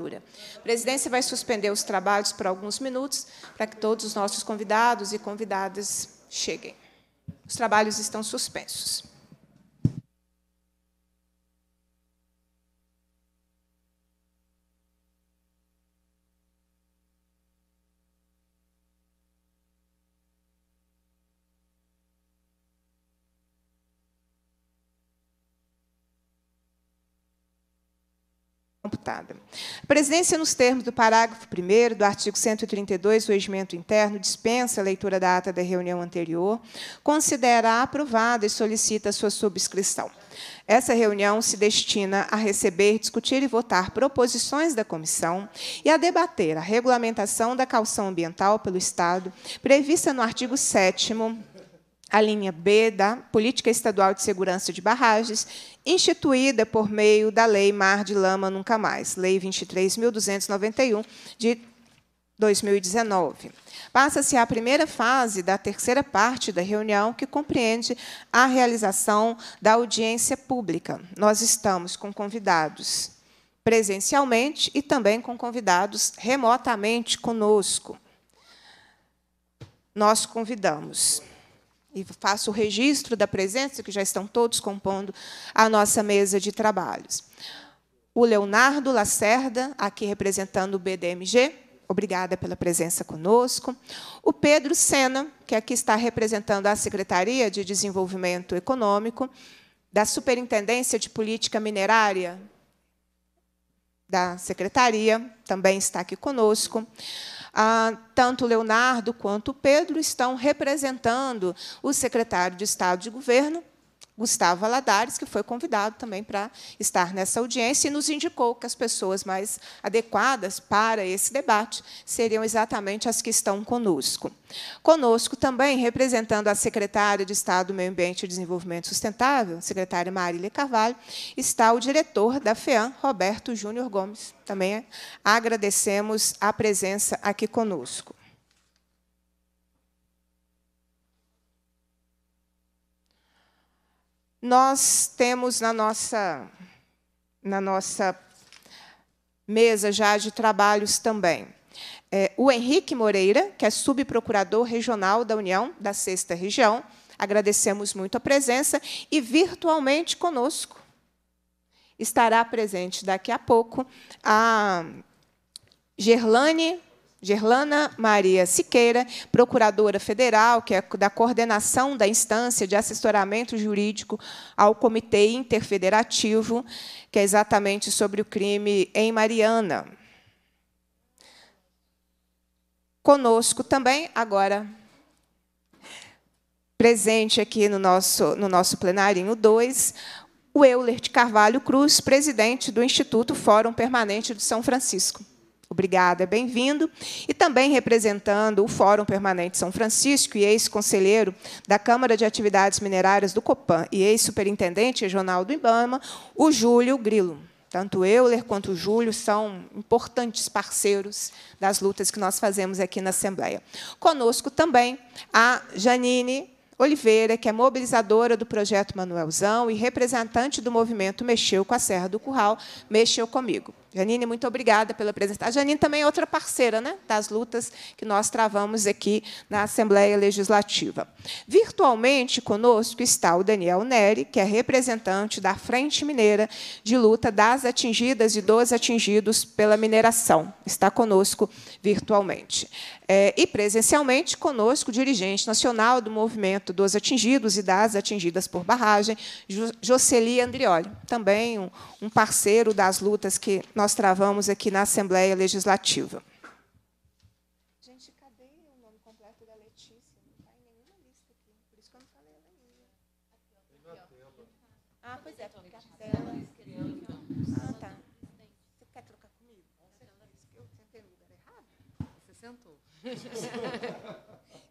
legislatura. A presidência vai suspender os trabalhos por alguns minutos para que todos os nossos convidados e convidadas cheguem. Os trabalhos estão suspensos. computada. A presidência, nos termos do parágrafo 1 do artigo 132 do regimento interno, dispensa a leitura da ata da reunião anterior, considera aprovada e solicita sua subscrição. Essa reunião se destina a receber, discutir e votar proposições da comissão e a debater a regulamentação da calção ambiental pelo Estado, prevista no artigo 7 a linha B da Política Estadual de Segurança de Barragens, instituída por meio da Lei Mar de Lama Nunca Mais, Lei 23.291, de 2019. Passa-se à primeira fase da terceira parte da reunião, que compreende a realização da audiência pública. Nós estamos com convidados presencialmente e também com convidados remotamente conosco. Nós convidamos e faço o registro da presença, que já estão todos compondo a nossa mesa de trabalhos. O Leonardo Lacerda, aqui representando o BDMG, obrigada pela presença conosco. O Pedro Sena, que aqui está representando a Secretaria de Desenvolvimento Econômico, da Superintendência de Política Minerária da Secretaria, também está aqui conosco. Ah, tanto Leonardo quanto Pedro estão representando o secretário de Estado de Governo Gustavo Aladares, que foi convidado também para estar nessa audiência e nos indicou que as pessoas mais adequadas para esse debate seriam exatamente as que estão conosco. Conosco também, representando a secretária de Estado do Meio Ambiente e Desenvolvimento Sustentável, a secretária Marília Carvalho, está o diretor da FEAM, Roberto Júnior Gomes. Também agradecemos a presença aqui conosco. Nós temos na nossa, na nossa mesa já de trabalhos também é, o Henrique Moreira, que é subprocurador regional da União da Sexta Região. Agradecemos muito a presença e virtualmente conosco estará presente daqui a pouco a Gerlane Gerlana Maria Siqueira, procuradora federal, que é da coordenação da instância de assessoramento jurídico ao Comitê Interfederativo, que é exatamente sobre o crime em Mariana. Conosco também, agora presente aqui no nosso, no nosso plenário 2, o Euler de Carvalho Cruz, presidente do Instituto Fórum Permanente de São Francisco. Obrigada, bem-vindo. E também representando o Fórum Permanente São Francisco e ex-conselheiro da Câmara de Atividades Minerárias do Copan e ex-superintendente regional do IBAMA, o Júlio Grilo. Tanto Euler quanto o Júlio são importantes parceiros das lutas que nós fazemos aqui na Assembleia. Conosco também a Janine Oliveira, que é mobilizadora do projeto Manuelzão e representante do movimento Mexeu com a Serra do Curral, mexeu comigo. Janine, muito obrigada pela presença. A Janine também é outra parceira né, das lutas que nós travamos aqui na Assembleia Legislativa. Virtualmente conosco está o Daniel Neri, que é representante da Frente Mineira de Luta das Atingidas e dos Atingidos pela Mineração. Está conosco virtualmente é, e presencialmente conosco, o dirigente nacional do movimento dos atingidos e das atingidas por barragem, Jocely Andrioli, também um, um parceiro das lutas que nós travamos aqui na Assembleia Legislativa.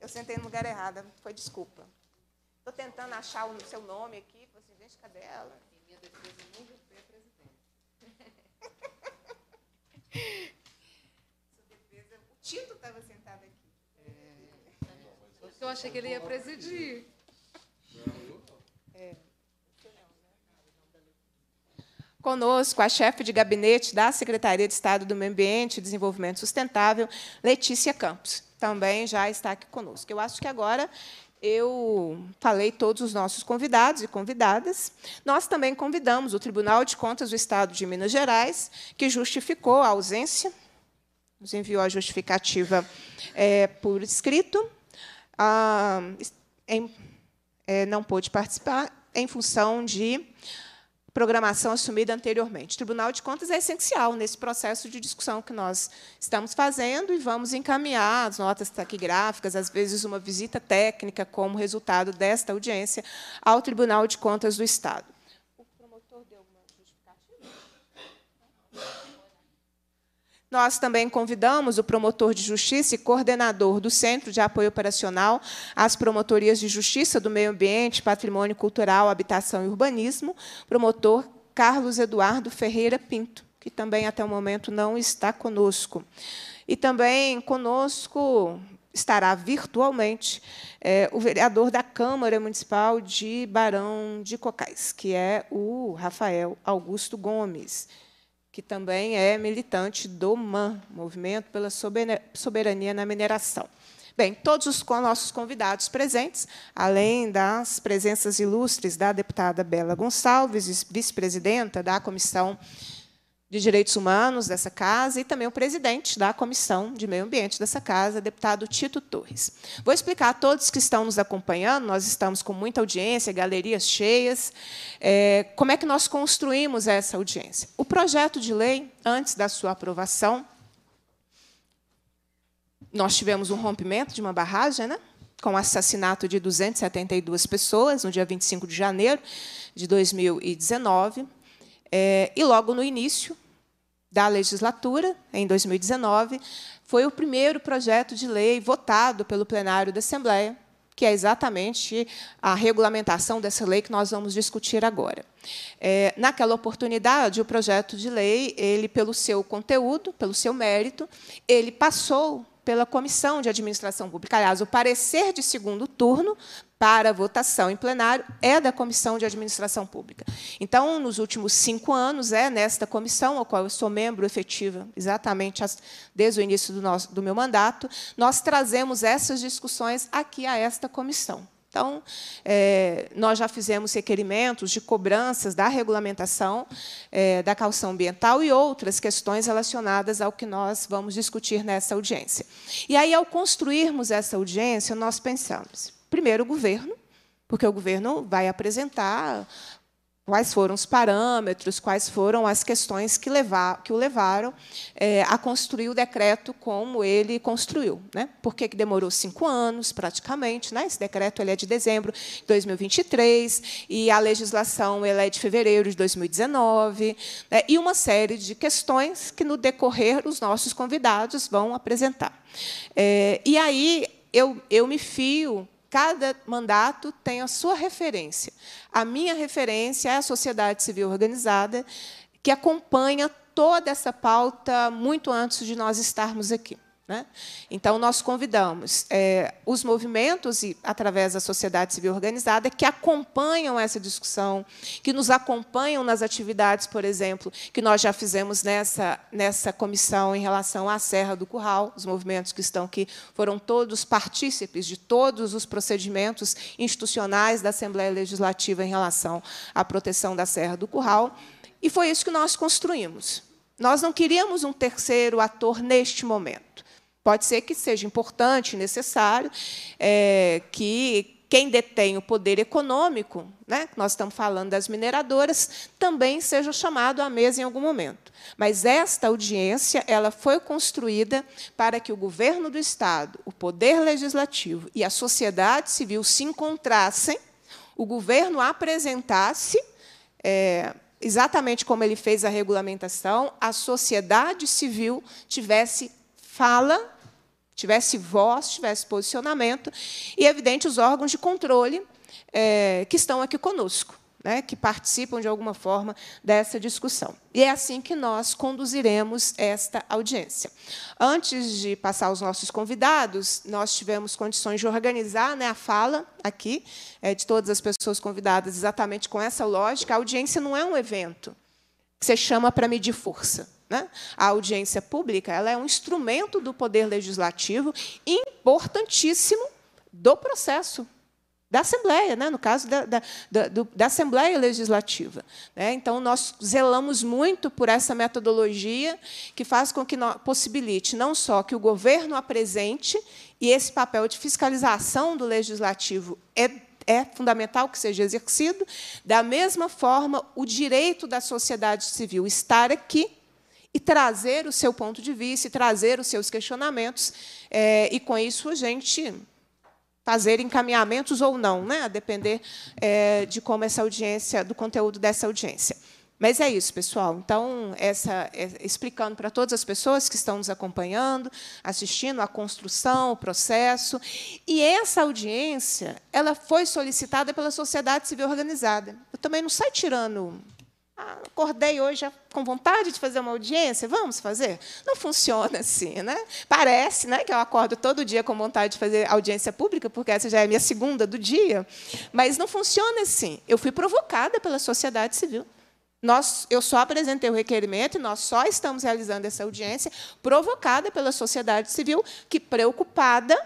Eu sentei no lugar errado, foi desculpa. Estou tentando achar o seu nome aqui. Falei assim, gente, cadê ela? Em minha defesa, nunca fui a presidente. Sua defesa, o Tito estava sentado aqui. É. é, é. Eu achei que ele ia presidir. É. Conosco, a chefe de gabinete da Secretaria de Estado do Meio Ambiente e Desenvolvimento Sustentável, Letícia Campos, também já está aqui conosco. Eu acho que agora eu falei todos os nossos convidados e convidadas. Nós também convidamos o Tribunal de Contas do Estado de Minas Gerais, que justificou a ausência, nos enviou a justificativa é, por escrito. Ah, em, é, não pôde participar em função de programação assumida anteriormente. O Tribunal de Contas é essencial nesse processo de discussão que nós estamos fazendo e vamos encaminhar as notas taquigráficas, às vezes uma visita técnica como resultado desta audiência ao Tribunal de Contas do Estado. Nós também convidamos o promotor de justiça e coordenador do Centro de Apoio Operacional às Promotorias de Justiça do Meio Ambiente, Patrimônio Cultural, Habitação e Urbanismo, promotor Carlos Eduardo Ferreira Pinto, que também até o momento não está conosco. E também conosco estará virtualmente é, o vereador da Câmara Municipal de Barão de Cocais, que é o Rafael Augusto Gomes que também é militante do MAN, Movimento pela Soberania na Mineração. Bem, todos os nossos convidados presentes, além das presenças ilustres da deputada Bela Gonçalves, vice-presidenta da Comissão de Direitos Humanos dessa casa e também o presidente da Comissão de Meio Ambiente dessa casa, deputado Tito Torres. Vou explicar a todos que estão nos acompanhando, nós estamos com muita audiência, galerias cheias, é, como é que nós construímos essa audiência. O projeto de lei, antes da sua aprovação, nós tivemos um rompimento de uma barragem, né? com o assassinato de 272 pessoas, no dia 25 de janeiro de 2019. É, e logo no início da legislatura, em 2019, foi o primeiro projeto de lei votado pelo plenário da Assembleia, que é exatamente a regulamentação dessa lei que nós vamos discutir agora. É, naquela oportunidade, o projeto de lei, ele pelo seu conteúdo, pelo seu mérito, ele passou pela Comissão de Administração Pública. Aliás, o parecer de segundo turno para votação em plenário é da Comissão de Administração Pública. Então, nos últimos cinco anos, é nesta comissão, a qual eu sou membro efetiva exatamente desde o início do, nosso, do meu mandato, nós trazemos essas discussões aqui a esta comissão. Então, é, nós já fizemos requerimentos de cobranças da regulamentação é, da calção ambiental e outras questões relacionadas ao que nós vamos discutir nessa audiência. E aí, ao construirmos essa audiência, nós pensamos Primeiro, o governo, porque o governo vai apresentar quais foram os parâmetros, quais foram as questões que, levar, que o levaram é, a construir o decreto como ele construiu. Né? Por que, que demorou cinco anos, praticamente? Né? Esse decreto ele é de dezembro de 2023, e a legislação ela é de fevereiro de 2019, né? e uma série de questões que, no decorrer, os nossos convidados vão apresentar. É, e aí eu, eu me fio Cada mandato tem a sua referência. A minha referência é a sociedade civil organizada, que acompanha toda essa pauta muito antes de nós estarmos aqui. Né? Então, nós convidamos é, os movimentos, e através da sociedade civil organizada, que acompanham essa discussão, que nos acompanham nas atividades, por exemplo, que nós já fizemos nessa, nessa comissão em relação à Serra do Curral, os movimentos que estão aqui foram todos partícipes de todos os procedimentos institucionais da Assembleia Legislativa em relação à proteção da Serra do Curral. E foi isso que nós construímos. Nós não queríamos um terceiro ator neste momento. Pode ser que seja importante, necessário, é, que quem detém o poder econômico, né, nós estamos falando das mineradoras, também seja chamado à mesa em algum momento. Mas esta audiência ela foi construída para que o governo do Estado, o poder legislativo e a sociedade civil se encontrassem, o governo apresentasse. É, exatamente como ele fez a regulamentação, a sociedade civil tivesse fala, tivesse voz, tivesse posicionamento, e, evidente, os órgãos de controle é, que estão aqui conosco. Né, que participam de alguma forma dessa discussão. E é assim que nós conduziremos esta audiência. Antes de passar os nossos convidados, nós tivemos condições de organizar né, a fala aqui é, de todas as pessoas convidadas exatamente com essa lógica. A audiência não é um evento que você chama para medir força. Né? A audiência pública ela é um instrumento do poder legislativo importantíssimo do processo da Assembleia, né? no caso da, da, da, da Assembleia Legislativa. Né? Então, nós zelamos muito por essa metodologia que faz com que possibilite não só que o governo apresente, e esse papel de fiscalização do legislativo é, é fundamental que seja exercido, da mesma forma, o direito da sociedade civil estar aqui e trazer o seu ponto de vista, e trazer os seus questionamentos, é, e com isso a gente fazer encaminhamentos ou não, né? a depender é, de como essa audiência, do conteúdo dessa audiência. Mas é isso, pessoal. Então, essa, é, explicando para todas as pessoas que estão nos acompanhando, assistindo a construção, o processo. E essa audiência, ela foi solicitada pela sociedade civil organizada. Eu também não saio tirando acordei hoje com vontade de fazer uma audiência, vamos fazer? Não funciona assim, né? Parece, né, que eu acordo todo dia com vontade de fazer audiência pública, porque essa já é a minha segunda do dia, mas não funciona assim. Eu fui provocada pela sociedade civil. Nós, eu só apresentei o requerimento e nós só estamos realizando essa audiência provocada pela sociedade civil que preocupada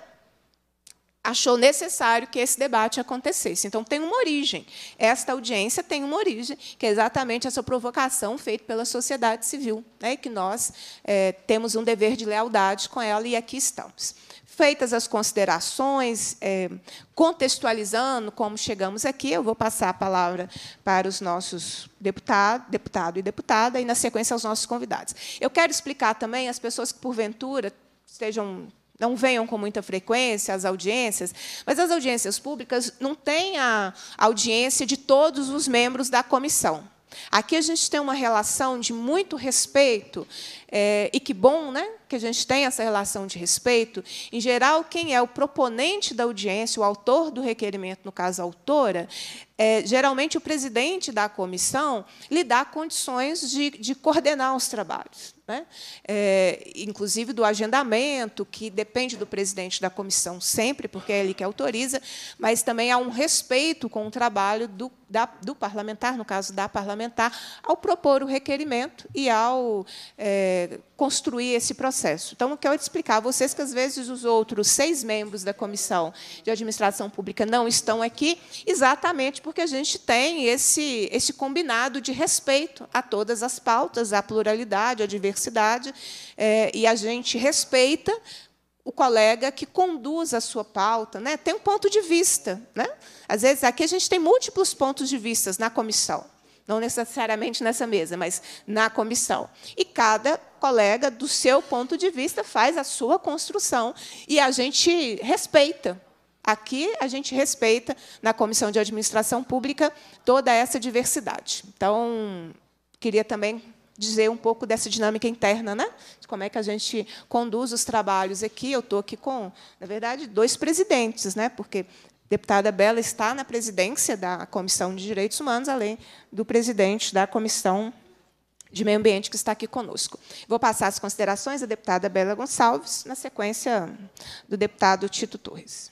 achou necessário que esse debate acontecesse. Então, tem uma origem. Esta audiência tem uma origem, que é exatamente essa provocação feita pela sociedade civil, né, que nós é, temos um dever de lealdade com ela, e aqui estamos. Feitas as considerações, é, contextualizando como chegamos aqui, eu vou passar a palavra para os nossos deputado, deputado e deputada, e, na sequência, aos nossos convidados. Eu quero explicar também as pessoas que, porventura, estejam não venham com muita frequência às audiências, mas as audiências públicas não têm a audiência de todos os membros da comissão. Aqui a gente tem uma relação de muito respeito, é, e que bom né, que a gente tem essa relação de respeito. Em geral, quem é o proponente da audiência, o autor do requerimento, no caso, a autora, é, geralmente o presidente da comissão lhe dá condições de, de coordenar os trabalhos. Né? É, inclusive do agendamento, que depende do presidente da comissão sempre, porque é ele que autoriza, mas também há um respeito com o trabalho do, da, do parlamentar, no caso da parlamentar, ao propor o requerimento e ao é, construir esse processo. Então, eu quero explicar a vocês que, às vezes, os outros seis membros da comissão de administração pública não estão aqui, exatamente porque a gente tem esse, esse combinado de respeito a todas as pautas, à pluralidade, à diversidade cidade, é, e a gente respeita o colega que conduz a sua pauta, né? tem um ponto de vista. Né? Às vezes, aqui a gente tem múltiplos pontos de vista na comissão, não necessariamente nessa mesa, mas na comissão. E cada colega, do seu ponto de vista, faz a sua construção, e a gente respeita. Aqui a gente respeita, na Comissão de Administração Pública, toda essa diversidade. Então, queria também dizer um pouco dessa dinâmica interna, né? como é que a gente conduz os trabalhos aqui. Eu estou aqui com, na verdade, dois presidentes, né? Porque deputada Bela está na presidência da Comissão de Direitos Humanos, além do presidente da Comissão de Meio Ambiente, que está aqui conosco. Vou passar as considerações da deputada Bela Gonçalves, na sequência do deputado Tito Torres.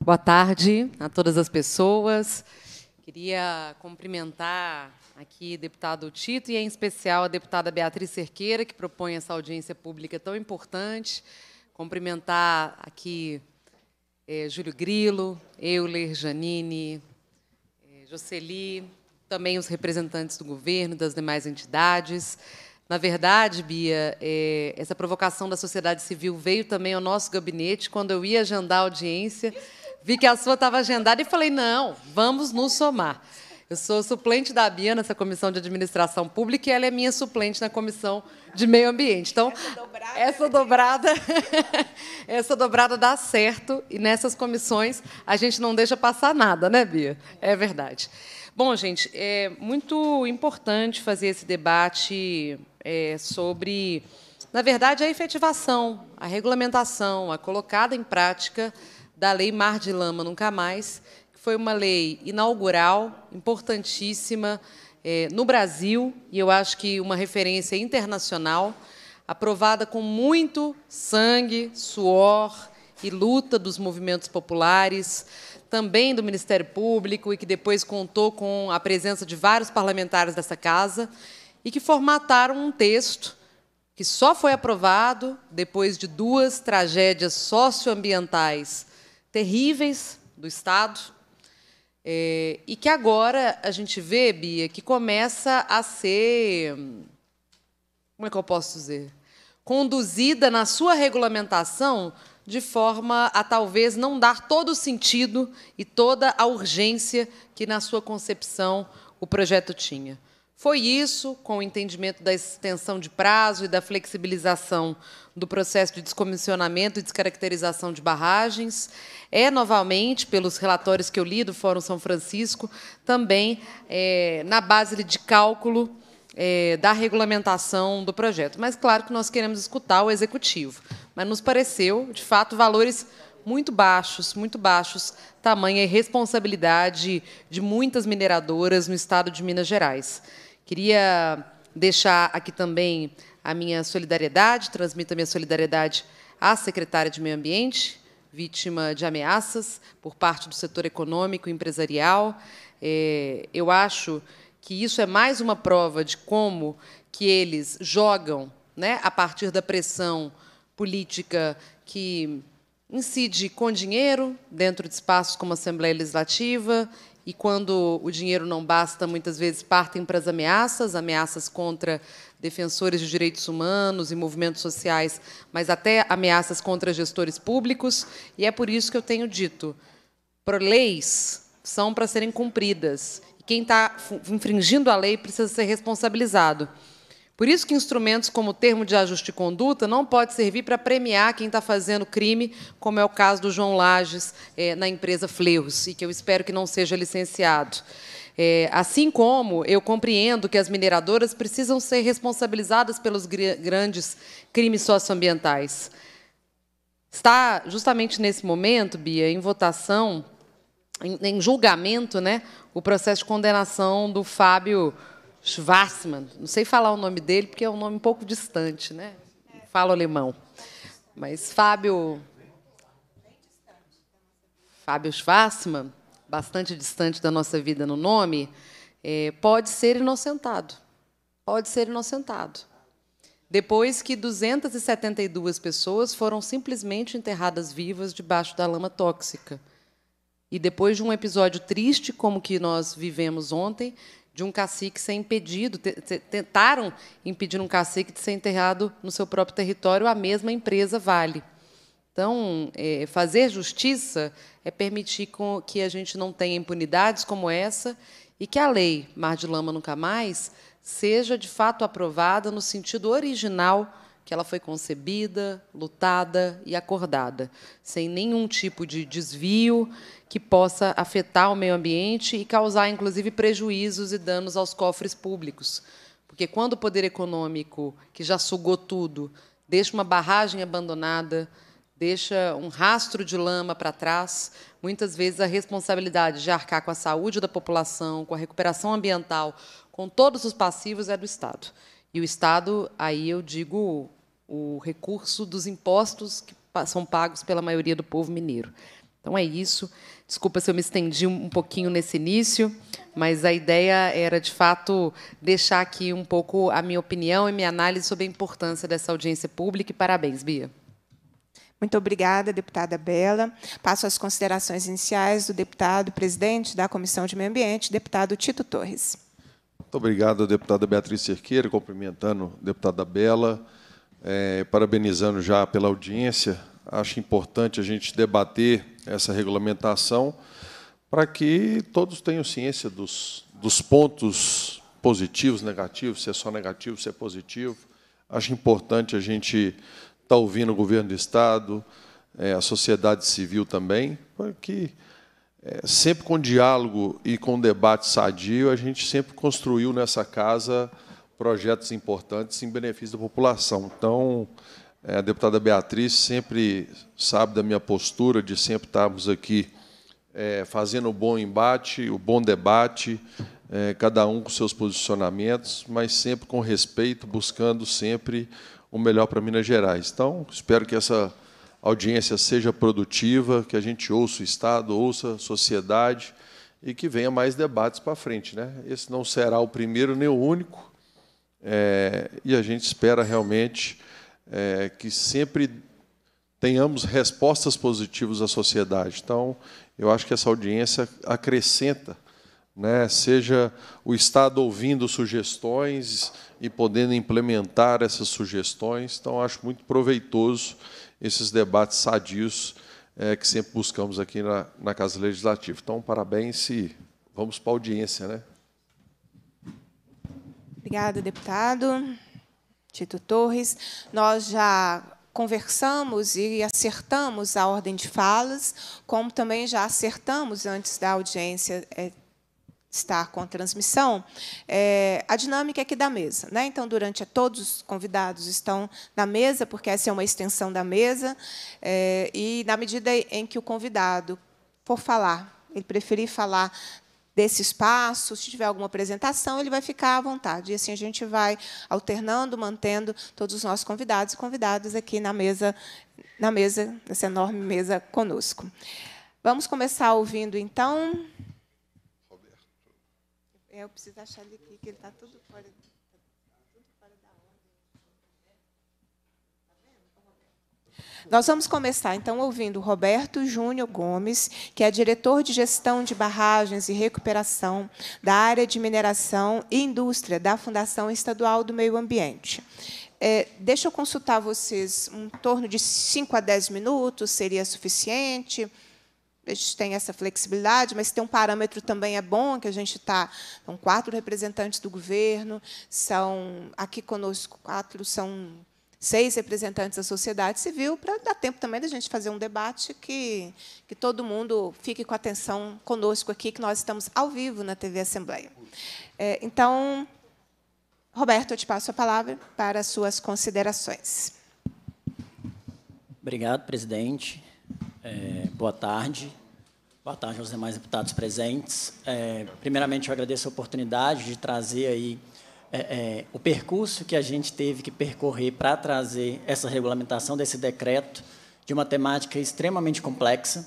Boa tarde a todas as pessoas. Queria cumprimentar aqui, deputado Tito, e em especial a deputada Beatriz Cerqueira, que propõe essa audiência pública tão importante. Cumprimentar aqui é, Júlio Grilo, Euler, Janine, é, Jocely, também os representantes do governo, das demais entidades. Na verdade, Bia, é, essa provocação da sociedade civil veio também ao nosso gabinete quando eu ia agendar a audiência. Vi que a sua estava agendada e falei: não, vamos nos somar. Eu sou suplente da Bia nessa comissão de administração pública e ela é minha suplente na comissão de meio ambiente. Então, essa dobrada, essa dobrada, essa dobrada dá certo e nessas comissões a gente não deixa passar nada, né, Bia? É verdade. Bom, gente, é muito importante fazer esse debate é, sobre, na verdade, a efetivação, a regulamentação, a colocada em prática da Lei Mar de Lama Nunca Mais, foi uma lei inaugural, importantíssima é, no Brasil, e eu acho que uma referência internacional, aprovada com muito sangue, suor e luta dos movimentos populares, também do Ministério Público, e que depois contou com a presença de vários parlamentares dessa casa, e que formataram um texto que só foi aprovado depois de duas tragédias socioambientais terríveis do Estado, é, e que agora a gente vê, Bia, que começa a ser. Como é que eu posso dizer? Conduzida na sua regulamentação de forma a talvez não dar todo o sentido e toda a urgência que, na sua concepção, o projeto tinha. Foi isso, com o entendimento da extensão de prazo e da flexibilização do processo de descomissionamento e descaracterização de barragens. É, novamente, pelos relatórios que eu li do Fórum São Francisco, também é, na base de cálculo é, da regulamentação do projeto. Mas, claro, que nós queremos escutar o Executivo. Mas nos pareceu, de fato, valores muito baixos, muito baixos, tamanha irresponsabilidade de muitas mineradoras no estado de Minas Gerais. Queria deixar aqui também a minha solidariedade, transmito a minha solidariedade à secretária de Meio Ambiente, vítima de ameaças por parte do setor econômico e empresarial. É, eu acho que isso é mais uma prova de como que eles jogam, né, a partir da pressão política que incide com dinheiro dentro de espaços como a Assembleia Legislativa e quando o dinheiro não basta, muitas vezes partem para as ameaças, ameaças contra defensores de direitos humanos e movimentos sociais, mas até ameaças contra gestores públicos, e é por isso que eu tenho dito: leis são para serem cumpridas. Quem está infringindo a lei precisa ser responsabilizado. Por isso que instrumentos como o termo de ajuste de conduta não pode servir para premiar quem está fazendo crime, como é o caso do João Lages é, na empresa Fleus, e que eu espero que não seja licenciado. É, assim como eu compreendo que as mineradoras precisam ser responsabilizadas pelos gr grandes crimes socioambientais. Está justamente nesse momento, Bia, em votação, em, em julgamento, né, o processo de condenação do Fábio Schwassmann Não sei falar o nome dele, porque é um nome um pouco distante, né? Falo alemão. Mas Fábio. Fábio Schwarzmann bastante distante da nossa vida no nome, é, pode ser inocentado. Pode ser inocentado. Depois que 272 pessoas foram simplesmente enterradas vivas debaixo da lama tóxica. E depois de um episódio triste como que nós vivemos ontem, de um cacique ser impedido, tentaram impedir um cacique de ser enterrado no seu próprio território, a mesma empresa vale. Então, é, fazer justiça é permitir com, que a gente não tenha impunidades como essa e que a lei Mar de Lama Nunca Mais seja de fato aprovada no sentido original que ela foi concebida, lutada e acordada, sem nenhum tipo de desvio que possa afetar o meio ambiente e causar, inclusive, prejuízos e danos aos cofres públicos. Porque quando o poder econômico, que já sugou tudo, deixa uma barragem abandonada, deixa um rastro de lama para trás. Muitas vezes a responsabilidade de arcar com a saúde da população, com a recuperação ambiental, com todos os passivos é do Estado. E o Estado, aí eu digo o recurso dos impostos que são pagos pela maioria do povo mineiro. Então é isso. Desculpa se eu me estendi um pouquinho nesse início, mas a ideia era de fato deixar aqui um pouco a minha opinião e minha análise sobre a importância dessa audiência pública. E parabéns, Bia. Muito obrigada, deputada Bela. Passo as considerações iniciais do deputado presidente da Comissão de Meio Ambiente, deputado Tito Torres. Muito obrigado, deputada Beatriz Cerqueira, cumprimentando a deputada Bela, é, parabenizando já pela audiência. Acho importante a gente debater essa regulamentação para que todos tenham ciência dos, dos pontos positivos, negativos, se é só negativo, se é positivo. Acho importante a gente está ouvindo o governo do Estado, é, a sociedade civil também, porque é, sempre com diálogo e com debate sadio, a gente sempre construiu nessa casa projetos importantes em benefício da população. Então, é, a deputada Beatriz sempre sabe da minha postura de sempre estarmos aqui é, fazendo o bom embate, o bom debate, é, cada um com seus posicionamentos, mas sempre com respeito, buscando sempre o melhor para Minas Gerais. Então, espero que essa audiência seja produtiva, que a gente ouça o Estado, ouça a sociedade e que venha mais debates para frente. Né? Esse não será o primeiro nem o único, é, e a gente espera realmente é, que sempre tenhamos respostas positivas à sociedade. Então, eu acho que essa audiência acrescenta, né? seja o Estado ouvindo sugestões e podendo implementar essas sugestões. Então, acho muito proveitoso esses debates sadios é, que sempre buscamos aqui na, na Casa Legislativa. Então, parabéns e vamos para a audiência, né? Obrigada, deputado Tito Torres. Nós já conversamos e acertamos a ordem de falas, como também já acertamos antes da audiência é, estar com a transmissão, é, a dinâmica é aqui da mesa. Né? Então, durante a, é, todos os convidados estão na mesa, porque essa é uma extensão da mesa, é, e na medida em que o convidado for falar, ele preferir falar desse espaço, se tiver alguma apresentação, ele vai ficar à vontade. E assim a gente vai alternando, mantendo todos os nossos convidados e convidadas aqui na mesa, na mesa, nessa enorme mesa conosco. Vamos começar ouvindo então é, eu preciso achar ele aqui, que ele está tudo fora, da tá Nós vamos começar, então, ouvindo Roberto Júnior Gomes, que é diretor de gestão de barragens e recuperação da área de mineração e indústria da Fundação Estadual do Meio Ambiente. É, deixa eu consultar vocês em torno de 5 a 10 minutos, seria suficiente? Seria suficiente? a gente tem essa flexibilidade, mas ter tem um parâmetro também é bom, que a gente está. São quatro representantes do governo, são aqui conosco quatro, são seis representantes da sociedade civil, para dar tempo também da gente fazer um debate que, que todo mundo fique com atenção conosco aqui, que nós estamos ao vivo na TV Assembleia. É, então, Roberto, eu te passo a palavra para as suas considerações. Obrigado, presidente. É, boa tarde. Boa tarde aos demais deputados presentes. É, primeiramente, eu agradeço a oportunidade de trazer aí é, é o percurso que a gente teve que percorrer para trazer essa regulamentação desse decreto de uma temática extremamente complexa.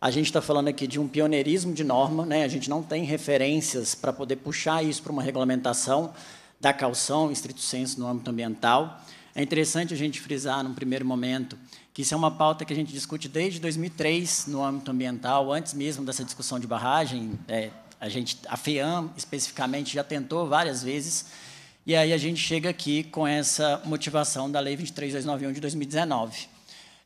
A gente está falando aqui de um pioneirismo de norma, né? a gente não tem referências para poder puxar isso para uma regulamentação da calção, em estrito senso, no âmbito ambiental. É interessante a gente frisar, num primeiro momento, que isso é uma pauta que a gente discute desde 2003 no âmbito ambiental, antes mesmo dessa discussão de barragem. É, a gente, a FEAM especificamente já tentou várias vezes, e aí a gente chega aqui com essa motivação da Lei 23291 de 2019.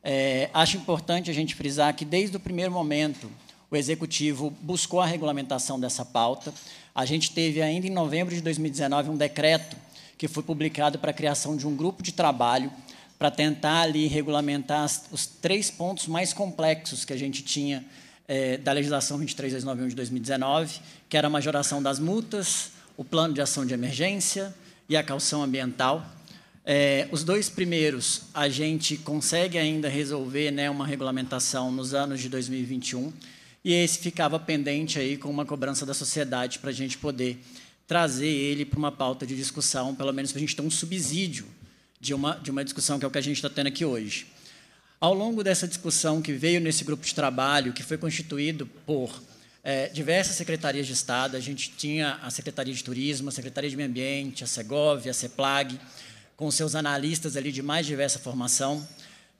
É, acho importante a gente frisar que desde o primeiro momento o executivo buscou a regulamentação dessa pauta. A gente teve ainda em novembro de 2019 um decreto que foi publicado para a criação de um grupo de trabalho para tentar ali regulamentar os três pontos mais complexos que a gente tinha é, da legislação 23.291 de 2019, que era a majoração das multas, o plano de ação de emergência e a calção ambiental. É, os dois primeiros a gente consegue ainda resolver né, uma regulamentação nos anos de 2021 e esse ficava pendente aí com uma cobrança da sociedade para a gente poder trazer ele para uma pauta de discussão, pelo menos para a gente ter um subsídio de uma, de uma discussão que é o que a gente está tendo aqui hoje. Ao longo dessa discussão que veio nesse grupo de trabalho, que foi constituído por é, diversas secretarias de Estado, a gente tinha a Secretaria de Turismo, a Secretaria de Meio Ambiente, a Segov, a CEPLAG, com seus analistas ali de mais diversa formação,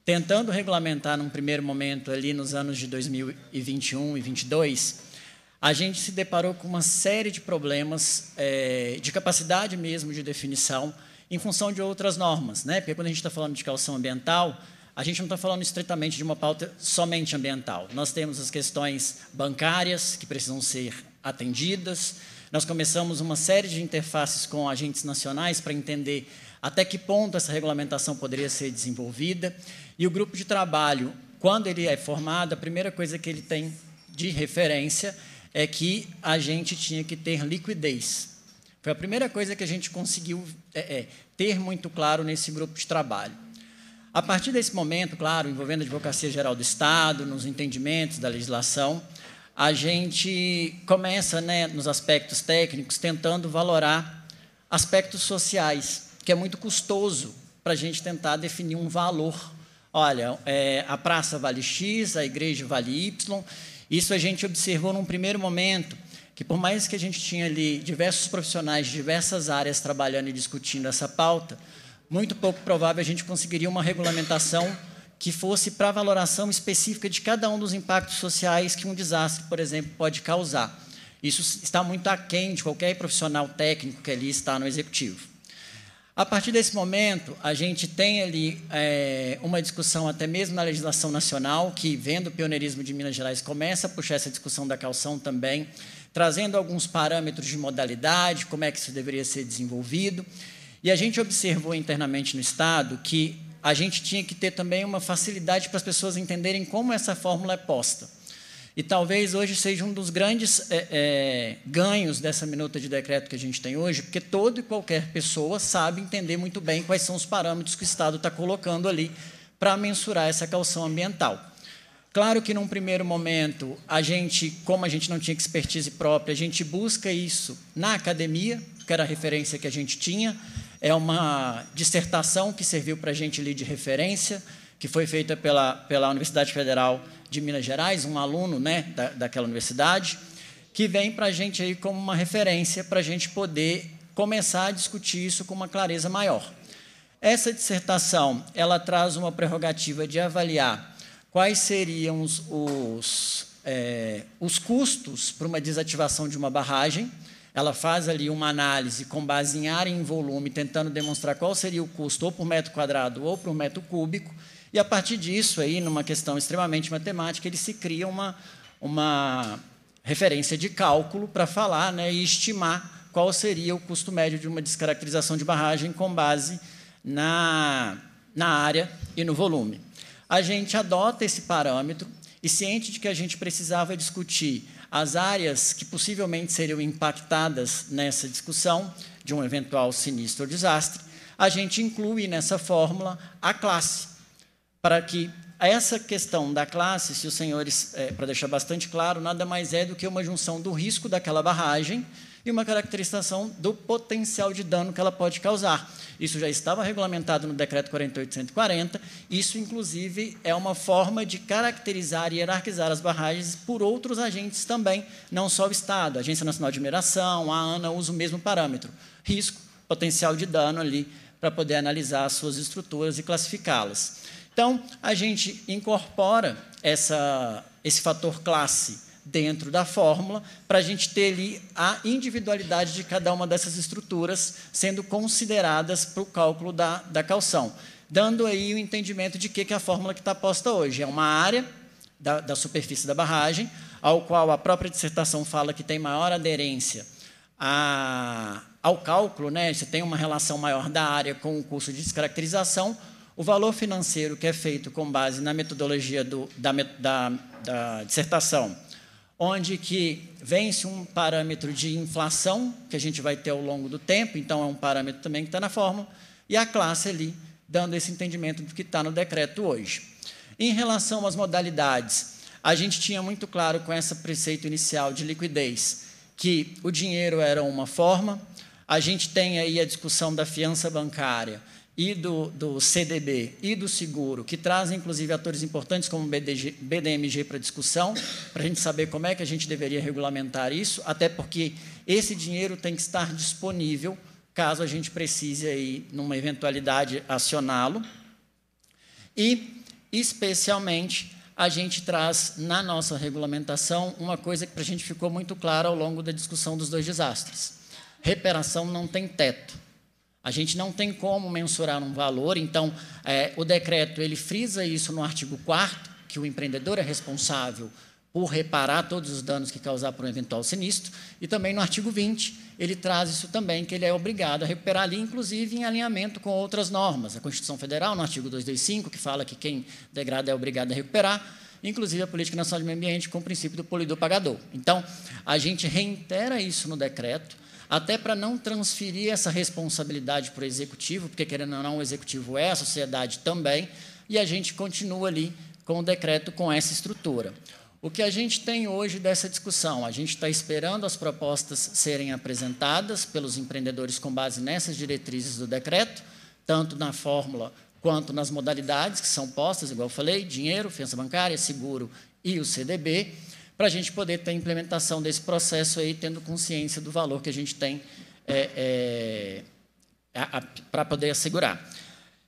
tentando regulamentar num primeiro momento ali nos anos de 2021 e 2022 a gente se deparou com uma série de problemas é, de capacidade mesmo de definição em função de outras normas, né? Porque quando a gente está falando de calção ambiental, a gente não está falando estritamente de uma pauta somente ambiental. Nós temos as questões bancárias que precisam ser atendidas. Nós começamos uma série de interfaces com agentes nacionais para entender até que ponto essa regulamentação poderia ser desenvolvida. E o grupo de trabalho, quando ele é formado, a primeira coisa que ele tem de referência é que a gente tinha que ter liquidez foi a primeira coisa que a gente conseguiu é, é, ter muito claro nesse grupo de trabalho. A partir desse momento, claro, envolvendo a Advocacia Geral do Estado, nos entendimentos da legislação, a gente começa, né, nos aspectos técnicos, tentando valorar aspectos sociais, que é muito custoso para a gente tentar definir um valor. Olha, é, a praça vale X, a igreja vale Y. Isso a gente observou num primeiro momento que por mais que a gente tinha ali diversos profissionais de diversas áreas trabalhando e discutindo essa pauta, muito pouco provável a gente conseguiria uma regulamentação que fosse para a valoração específica de cada um dos impactos sociais que um desastre, por exemplo, pode causar. Isso está muito aquém de qualquer profissional técnico que ali está no executivo. A partir desse momento, a gente tem ali é, uma discussão, até mesmo na legislação nacional, que, vendo o pioneirismo de Minas Gerais, começa a puxar essa discussão da calção também trazendo alguns parâmetros de modalidade, como é que isso deveria ser desenvolvido. E a gente observou internamente no Estado que a gente tinha que ter também uma facilidade para as pessoas entenderem como essa fórmula é posta. E talvez hoje seja um dos grandes é, é, ganhos dessa minuta de decreto que a gente tem hoje, porque toda e qualquer pessoa sabe entender muito bem quais são os parâmetros que o Estado está colocando ali para mensurar essa calção ambiental. Claro que num primeiro momento, a gente, como a gente não tinha expertise própria, a gente busca isso na academia, que era a referência que a gente tinha. É uma dissertação que serviu para a gente ali de referência, que foi feita pela, pela Universidade Federal de Minas Gerais, um aluno né, da, daquela universidade, que vem para a gente aí como uma referência para a gente poder começar a discutir isso com uma clareza maior. Essa dissertação ela traz uma prerrogativa de avaliar quais seriam os, os, é, os custos para uma desativação de uma barragem. Ela faz ali uma análise com base em área e em volume, tentando demonstrar qual seria o custo ou por metro quadrado ou por metro cúbico. E a partir disso, aí, numa questão extremamente matemática, ele se cria uma, uma referência de cálculo para falar né, e estimar qual seria o custo médio de uma descaracterização de barragem com base na, na área e no volume a gente adota esse parâmetro e ciente de que a gente precisava discutir as áreas que possivelmente seriam impactadas nessa discussão de um eventual sinistro ou desastre, a gente inclui nessa fórmula a classe, para que essa questão da classe, se os senhores, é, para deixar bastante claro, nada mais é do que uma junção do risco daquela barragem e uma caracterização do potencial de dano que ela pode causar. Isso já estava regulamentado no decreto 48140, isso inclusive é uma forma de caracterizar e hierarquizar as barragens por outros agentes também, não só o Estado, a Agência Nacional de Mineração, a ANA usa o mesmo parâmetro, risco, potencial de dano ali para poder analisar as suas estruturas e classificá-las. Então, a gente incorpora essa, esse fator classe dentro da fórmula, para a gente ter ali a individualidade de cada uma dessas estruturas sendo consideradas para o cálculo da, da calção, dando aí o entendimento de que, que é a fórmula que está posta hoje. É uma área da, da superfície da barragem, ao qual a própria dissertação fala que tem maior aderência a, ao cálculo, né? você tem uma relação maior da área com o curso de descaracterização, o valor financeiro que é feito com base na metodologia do, da, da, da dissertação onde que vence um parâmetro de inflação, que a gente vai ter ao longo do tempo, então é um parâmetro também que está na fórmula, e a classe ali dando esse entendimento do que está no decreto hoje. Em relação às modalidades, a gente tinha muito claro com esse preceito inicial de liquidez que o dinheiro era uma forma, a gente tem aí a discussão da fiança bancária, e do, do, CDB e do seguro, que trazem inclusive atores importantes como o BDG, BDMG para discussão, para a gente saber como é que a gente deveria regulamentar isso, até porque esse dinheiro tem que estar disponível caso a gente precise aí numa eventualidade acioná-lo. E especialmente a gente traz na nossa regulamentação uma coisa que para a gente ficou muito clara ao longo da discussão dos dois desastres. Reparação não tem teto. A gente não tem como mensurar um valor, então é, o decreto ele frisa isso no artigo 4 que o empreendedor é responsável por reparar todos os danos que causar por um eventual sinistro, e também no artigo 20 ele traz isso também, que ele é obrigado a recuperar ali, inclusive em alinhamento com outras normas. A Constituição Federal, no artigo 225, que fala que quem degrada é obrigado a recuperar, inclusive a Política Nacional de Meio Ambiente, com o princípio do poluidor pagador. Então, a gente reitera isso no decreto, até para não transferir essa responsabilidade para o executivo, porque, querendo ou não, o executivo é a sociedade também, e a gente continua ali com o decreto com essa estrutura. O que a gente tem hoje dessa discussão? A gente está esperando as propostas serem apresentadas pelos empreendedores com base nessas diretrizes do decreto, tanto na fórmula quanto nas modalidades que são postas, igual eu falei, dinheiro, fiança bancária, seguro e o CDB para a gente poder ter a implementação desse processo aí, tendo consciência do valor que a gente tem é, é, para poder assegurar.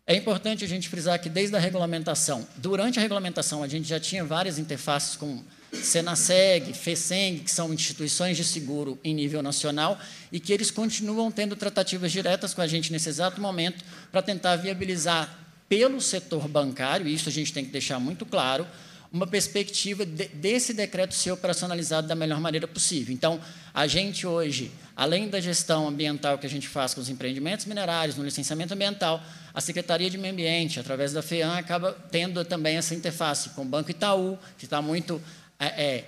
É importante a gente frisar que desde a regulamentação, durante a regulamentação, a gente já tinha várias interfaces com Senaseg, FESENG, que são instituições de seguro em nível nacional, e que eles continuam tendo tratativas diretas com a gente nesse exato momento para tentar viabilizar pelo setor bancário, e isso a gente tem que deixar muito claro, uma perspectiva de, desse decreto ser operacionalizado da melhor maneira possível. Então, a gente hoje, além da gestão ambiental que a gente faz com os empreendimentos minerários, no licenciamento ambiental, a Secretaria de Meio Ambiente, através da FEAM, acaba tendo também essa interface com o Banco Itaú, que está muito é, é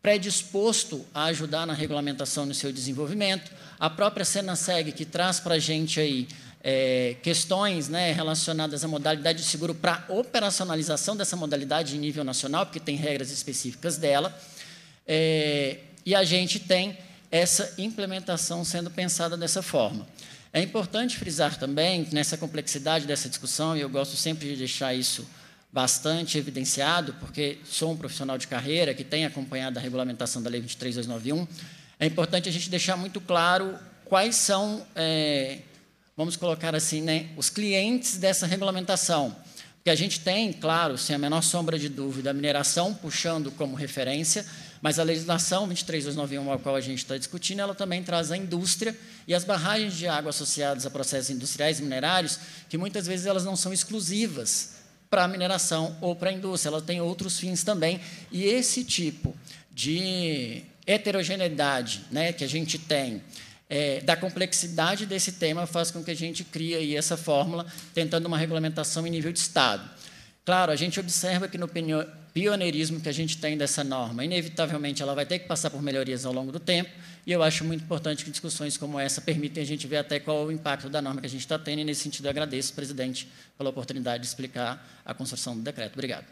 predisposto a ajudar na regulamentação no seu desenvolvimento. A própria Senaseg, que traz para a gente aí é, questões né, relacionadas à modalidade de seguro para operacionalização dessa modalidade em nível nacional, porque tem regras específicas dela, é, e a gente tem essa implementação sendo pensada dessa forma. É importante frisar também, nessa complexidade dessa discussão, e eu gosto sempre de deixar isso bastante evidenciado, porque sou um profissional de carreira que tem acompanhado a regulamentação da Lei 23291, é importante a gente deixar muito claro quais são é, vamos colocar assim, né, os clientes dessa regulamentação. Porque a gente tem, claro, sem a menor sombra de dúvida, a mineração puxando como referência, mas a legislação 23291, a qual a gente está discutindo, ela também traz a indústria e as barragens de água associadas a processos industriais e minerários, que muitas vezes elas não são exclusivas para a mineração ou para a indústria, ela tem outros fins também. E esse tipo de heterogeneidade né, que a gente tem é, da complexidade desse tema faz com que a gente crie aí essa fórmula, tentando uma regulamentação em nível de Estado. Claro, a gente observa que no pioneirismo que a gente tem dessa norma, inevitavelmente ela vai ter que passar por melhorias ao longo do tempo, e eu acho muito importante que discussões como essa permitem a gente ver até qual o impacto da norma que a gente está tendo, e nesse sentido eu agradeço, presidente, pela oportunidade de explicar a construção do decreto. Obrigado.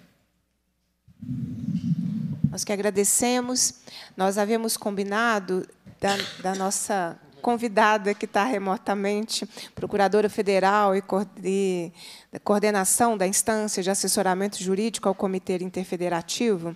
Nós que agradecemos. Nós havíamos combinado da, da nossa convidada que está remotamente, procuradora federal e coordenação da instância de assessoramento jurídico ao Comitê Interfederativo,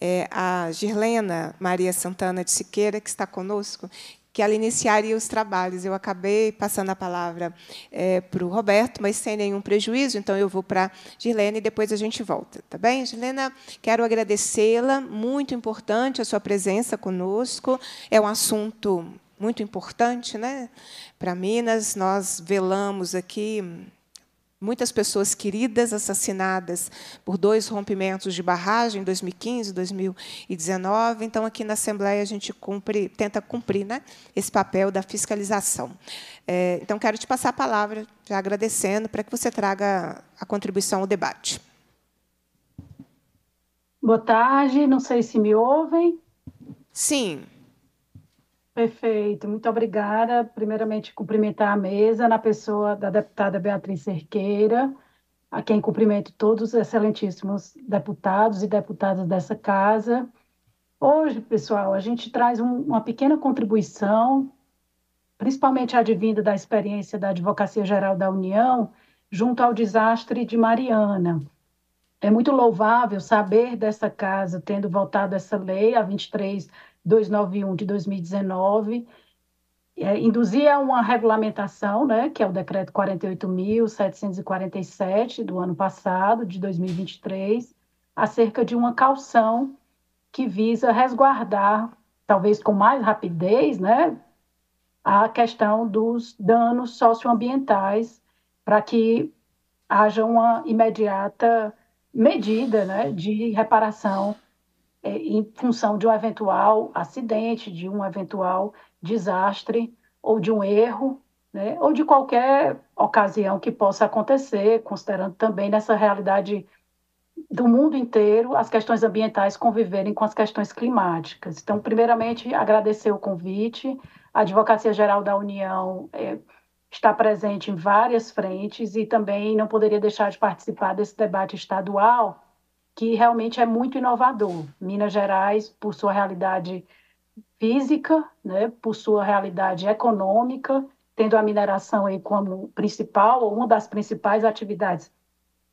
é a Girlena Maria Santana de Siqueira, que está conosco, que ela iniciaria os trabalhos. Eu acabei passando a palavra é, para o Roberto, mas sem nenhum prejuízo, então eu vou para a Gilene e depois a gente volta, tá bem? Gilena, quero agradecê-la, muito importante a sua presença conosco, é um assunto muito importante né? para Minas. Nós velamos aqui muitas pessoas queridas assassinadas por dois rompimentos de barragem, em 2015 e 2019. Então, aqui na Assembleia, a gente cumpre, tenta cumprir né, esse papel da fiscalização. É, então, quero te passar a palavra, já agradecendo, para que você traga a contribuição ao debate. Boa tarde, não sei se me ouvem. Sim. Perfeito, muito obrigada. Primeiramente, cumprimentar a mesa na pessoa da deputada Beatriz Cerqueira, a quem cumprimento todos os excelentíssimos deputados e deputadas dessa casa. Hoje, pessoal, a gente traz um, uma pequena contribuição, principalmente advinda da experiência da Advocacia Geral da União, junto ao desastre de Mariana. É muito louvável saber dessa casa tendo votado essa lei, a 23 291 de 2019, é, induzia uma regulamentação, né, que é o decreto 48.747 do ano passado, de 2023, acerca de uma calção que visa resguardar, talvez com mais rapidez, né, a questão dos danos socioambientais para que haja uma imediata medida né, de reparação é, em função de um eventual acidente, de um eventual desastre ou de um erro, né, ou de qualquer ocasião que possa acontecer, considerando também nessa realidade do mundo inteiro as questões ambientais conviverem com as questões climáticas. Então, primeiramente, agradecer o convite. A Advocacia Geral da União é, está presente em várias frentes e também não poderia deixar de participar desse debate estadual que realmente é muito inovador. Minas Gerais, por sua realidade física, né, por sua realidade econômica, tendo a mineração aí como principal ou uma das principais atividades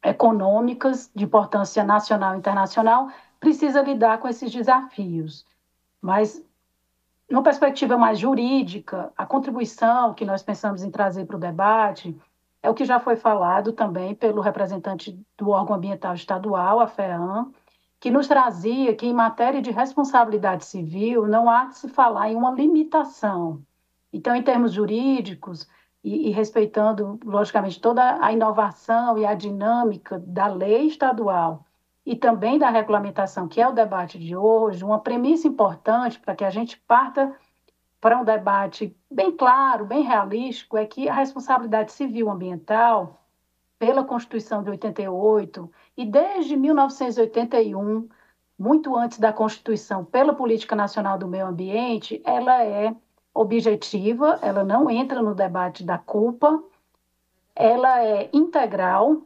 econômicas de importância nacional e internacional, precisa lidar com esses desafios. Mas, numa perspectiva mais jurídica, a contribuição que nós pensamos em trazer para o debate é o que já foi falado também pelo representante do órgão ambiental estadual, a FEAM, que nos trazia que em matéria de responsabilidade civil não há de se falar em uma limitação. Então, em termos jurídicos, e, e respeitando, logicamente, toda a inovação e a dinâmica da lei estadual e também da regulamentação, que é o debate de hoje, uma premissa importante para que a gente parta para um debate bem claro, bem realístico, é que a responsabilidade civil ambiental, pela Constituição de 88 e desde 1981, muito antes da Constituição, pela Política Nacional do Meio Ambiente, ela é objetiva, ela não entra no debate da culpa, ela é integral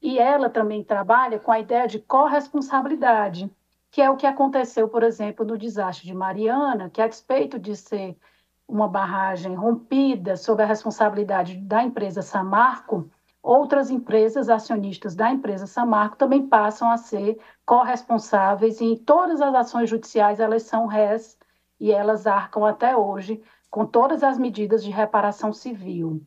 e ela também trabalha com a ideia de corresponsabilidade que é o que aconteceu, por exemplo, no desastre de Mariana, que a despeito de ser uma barragem rompida sob a responsabilidade da empresa Samarco, outras empresas acionistas da empresa Samarco também passam a ser corresponsáveis e em todas as ações judiciais elas são réis e elas arcam até hoje com todas as medidas de reparação civil.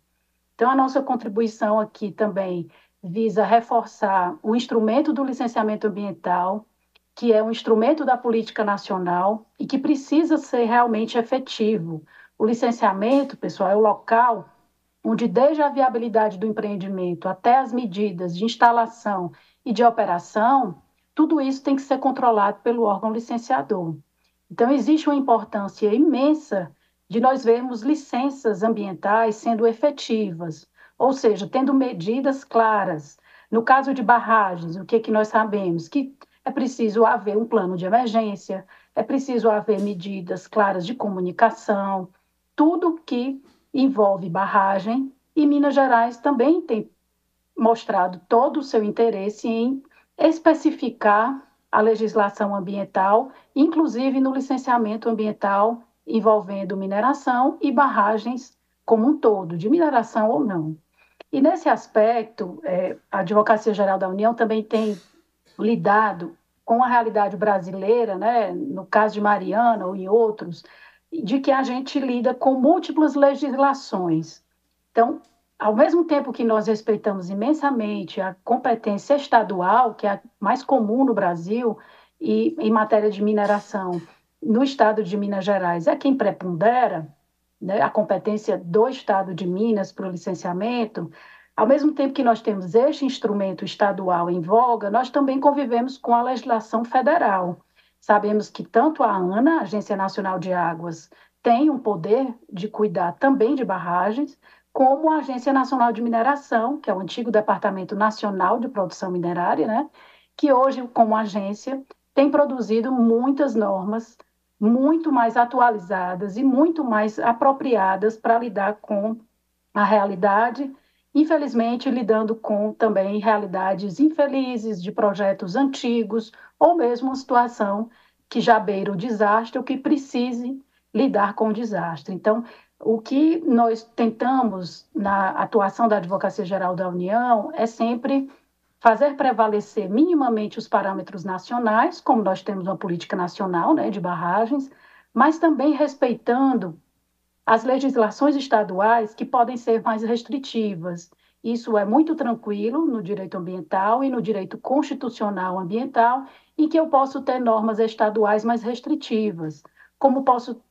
Então a nossa contribuição aqui também visa reforçar o instrumento do licenciamento ambiental, que é um instrumento da política nacional e que precisa ser realmente efetivo. O licenciamento, pessoal, é o local onde, desde a viabilidade do empreendimento até as medidas de instalação e de operação, tudo isso tem que ser controlado pelo órgão licenciador. Então, existe uma importância imensa de nós vermos licenças ambientais sendo efetivas, ou seja, tendo medidas claras. No caso de barragens, o que, é que nós sabemos? Que é preciso haver um plano de emergência, é preciso haver medidas claras de comunicação, tudo que envolve barragem. E Minas Gerais também tem mostrado todo o seu interesse em especificar a legislação ambiental, inclusive no licenciamento ambiental envolvendo mineração e barragens como um todo, de mineração ou não. E nesse aspecto, é, a Advocacia Geral da União também tem lidado com a realidade brasileira, né, no caso de Mariana ou em outros, de que a gente lida com múltiplas legislações. Então, ao mesmo tempo que nós respeitamos imensamente a competência estadual, que é a mais comum no Brasil, e em matéria de mineração, no estado de Minas Gerais é quem prepondera, né, a competência do estado de Minas para o licenciamento, ao mesmo tempo que nós temos este instrumento estadual em voga, nós também convivemos com a legislação federal. Sabemos que tanto a ANA, Agência Nacional de Águas, tem um poder de cuidar também de barragens, como a Agência Nacional de Mineração, que é o antigo Departamento Nacional de Produção Minerária, né? que hoje, como agência, tem produzido muitas normas muito mais atualizadas e muito mais apropriadas para lidar com a realidade infelizmente lidando com também realidades infelizes de projetos antigos ou mesmo uma situação que já beira o desastre ou que precise lidar com o desastre. Então, o que nós tentamos na atuação da Advocacia Geral da União é sempre fazer prevalecer minimamente os parâmetros nacionais, como nós temos uma política nacional né, de barragens, mas também respeitando as legislações estaduais que podem ser mais restritivas. Isso é muito tranquilo no direito ambiental e no direito constitucional ambiental, em que eu posso ter normas estaduais mais restritivas, como posso,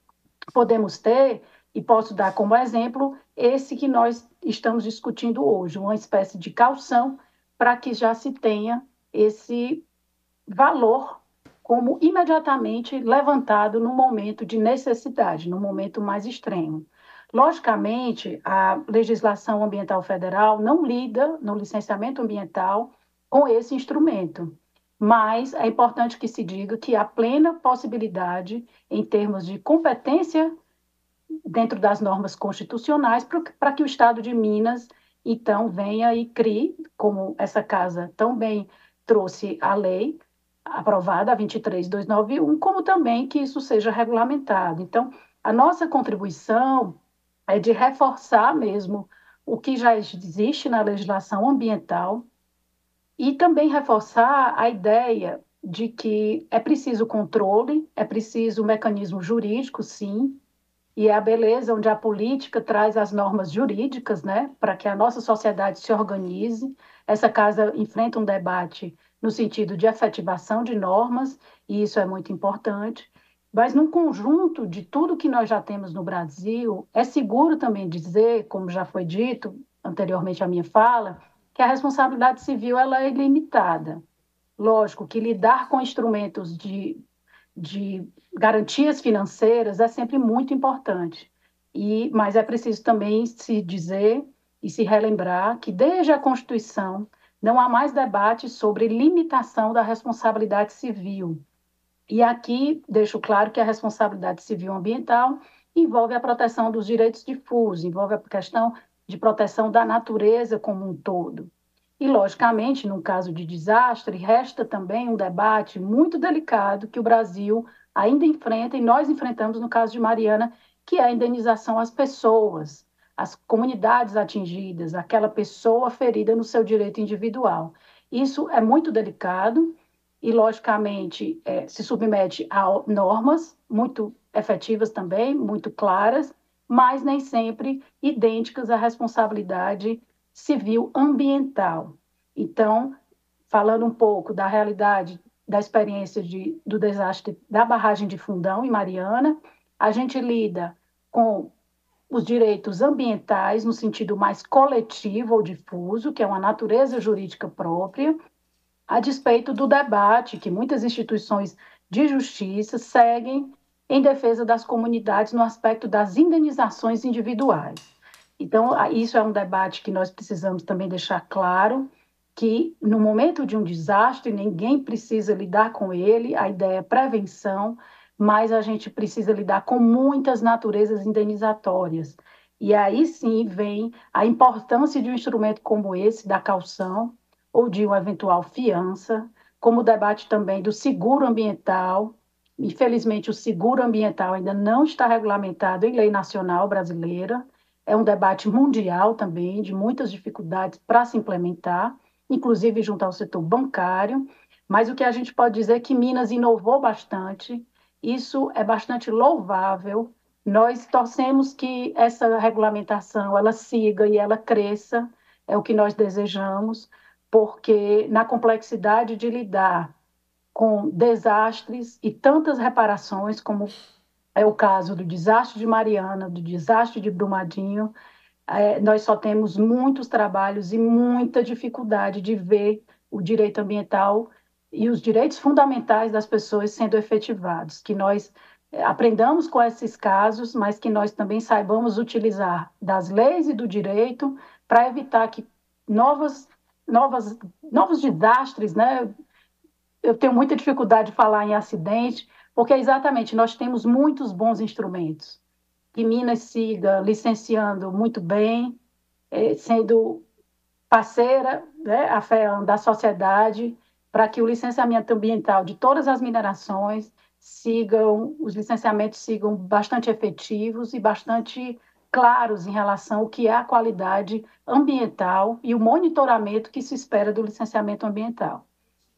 podemos ter, e posso dar como exemplo, esse que nós estamos discutindo hoje, uma espécie de calção para que já se tenha esse valor como imediatamente levantado no momento de necessidade, no momento mais extremo. Logicamente, a legislação ambiental federal não lida no licenciamento ambiental com esse instrumento, mas é importante que se diga que há plena possibilidade, em termos de competência dentro das normas constitucionais, para que o Estado de Minas então venha e crie, como essa casa tão bem trouxe a lei, aprovada a 23291, como também que isso seja regulamentado. Então, a nossa contribuição é de reforçar mesmo o que já existe na legislação ambiental e também reforçar a ideia de que é preciso controle, é preciso um mecanismo jurídico, sim, e é a beleza onde a política traz as normas jurídicas, né, para que a nossa sociedade se organize. Essa casa enfrenta um debate no sentido de efetivação de normas, e isso é muito importante, mas num conjunto de tudo que nós já temos no Brasil, é seguro também dizer, como já foi dito anteriormente à minha fala, que a responsabilidade civil ela é ilimitada. Lógico que lidar com instrumentos de, de garantias financeiras é sempre muito importante, e, mas é preciso também se dizer e se relembrar que desde a Constituição não há mais debate sobre limitação da responsabilidade civil. E aqui deixo claro que a responsabilidade civil ambiental envolve a proteção dos direitos difusos, envolve a questão de proteção da natureza como um todo. E, logicamente, no caso de desastre, resta também um debate muito delicado que o Brasil ainda enfrenta e nós enfrentamos no caso de Mariana, que é a indenização às pessoas as comunidades atingidas, aquela pessoa ferida no seu direito individual. Isso é muito delicado e, logicamente, é, se submete a normas muito efetivas também, muito claras, mas nem sempre idênticas à responsabilidade civil ambiental. Então, falando um pouco da realidade da experiência de, do desastre da barragem de Fundão e Mariana, a gente lida com os direitos ambientais no sentido mais coletivo ou difuso, que é uma natureza jurídica própria, a despeito do debate que muitas instituições de justiça seguem em defesa das comunidades no aspecto das indenizações individuais. Então, isso é um debate que nós precisamos também deixar claro que no momento de um desastre ninguém precisa lidar com ele, a ideia é prevenção mas a gente precisa lidar com muitas naturezas indenizatórias. E aí sim vem a importância de um instrumento como esse, da calção, ou de uma eventual fiança, como o debate também do seguro ambiental. Infelizmente, o seguro ambiental ainda não está regulamentado em lei nacional brasileira. É um debate mundial também, de muitas dificuldades para se implementar, inclusive junto ao setor bancário. Mas o que a gente pode dizer é que Minas inovou bastante isso é bastante louvável. Nós torcemos que essa regulamentação ela siga e ela cresça, é o que nós desejamos, porque na complexidade de lidar com desastres e tantas reparações, como é o caso do desastre de Mariana, do desastre de Brumadinho, é, nós só temos muitos trabalhos e muita dificuldade de ver o direito ambiental e os direitos fundamentais das pessoas sendo efetivados, que nós eh, aprendamos com esses casos, mas que nós também saibamos utilizar das leis e do direito para evitar que novas, novas, novos desastres, né? Eu tenho muita dificuldade de falar em acidente, porque é exatamente nós temos muitos bons instrumentos. Que Minas siga licenciando muito bem, eh, sendo parceira, né, a da sociedade, para que o licenciamento ambiental de todas as minerações sigam, os licenciamentos sigam bastante efetivos e bastante claros em relação ao que é a qualidade ambiental e o monitoramento que se espera do licenciamento ambiental.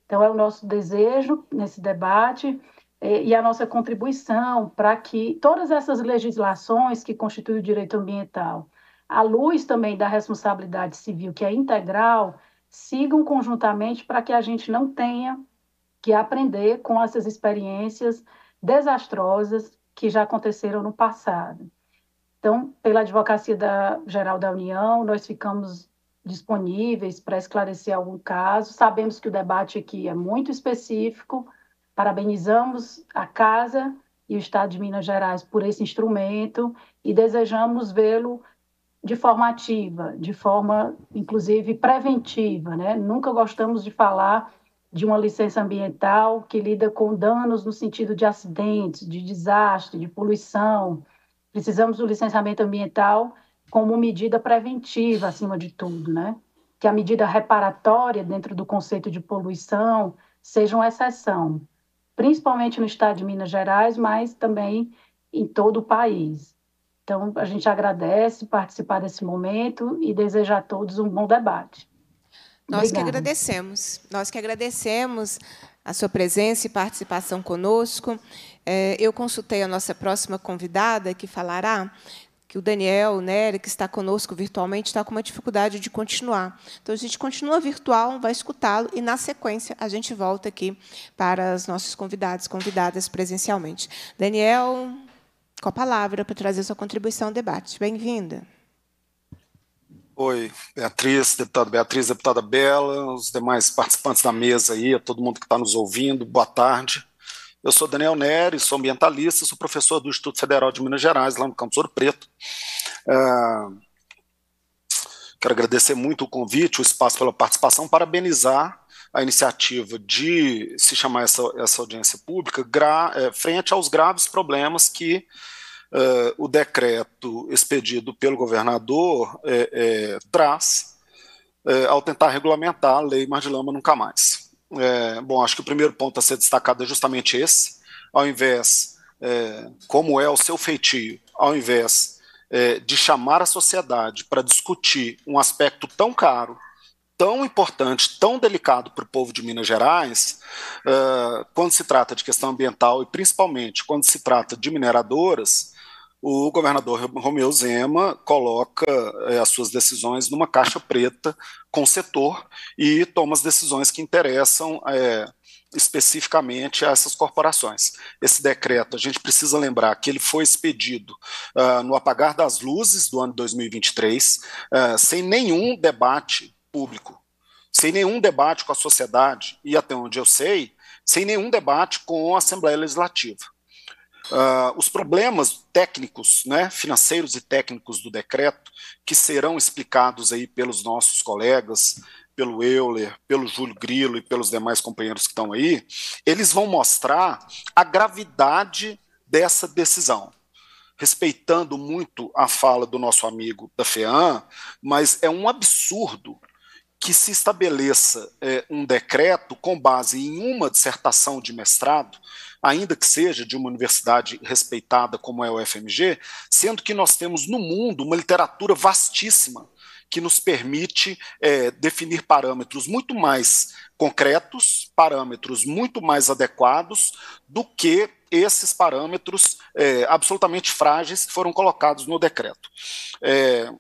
Então, é o nosso desejo nesse debate eh, e a nossa contribuição para que todas essas legislações que constituem o direito ambiental, à luz também da responsabilidade civil, que é integral, sigam conjuntamente para que a gente não tenha que aprender com essas experiências desastrosas que já aconteceram no passado. Então, pela Advocacia da, Geral da União, nós ficamos disponíveis para esclarecer algum caso. Sabemos que o debate aqui é muito específico. Parabenizamos a Casa e o Estado de Minas Gerais por esse instrumento e desejamos vê-lo de forma ativa, de forma, inclusive, preventiva. Né? Nunca gostamos de falar de uma licença ambiental que lida com danos no sentido de acidentes, de desastre, de poluição. Precisamos do licenciamento ambiental como medida preventiva, acima de tudo, né? Que a medida reparatória dentro do conceito de poluição seja uma exceção, principalmente no estado de Minas Gerais, mas também em todo o país. Então, a gente agradece participar desse momento e deseja a todos um bom debate. Nós que agradecemos. Nós que agradecemos a sua presença e participação conosco. É, eu consultei a nossa próxima convidada, que falará que o Daniel, Nery, né, que está conosco virtualmente, está com uma dificuldade de continuar. Então, a gente continua virtual, vai escutá-lo e, na sequência, a gente volta aqui para os nossos convidados, convidadas presencialmente. Daniel, com a palavra para trazer sua contribuição ao debate. Bem-vinda. Oi, Beatriz, deputada Beatriz, deputada Bela, os demais participantes da mesa aí, a todo mundo que está nos ouvindo, boa tarde. Eu sou Daniel Nery, sou ambientalista, sou professor do Instituto Federal de Minas Gerais, lá no Campos Ouro Preto. É, quero agradecer muito o convite, o espaço pela participação, parabenizar a iniciativa de se chamar essa, essa audiência pública gra, é, frente aos graves problemas que uh, o decreto expedido pelo governador é, é traz é, ao tentar regulamentar a lei Mar de Lama Nunca Mais. bom, acho que o primeiro ponto a ser destacado é justamente esse, ao invés, como é o seu feitio, ao invés de chamar a sociedade para discutir um aspecto tão caro tão importante, tão delicado para o povo de Minas Gerais, uh, quando se trata de questão ambiental e principalmente quando se trata de mineradoras, o governador Romeu Zema coloca eh, as suas decisões numa caixa preta com o setor e toma as decisões que interessam eh, especificamente a essas corporações. Esse decreto, a gente precisa lembrar que ele foi expedido uh, no apagar das luzes do ano 2023, uh, sem nenhum debate público, sem nenhum debate com a sociedade e, até onde eu sei, sem nenhum debate com a Assembleia Legislativa. Uh, os problemas técnicos, né, financeiros e técnicos do decreto, que serão explicados aí pelos nossos colegas, pelo Euler, pelo Júlio Grilo e pelos demais companheiros que estão aí, eles vão mostrar a gravidade dessa decisão. Respeitando muito a fala do nosso amigo da FEAM, mas é um absurdo que se estabeleça é, um decreto com base em uma dissertação de mestrado, ainda que seja de uma universidade respeitada como é o FMG, sendo que nós temos no mundo uma literatura vastíssima que nos permite é, definir parâmetros muito mais concretos, parâmetros muito mais adequados do que esses parâmetros é, absolutamente frágeis que foram colocados no decreto. É,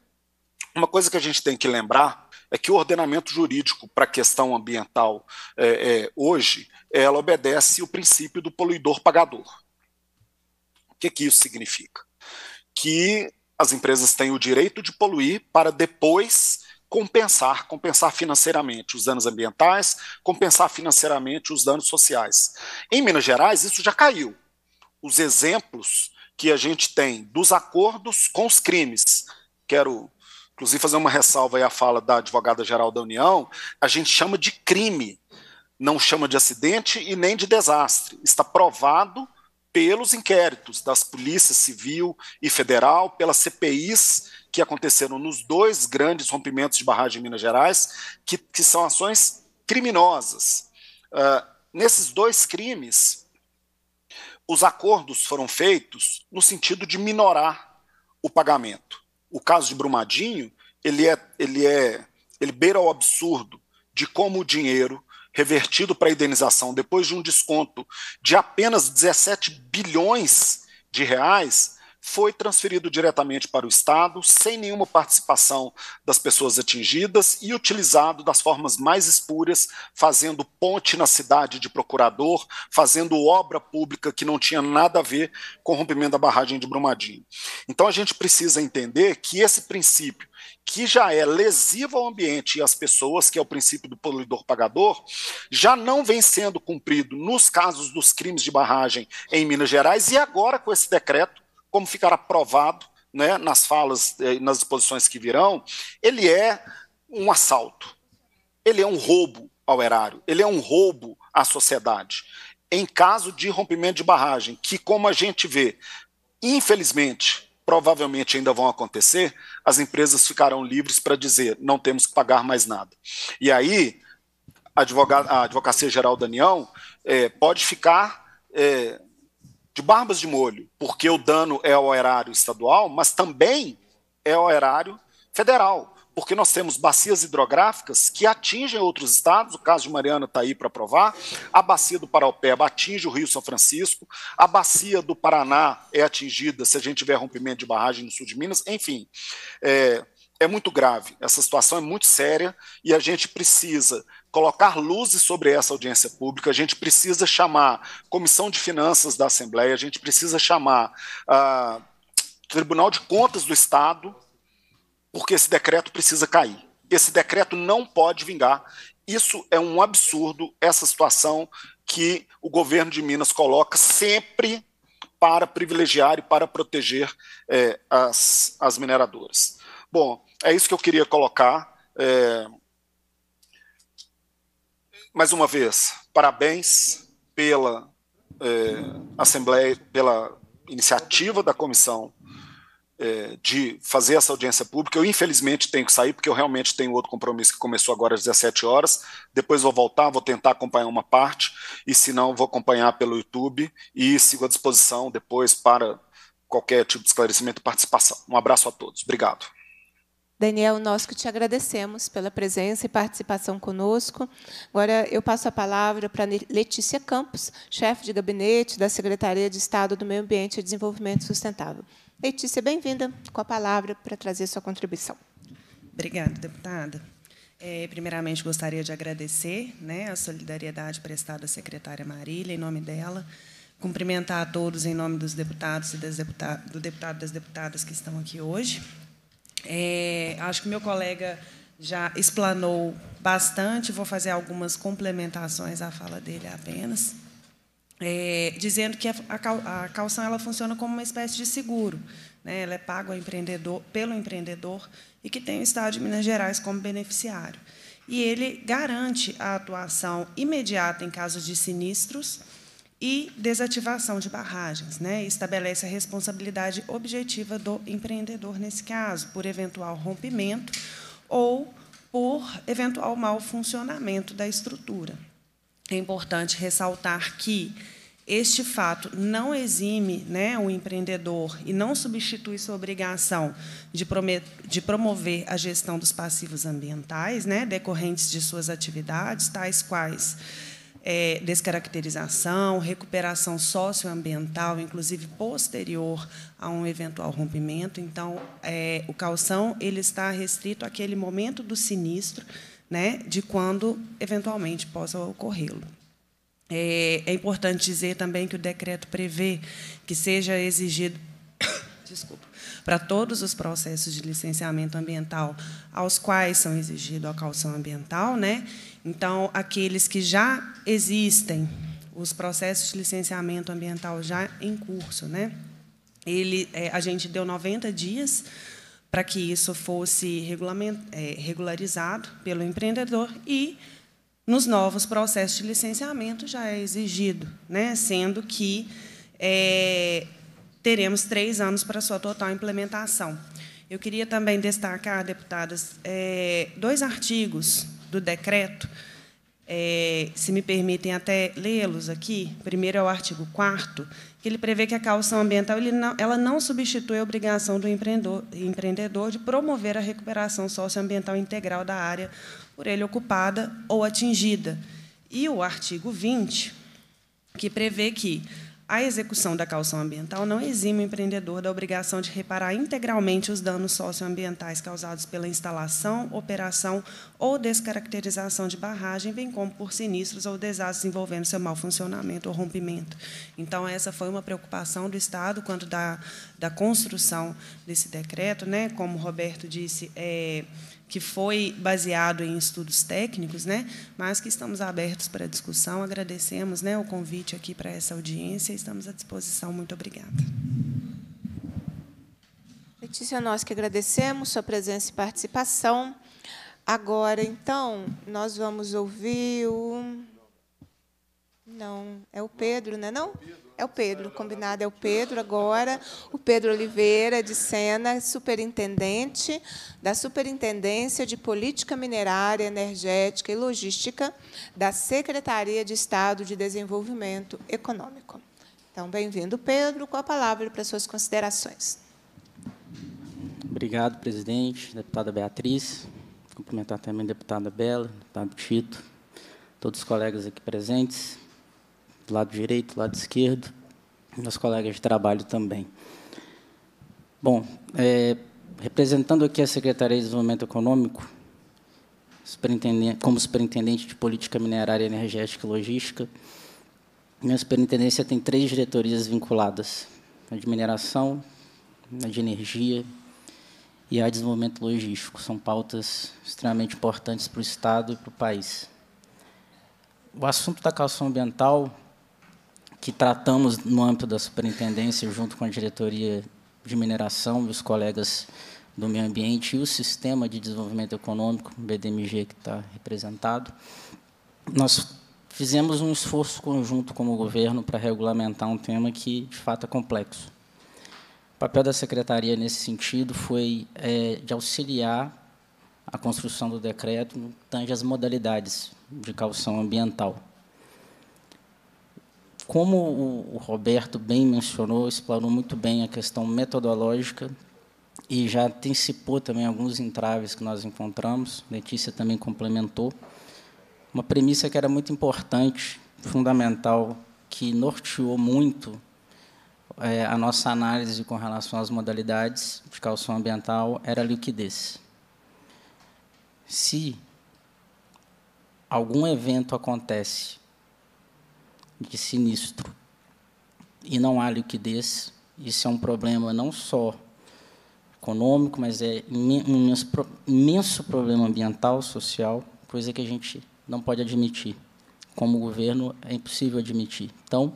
uma coisa que a gente tem que lembrar é que o ordenamento jurídico para a questão ambiental é, é, hoje, ela obedece o princípio do poluidor-pagador. O que, que isso significa? Que as empresas têm o direito de poluir para depois compensar, compensar financeiramente os danos ambientais, compensar financeiramente os danos sociais. Em Minas Gerais, isso já caiu. Os exemplos que a gente tem dos acordos com os crimes, quero inclusive fazer uma ressalva aí à fala da advogada-geral da União, a gente chama de crime, não chama de acidente e nem de desastre. Está provado pelos inquéritos das polícias civil e federal, pelas CPIs que aconteceram nos dois grandes rompimentos de barragem em Minas Gerais, que, que são ações criminosas. Uh, nesses dois crimes, os acordos foram feitos no sentido de minorar o pagamento o caso de Brumadinho, ele é, ele é, ele beira o absurdo de como o dinheiro revertido para indenização depois de um desconto de apenas 17 bilhões de reais foi transferido diretamente para o Estado, sem nenhuma participação das pessoas atingidas e utilizado das formas mais espúrias, fazendo ponte na cidade de procurador, fazendo obra pública que não tinha nada a ver com o rompimento da barragem de Brumadinho. Então a gente precisa entender que esse princípio que já é lesivo ao ambiente e às pessoas, que é o princípio do poluidor pagador, já não vem sendo cumprido nos casos dos crimes de barragem em Minas Gerais e agora com esse decreto como ficará provado né, nas falas e eh, nas exposições que virão, ele é um assalto, ele é um roubo ao erário, ele é um roubo à sociedade. Em caso de rompimento de barragem, que, como a gente vê, infelizmente, provavelmente ainda vão acontecer, as empresas ficarão livres para dizer não temos que pagar mais nada. E aí, a, a Advocacia Geral da União é, pode ficar. É, de barbas de molho, porque o dano é ao erário estadual, mas também é ao erário federal, porque nós temos bacias hidrográficas que atingem outros estados, o caso de Mariana está aí para provar, a bacia do Paraupeba atinge o Rio São Francisco, a bacia do Paraná é atingida se a gente tiver rompimento de barragem no sul de Minas, enfim, é, é muito grave, essa situação é muito séria e a gente precisa colocar luzes sobre essa audiência pública, a gente precisa chamar Comissão de Finanças da Assembleia, a gente precisa chamar ah, Tribunal de Contas do Estado, porque esse decreto precisa cair. Esse decreto não pode vingar. Isso é um absurdo, essa situação que o governo de Minas coloca sempre para privilegiar e para proteger eh, as, as mineradoras. Bom, é isso que eu queria colocar. Eh, mais uma vez, parabéns pela é, Assembleia, pela iniciativa da comissão é, de fazer essa audiência pública. Eu, infelizmente, tenho que sair, porque eu realmente tenho outro compromisso que começou agora às 17 horas. Depois vou voltar, vou tentar acompanhar uma parte, e se não, vou acompanhar pelo YouTube e sigo à disposição depois para qualquer tipo de esclarecimento e participação. Um abraço a todos. Obrigado. Daniel, nós que te agradecemos pela presença e participação conosco. Agora eu passo a palavra para Letícia Campos, chefe de gabinete da Secretaria de Estado do Meio Ambiente e Desenvolvimento Sustentável. Letícia, bem-vinda com a palavra para trazer sua contribuição. Obrigada, deputada. É, primeiramente, gostaria de agradecer né, a solidariedade prestada à secretária Marília, em nome dela, cumprimentar a todos em nome dos deputados e das deputadas, do deputado e das deputadas que estão aqui hoje. É, acho que meu colega já explanou bastante, vou fazer algumas complementações à fala dele apenas, é, dizendo que a, a calção ela funciona como uma espécie de seguro. Né? Ela é paga empreendedor, pelo empreendedor e que tem o Estado de Minas Gerais como beneficiário. E ele garante a atuação imediata em casos de sinistros, e desativação de barragens. Né? Estabelece a responsabilidade objetiva do empreendedor, nesse caso, por eventual rompimento ou por eventual mau funcionamento da estrutura. É importante ressaltar que este fato não exime né, o empreendedor e não substitui sua obrigação de, de promover a gestão dos passivos ambientais né, decorrentes de suas atividades, tais quais é, descaracterização, recuperação socioambiental, inclusive posterior a um eventual rompimento. Então, é, o calção ele está restrito àquele momento do sinistro, né, de quando eventualmente possa ocorrê-lo. É, é importante dizer também que o decreto prevê que seja exigido desculpa, para todos os processos de licenciamento ambiental aos quais são exigido a calção ambiental, né? Então, aqueles que já existem, os processos de licenciamento ambiental já em curso, né? Ele, é, a gente deu 90 dias para que isso fosse é, regularizado pelo empreendedor e nos novos processos de licenciamento já é exigido, né? Sendo que é, teremos três anos para sua total implementação. Eu queria também destacar, deputadas, é, dois artigos do decreto, é, se me permitem até lê-los aqui, primeiro é o artigo 4 que ele prevê que a caução ambiental não, ela não substitui a obrigação do empreendedor, empreendedor de promover a recuperação socioambiental integral da área por ele ocupada ou atingida. E o artigo 20, que prevê que a execução da calção ambiental não exime o empreendedor da obrigação de reparar integralmente os danos socioambientais causados pela instalação, operação ou descaracterização de barragem, bem como por sinistros ou desastres envolvendo seu mau funcionamento ou rompimento. Então, essa foi uma preocupação do Estado quanto da, da construção desse decreto. Né? Como o Roberto disse, é, que foi baseado em estudos técnicos, né, mas que estamos abertos para discussão. Agradecemos né, o convite aqui para essa audiência e estamos à disposição. Muito obrigada. Letícia, nós que agradecemos sua presença e participação. Agora, então, nós vamos ouvir o. Não, é o Pedro, né, não é? Não? Pedro. É o Pedro, combinado é o Pedro agora, o Pedro Oliveira de Sena, superintendente da Superintendência de Política Minerária, Energética e Logística da Secretaria de Estado de Desenvolvimento Econômico. Então, bem-vindo, Pedro, com a palavra para suas considerações. Obrigado, presidente, deputada Beatriz, cumprimentar também a deputada Bela, deputado Tito, todos os colegas aqui presentes do lado direito, do lado esquerdo, meus colegas de trabalho também. Bom, é, representando aqui a Secretaria de Desenvolvimento Econômico, superintendente, como superintendente de Política Minerária, Energética e Logística, minha superintendência tem três diretorias vinculadas: a de mineração, a de energia e a de desenvolvimento logístico. São pautas extremamente importantes para o Estado e para o país. O assunto da calção ambiental que tratamos no âmbito da superintendência, junto com a diretoria de mineração os colegas do meio ambiente e o sistema de desenvolvimento econômico, BDMG, que está representado, nós fizemos um esforço conjunto com o governo para regulamentar um tema que, de fato, é complexo. O papel da secretaria nesse sentido foi é, de auxiliar a construção do decreto tange as modalidades de calção ambiental. Como o Roberto bem mencionou, explanou muito bem a questão metodológica e já antecipou também alguns entraves que nós encontramos. Letícia também complementou. Uma premissa que era muito importante, fundamental, que norteou muito é, a nossa análise com relação às modalidades de calção ambiental era a liquidez. Se algum evento acontece de sinistro e não há liquidez, isso é um problema não só econômico, mas é um imenso problema ambiental, social, coisa que a gente não pode admitir. Como governo, é impossível admitir. Então,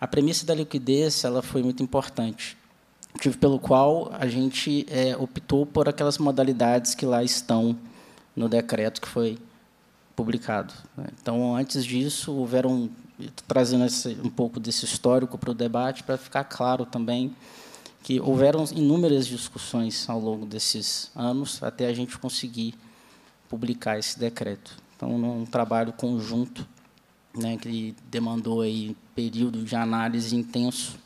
a premissa da liquidez ela foi muito importante, motivo pelo qual a gente é, optou por aquelas modalidades que lá estão no decreto que foi publicado. Né. Então, antes disso, houveram trazendo esse, um pouco desse histórico para o debate, para ficar claro também que houveram inúmeras discussões ao longo desses anos até a gente conseguir publicar esse decreto. Então, é um trabalho conjunto né, que demandou aí período de análise intenso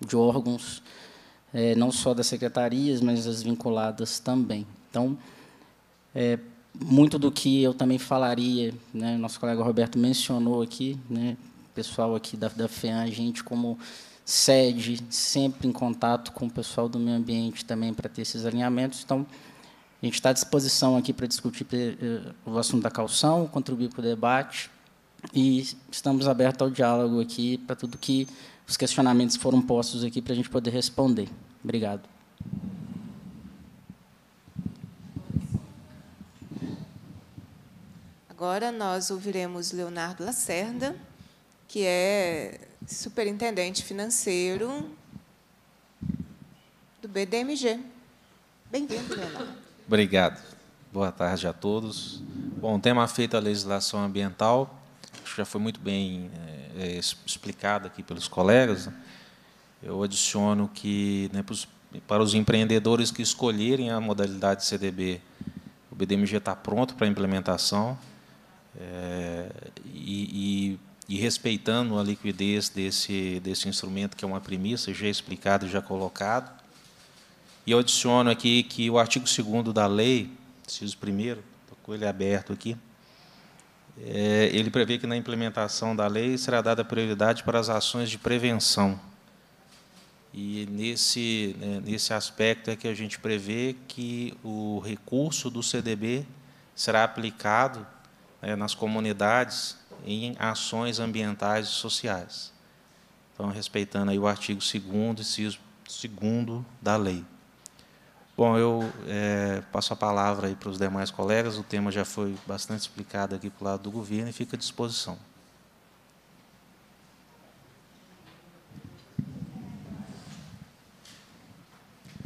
de órgãos, é, não só das secretarias, mas das vinculadas também. Então, é, muito do que eu também falaria, né, nosso colega Roberto mencionou aqui, né, pessoal aqui da, da FEAM, a gente como sede, sempre em contato com o pessoal do meio ambiente também para ter esses alinhamentos. Então, a gente está à disposição aqui para discutir eh, eh, o assunto da calção, contribuir para o debate e estamos abertos ao diálogo aqui para tudo que os questionamentos foram postos aqui para a gente poder responder. Obrigado. Agora nós ouviremos Leonardo Lacerda que é superintendente financeiro do BDMG. Bem-vindo, Leonardo. Obrigado. Boa tarde a todos. Bom, o tema feito a legislação ambiental, acho que já foi muito bem é, explicado aqui pelos colegas. Né? Eu adiciono que né, para os empreendedores que escolherem a modalidade CDB, o BDMG está pronto para implementação. É, e, e e respeitando a liquidez desse, desse instrumento, que é uma premissa já explicada e já colocado. E eu adiciono aqui que o artigo 2 da lei, preciso primeiro, estou com ele aberto aqui, é, ele prevê que na implementação da lei será dada prioridade para as ações de prevenção. E nesse, né, nesse aspecto é que a gente prevê que o recurso do CDB será aplicado né, nas comunidades em ações ambientais e sociais. Então, respeitando aí o artigo 2 e ciso 2 da lei. Bom, eu é, passo a palavra aí para os demais colegas, o tema já foi bastante explicado aqui para o lado do governo e fica à disposição.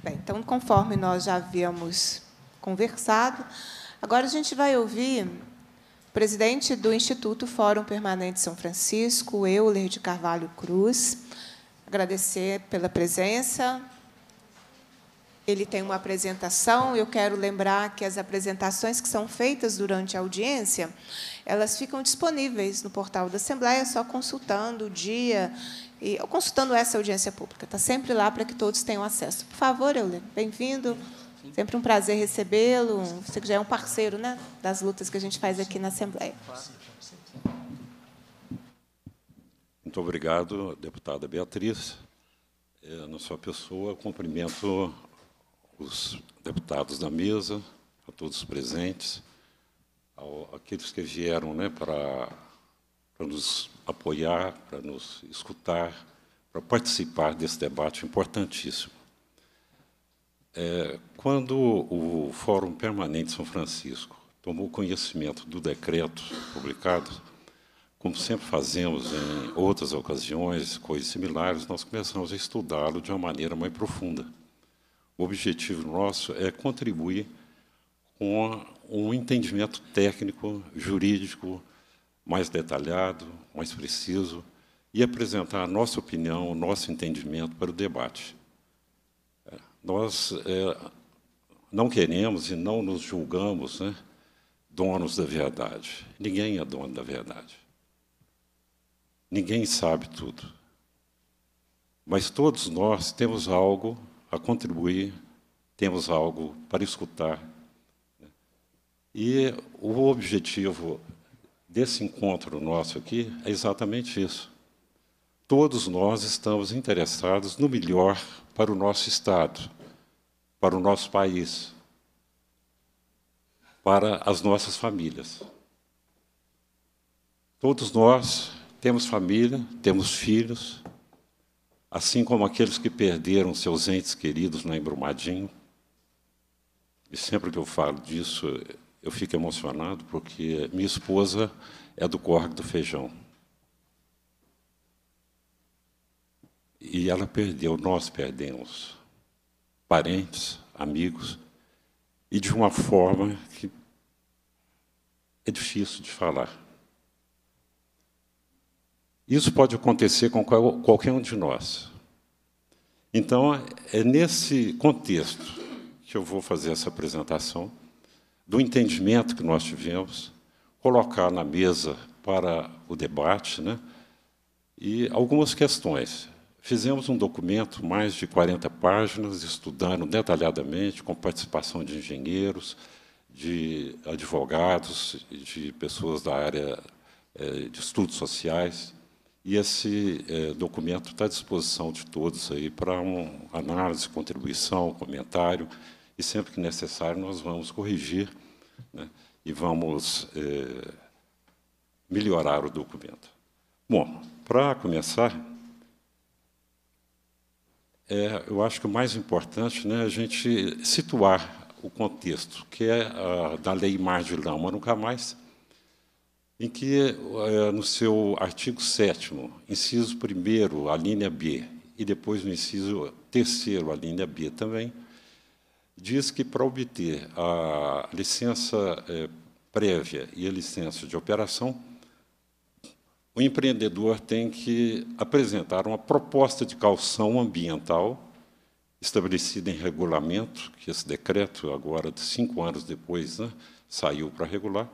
Bem, então, conforme nós já havíamos conversado, agora a gente vai ouvir presidente do Instituto Fórum Permanente São Francisco, Euler de Carvalho Cruz. Agradecer pela presença. Ele tem uma apresentação. Eu quero lembrar que as apresentações que são feitas durante a audiência, elas ficam disponíveis no portal da Assembleia, só consultando o dia e consultando essa audiência pública. Está sempre lá para que todos tenham acesso. Por favor, Euler, bem-vindo. Sempre um prazer recebê-lo. Você que já é um parceiro né, das lutas que a gente faz aqui na Assembleia. Muito obrigado, deputada Beatriz. É, na sua pessoa, cumprimento os deputados da mesa, a todos presentes, aqueles que vieram né, para, para nos apoiar, para nos escutar, para participar desse debate importantíssimo. É, quando o Fórum Permanente São Francisco tomou conhecimento do decreto publicado, como sempre fazemos em outras ocasiões, coisas similares, nós começamos a estudá-lo de uma maneira mais profunda. O objetivo nosso é contribuir com um entendimento técnico, jurídico, mais detalhado, mais preciso, e apresentar a nossa opinião, o nosso entendimento para o debate nós é, não queremos e não nos julgamos né, donos da verdade. Ninguém é dono da verdade. Ninguém sabe tudo. Mas todos nós temos algo a contribuir, temos algo para escutar. Né. E o objetivo desse encontro nosso aqui é exatamente isso. Todos nós estamos interessados no melhor para o nosso Estado, para o nosso país, para as nossas famílias. Todos nós temos família, temos filhos, assim como aqueles que perderam seus entes queridos no Embrumadinho. E sempre que eu falo disso, eu fico emocionado, porque minha esposa é do corte do Feijão. E ela perdeu, nós perdemos parentes, amigos, e de uma forma que é difícil de falar. Isso pode acontecer com qualquer um de nós. Então, é nesse contexto que eu vou fazer essa apresentação, do entendimento que nós tivemos, colocar na mesa para o debate né, e algumas questões. Fizemos um documento, mais de 40 páginas, estudando detalhadamente, com participação de engenheiros, de advogados, de pessoas da área é, de estudos sociais. E esse é, documento está à disposição de todos aí para uma análise, contribuição, comentário. E sempre que necessário, nós vamos corrigir né, e vamos é, melhorar o documento. Bom, para começar, é, eu acho que o mais importante né, é a gente situar o contexto, que é a, da Lei Mar de Lama Nunca Mais, em que, é, no seu artigo 7, inciso 1, a linha B, e depois no inciso 3, a linha B também, diz que para obter a licença é, prévia e a licença de operação, o empreendedor tem que apresentar uma proposta de calção ambiental estabelecida em regulamento, que esse decreto, agora, de cinco anos depois, né, saiu para regular,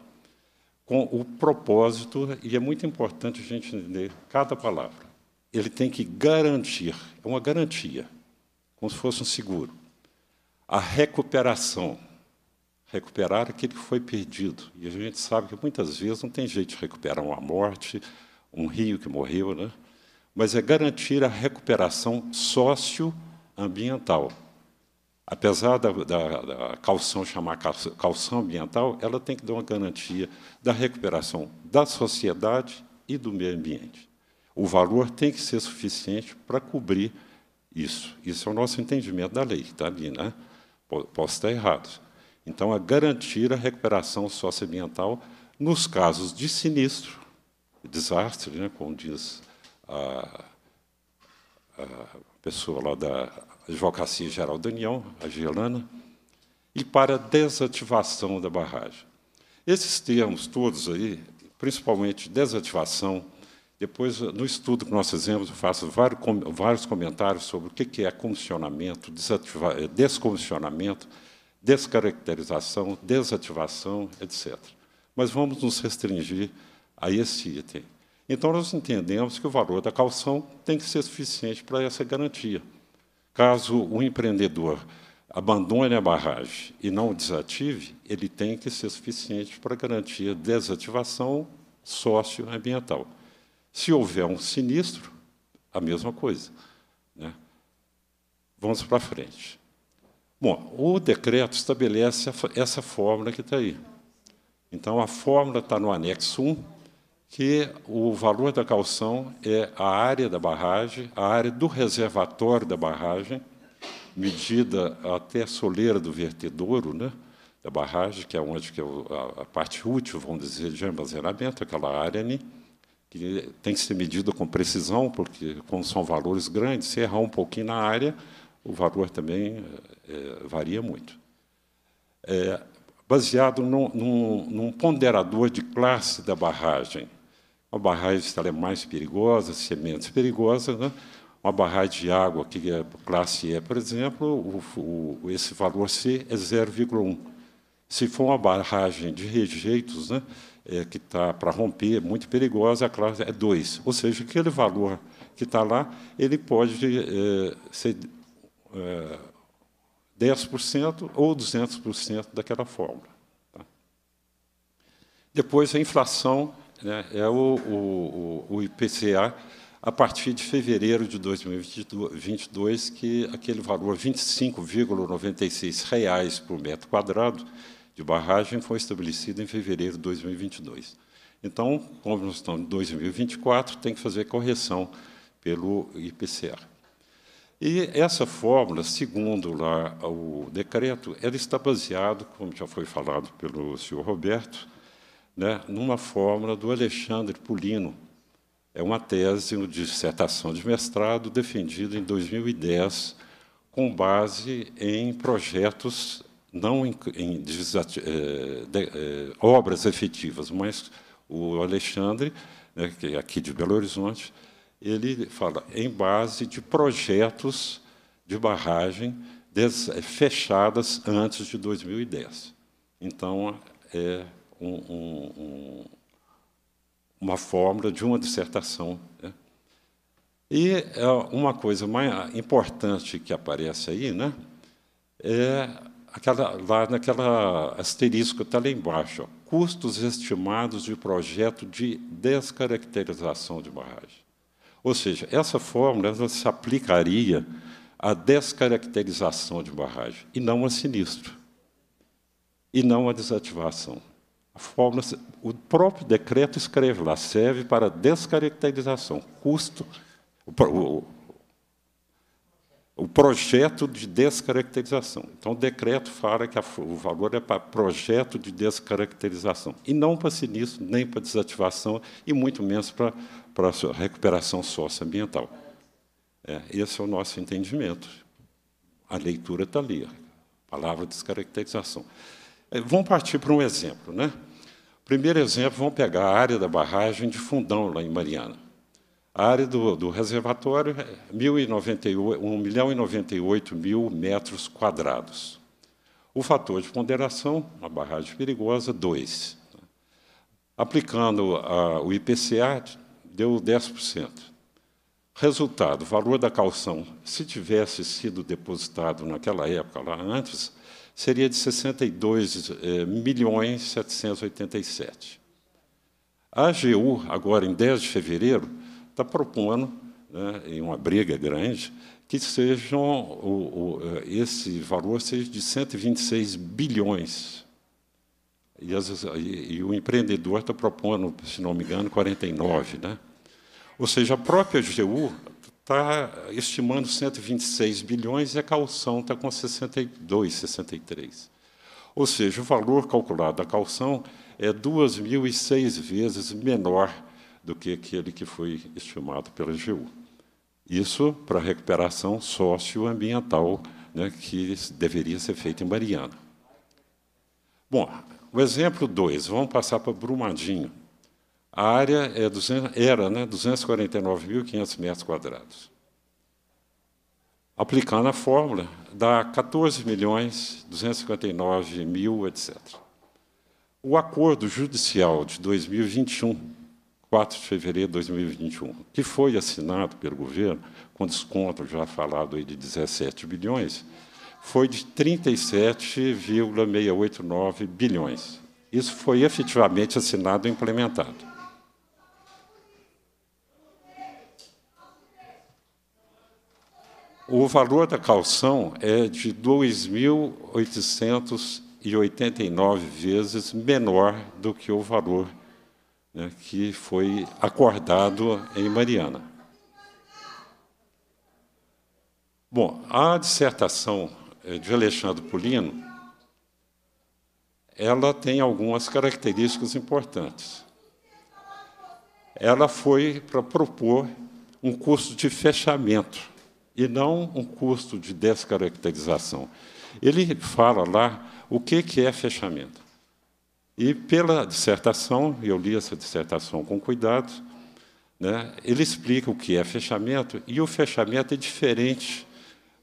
com o propósito, e é muito importante a gente entender cada palavra, ele tem que garantir, é uma garantia, como se fosse um seguro, a recuperação, recuperar aquilo que foi perdido. E a gente sabe que muitas vezes não tem jeito de recuperar uma morte, um rio que morreu, né? mas é garantir a recuperação socioambiental. Apesar da, da, da calção chamar calção ambiental, ela tem que dar uma garantia da recuperação da sociedade e do meio ambiente. O valor tem que ser suficiente para cobrir isso. Isso é o nosso entendimento da lei, está ali, né? Posso estar errado. Então, é garantir a recuperação socioambiental nos casos de sinistro, desastre, né, como diz a, a pessoa lá da Advocacia Geral da União, a Gelana, e para desativação da barragem. Esses termos todos aí, principalmente desativação, depois, no estudo que nós fizemos, eu faço vários, comentários sobre o que é comissionamento, eh, descomissionamento, descaracterização, desativação, etc. Mas vamos nos restringir a esse item. Então, nós entendemos que o valor da calção tem que ser suficiente para essa garantia. Caso o empreendedor abandone a barragem e não desative, ele tem que ser suficiente para garantir a desativação socioambiental. Se houver um sinistro, a mesma coisa. Né? Vamos para frente. Bom, o decreto estabelece essa fórmula que está aí. Então, a fórmula está no anexo 1, que o valor da calção é a área da barragem, a área do reservatório da barragem, medida até a soleira do vertedouro, né, da barragem, que é onde que é a parte útil, vamos dizer, de armazenamento, aquela área ali, que tem que ser medida com precisão, porque, como são valores grandes, se errar um pouquinho na área, o valor também é, varia muito. É, baseado no num ponderador de classe da barragem, uma barragem ela é mais perigosa, se é menos perigosa. Né? Uma barragem de água, que é classe E, por exemplo, o, o, esse valor C é 0,1. Se for uma barragem de rejeitos, né, é, que está para romper, muito perigosa, a classe é 2. Ou seja, aquele valor que está lá, ele pode é, ser é, 10% ou 200% daquela fórmula. Tá? Depois, a inflação né, é o, o, o IPCA a partir de fevereiro de 2022, que aquele valor R$ 25,96 por metro quadrado de barragem foi estabelecido em fevereiro de 2022. Então, como nós estamos em 2024, tem que fazer correção pelo IPCA. E essa fórmula, segundo lá o decreto, ela está baseada, como já foi falado pelo senhor Roberto, né, numa fórmula do Alexandre Pulino. É uma tese uma dissertação de mestrado defendida em 2010 com base em projetos, não em, em eh, de, de, eh, obras efetivas, mas o Alexandre, né, que é aqui de Belo Horizonte, ele fala em base de projetos de barragem fechadas antes de 2010. Então, é, um, um, uma fórmula de uma dissertação. Né? E é, uma coisa mais importante que aparece aí, né, é aquela, lá naquela asterisco está lá embaixo, ó, custos estimados de projeto de descaracterização de barragem. Ou seja, essa fórmula se aplicaria à descaracterização de barragem, e não a sinistro, e não a desativação. Fórmula, o próprio decreto escreve lá, serve para descaracterização, custo, o, o, o projeto de descaracterização. Então, o decreto fala que a, o valor é para projeto de descaracterização, e não para sinistro, nem para desativação, e muito menos para, para recuperação socioambiental. É, esse é o nosso entendimento. A leitura está ali, a palavra descaracterização. É, vamos partir para um exemplo. Né? Primeiro exemplo, vamos pegar a área da barragem de Fundão, lá em Mariana. A área do, do reservatório é 1.098 1 milhão e 98 mil metros quadrados. O fator de ponderação, uma barragem perigosa, 2. Aplicando a, o IPCA, deu 10%. Resultado, o valor da calção, se tivesse sido depositado naquela época, lá antes, seria de 62 eh, milhões 787. A AGU, agora em 10 de fevereiro, está propondo, né, em uma briga grande, que sejam o, o, eh, esse valor seja de 126 bilhões. E, as, e, e o empreendedor está propondo, se não me engano, 49, né? Ou seja, a própria AGU está estimando 126 bilhões e a calção está com 62, 63. Ou seja, o valor calculado da calção é 2.006 vezes menor do que aquele que foi estimado pela ANGU. Isso para a recuperação socioambiental né, que deveria ser feita em Mariana. Bom, o exemplo 2, vamos passar para Brumadinho. A área é 200, era né, 249.500 metros quadrados. Aplicando a fórmula, dá 14 milhões 259 mil, etc. O acordo judicial de 2021, 4 de fevereiro de 2021, que foi assinado pelo governo, com desconto já falado aí de 17 bilhões, foi de 37,689 bilhões. Isso foi efetivamente assinado e implementado. O valor da calção é de 2.889 vezes menor do que o valor né, que foi acordado em Mariana. Bom, a dissertação eh, de Alexandre Polino, ela tem algumas características importantes. Ela foi para propor um curso de fechamento e não um custo de descaracterização. Ele fala lá o que, que é fechamento. E pela dissertação, eu li essa dissertação com cuidado, né, ele explica o que é fechamento, e o fechamento é diferente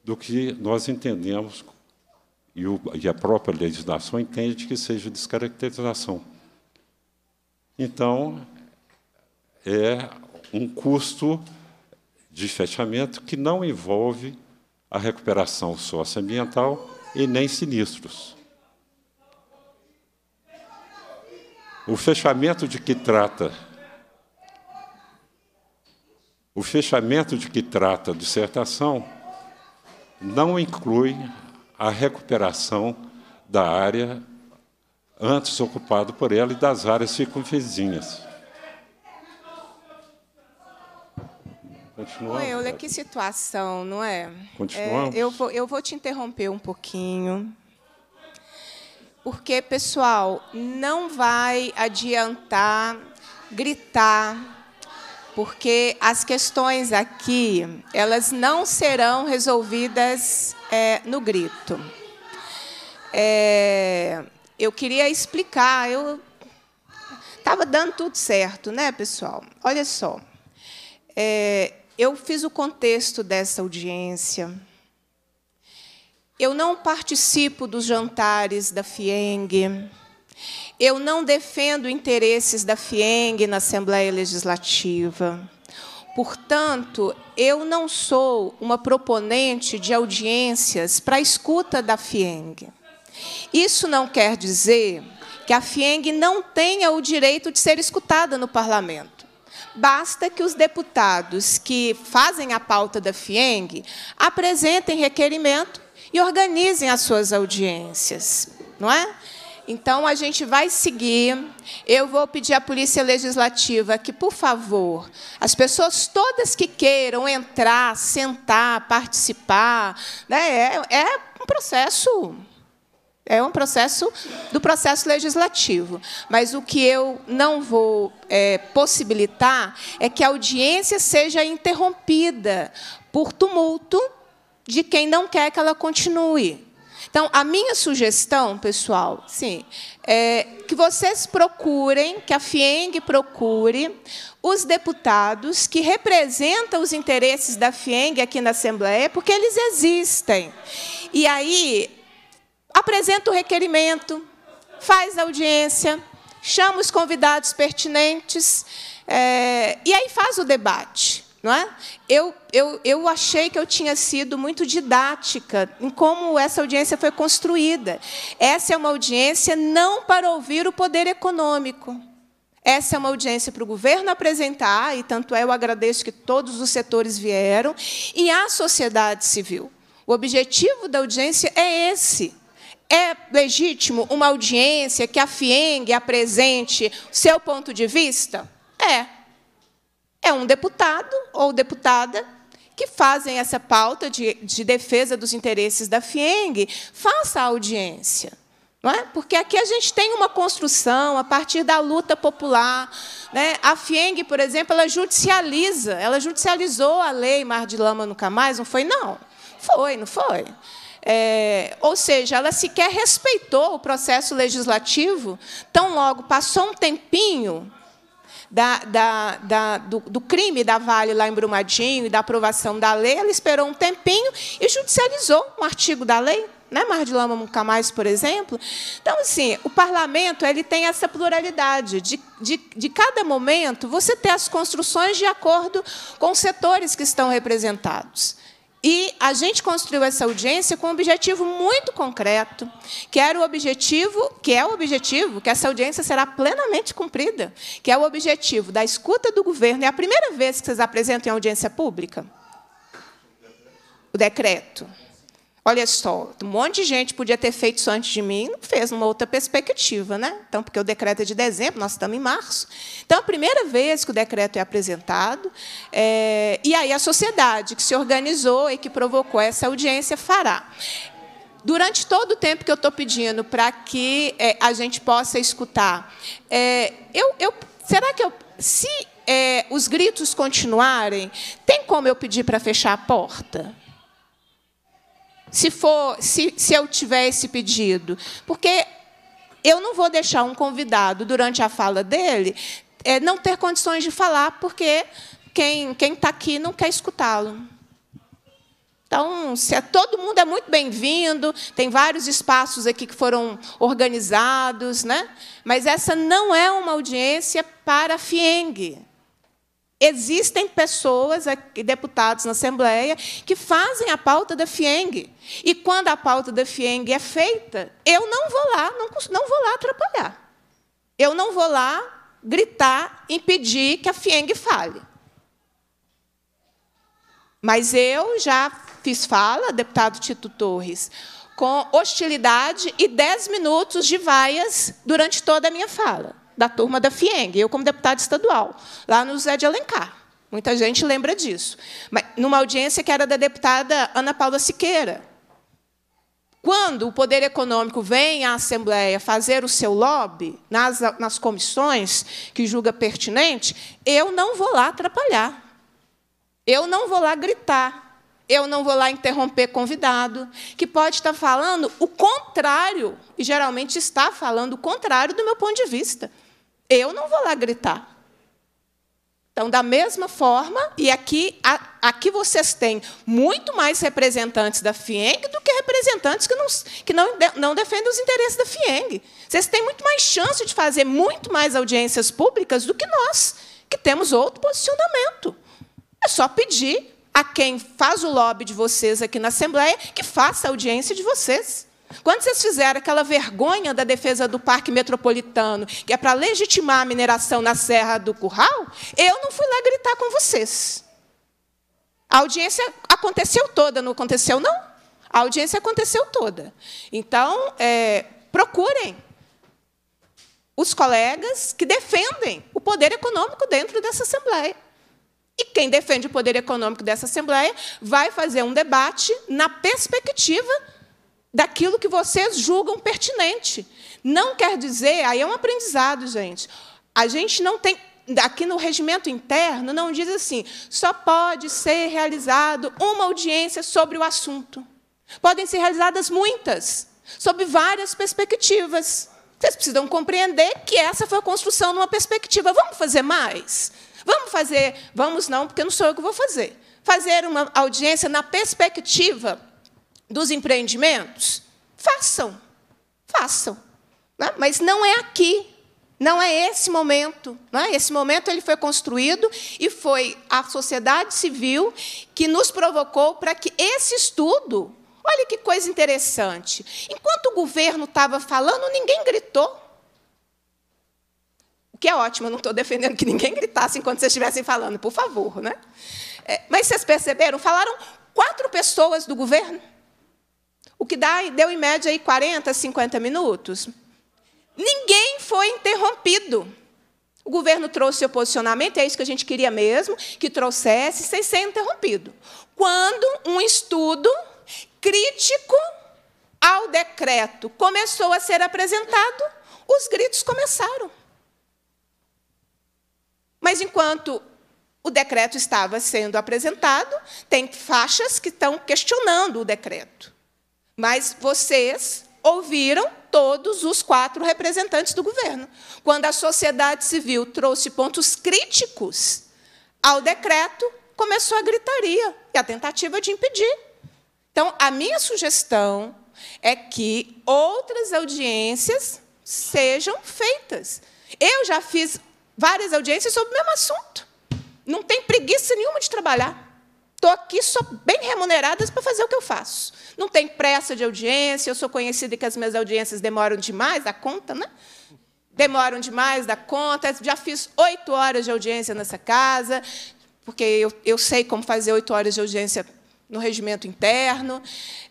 do que nós entendemos, e, o, e a própria legislação entende que seja descaracterização. Então, é um custo de fechamento que não envolve a recuperação socioambiental e nem sinistros. O fechamento de que trata o fechamento de que trata a dissertação não inclui a recuperação da área antes ocupada por ela e das áreas circunvizinhas. Continuamos. Oi, olha que situação, não é? Continuamos. É, eu, vou, eu vou te interromper um pouquinho. Porque, pessoal, não vai adiantar gritar, porque as questões aqui elas não serão resolvidas é, no grito. É, eu queria explicar, eu estava dando tudo certo, né, pessoal? Olha só, é, eu fiz o contexto dessa audiência. Eu não participo dos jantares da FIENG. Eu não defendo interesses da FIENG na Assembleia Legislativa. Portanto, eu não sou uma proponente de audiências para a escuta da FIENG. Isso não quer dizer que a FIENG não tenha o direito de ser escutada no parlamento basta que os deputados que fazem a pauta da FIENG apresentem requerimento e organizem as suas audiências, não é? Então, a gente vai seguir. Eu vou pedir à Polícia Legislativa que, por favor, as pessoas todas que queiram entrar, sentar, participar, né, é, é um processo é um processo do processo legislativo. Mas o que eu não vou é, possibilitar é que a audiência seja interrompida por tumulto de quem não quer que ela continue. Então, a minha sugestão, pessoal, sim, é que vocês procurem, que a FIENG procure os deputados que representam os interesses da FIENG aqui na Assembleia, porque eles existem. E aí, apresenta o requerimento, faz a audiência, chama os convidados pertinentes é, e aí faz o debate. Não é? eu, eu, eu achei que eu tinha sido muito didática em como essa audiência foi construída. Essa é uma audiência não para ouvir o poder econômico. Essa é uma audiência para o governo apresentar, e tanto é, eu agradeço que todos os setores vieram, e a sociedade civil. O objetivo da audiência é esse. É legítimo uma audiência que a FIENG apresente seu ponto de vista? É. É um deputado ou deputada que fazem essa pauta de, de defesa dos interesses da FIENG, faça a audiência. É? Porque aqui a gente tem uma construção a partir da luta popular. Né? A FIENG, por exemplo, ela judicializa, ela judicializou a lei Mar de Lama Nunca Mais, não foi, não? Foi, não foi? É, ou seja, ela sequer respeitou o processo legislativo, tão logo passou um tempinho da, da, da, do, do, crime da Vale lá em Brumadinho e da aprovação da lei, ela esperou um tempinho e judicializou um artigo da lei. Né, Mar de Lama Nunca Mais, por exemplo. Então, assim, o parlamento ele tem essa pluralidade de, de, de cada momento você ter as construções de acordo com os setores que estão representados. E a gente construiu essa audiência com um objetivo muito concreto, que era o objetivo, que é o objetivo, que essa audiência será plenamente cumprida, que é o objetivo da escuta do governo. É a primeira vez que vocês apresentam em audiência pública? O decreto. Olha só, um monte de gente podia ter feito isso antes de mim, não fez numa outra perspectiva, né? Então, porque o decreto é de dezembro, nós estamos em março. Então, a primeira vez que o decreto é apresentado, é, e aí a sociedade que se organizou e que provocou essa audiência fará. Durante todo o tempo que eu estou pedindo para que é, a gente possa escutar, é, eu, eu, será que eu, se é, os gritos continuarem, tem como eu pedir para fechar a porta? se for se, se eu tiver esse pedido, porque eu não vou deixar um convidado durante a fala dele é, não ter condições de falar, porque quem quem está aqui não quer escutá-lo. Então, se é, todo mundo é muito bem-vindo, tem vários espaços aqui que foram organizados, né? mas essa não é uma audiência para a FIENG. Existem pessoas, deputados na Assembleia, que fazem a pauta da FIENG. E quando a pauta da FIENG é feita, eu não vou lá, não, não vou lá atrapalhar. Eu não vou lá gritar, impedir que a FIENG fale. Mas eu já fiz fala, deputado Tito Torres, com hostilidade e 10 minutos de vaias durante toda a minha fala da turma da FIENG, eu como deputada estadual, lá no Zé de Alencar. Muita gente lembra disso. Mas, numa audiência que era da deputada Ana Paula Siqueira. Quando o poder econômico vem à Assembleia fazer o seu lobby nas, nas comissões que julga pertinente, eu não vou lá atrapalhar. Eu não vou lá gritar eu não vou lá interromper convidado, que pode estar falando o contrário, e geralmente está falando o contrário do meu ponto de vista. Eu não vou lá gritar. Então, da mesma forma, e aqui, a, aqui vocês têm muito mais representantes da FIENG do que representantes que, não, que não, de, não defendem os interesses da FIENG. Vocês têm muito mais chance de fazer muito mais audiências públicas do que nós, que temos outro posicionamento. É só pedir a quem faz o lobby de vocês aqui na Assembleia que faça a audiência de vocês. Quando vocês fizeram aquela vergonha da defesa do Parque Metropolitano, que é para legitimar a mineração na Serra do Curral, eu não fui lá gritar com vocês. A audiência aconteceu toda, não aconteceu, não? A audiência aconteceu toda. Então, é, procurem os colegas que defendem o poder econômico dentro dessa Assembleia. E quem defende o poder econômico dessa Assembleia vai fazer um debate na perspectiva daquilo que vocês julgam pertinente. Não quer dizer, aí é um aprendizado, gente. A gente não tem aqui no regimento interno não diz assim, só pode ser realizado uma audiência sobre o assunto. Podem ser realizadas muitas, sob várias perspectivas. Vocês precisam compreender que essa foi a construção numa perspectiva. Vamos fazer mais? Vamos fazer, vamos não, porque não sou eu que vou fazer. Fazer uma audiência na perspectiva dos empreendimentos? Façam, façam. Né? Mas não é aqui, não é esse momento. É? Esse momento ele foi construído e foi a sociedade civil que nos provocou para que esse estudo. Olha que coisa interessante. Enquanto o governo estava falando, ninguém gritou que é ótimo, eu não estou defendendo que ninguém gritasse enquanto vocês estivessem falando, por favor. Né? É, mas vocês perceberam? Falaram quatro pessoas do governo, o que dá, deu em média aí 40, 50 minutos. Ninguém foi interrompido. O governo trouxe o posicionamento, é isso que a gente queria mesmo, que trouxesse, sem ser interrompido. Quando um estudo crítico ao decreto começou a ser apresentado, os gritos começaram. Mas enquanto o decreto estava sendo apresentado, tem faixas que estão questionando o decreto. Mas vocês ouviram todos os quatro representantes do governo. Quando a sociedade civil trouxe pontos críticos ao decreto, começou a gritaria e a tentativa de impedir. Então, a minha sugestão é que outras audiências sejam feitas. Eu já fiz várias audiências sobre o mesmo assunto. Não tem preguiça nenhuma de trabalhar. Estou aqui, só bem remuneradas para fazer o que eu faço. Não tem pressa de audiência, eu sou conhecida que as minhas audiências demoram demais da conta, né? Demoram demais da conta. Já fiz oito horas de audiência nessa casa, porque eu, eu sei como fazer oito horas de audiência no regimento interno.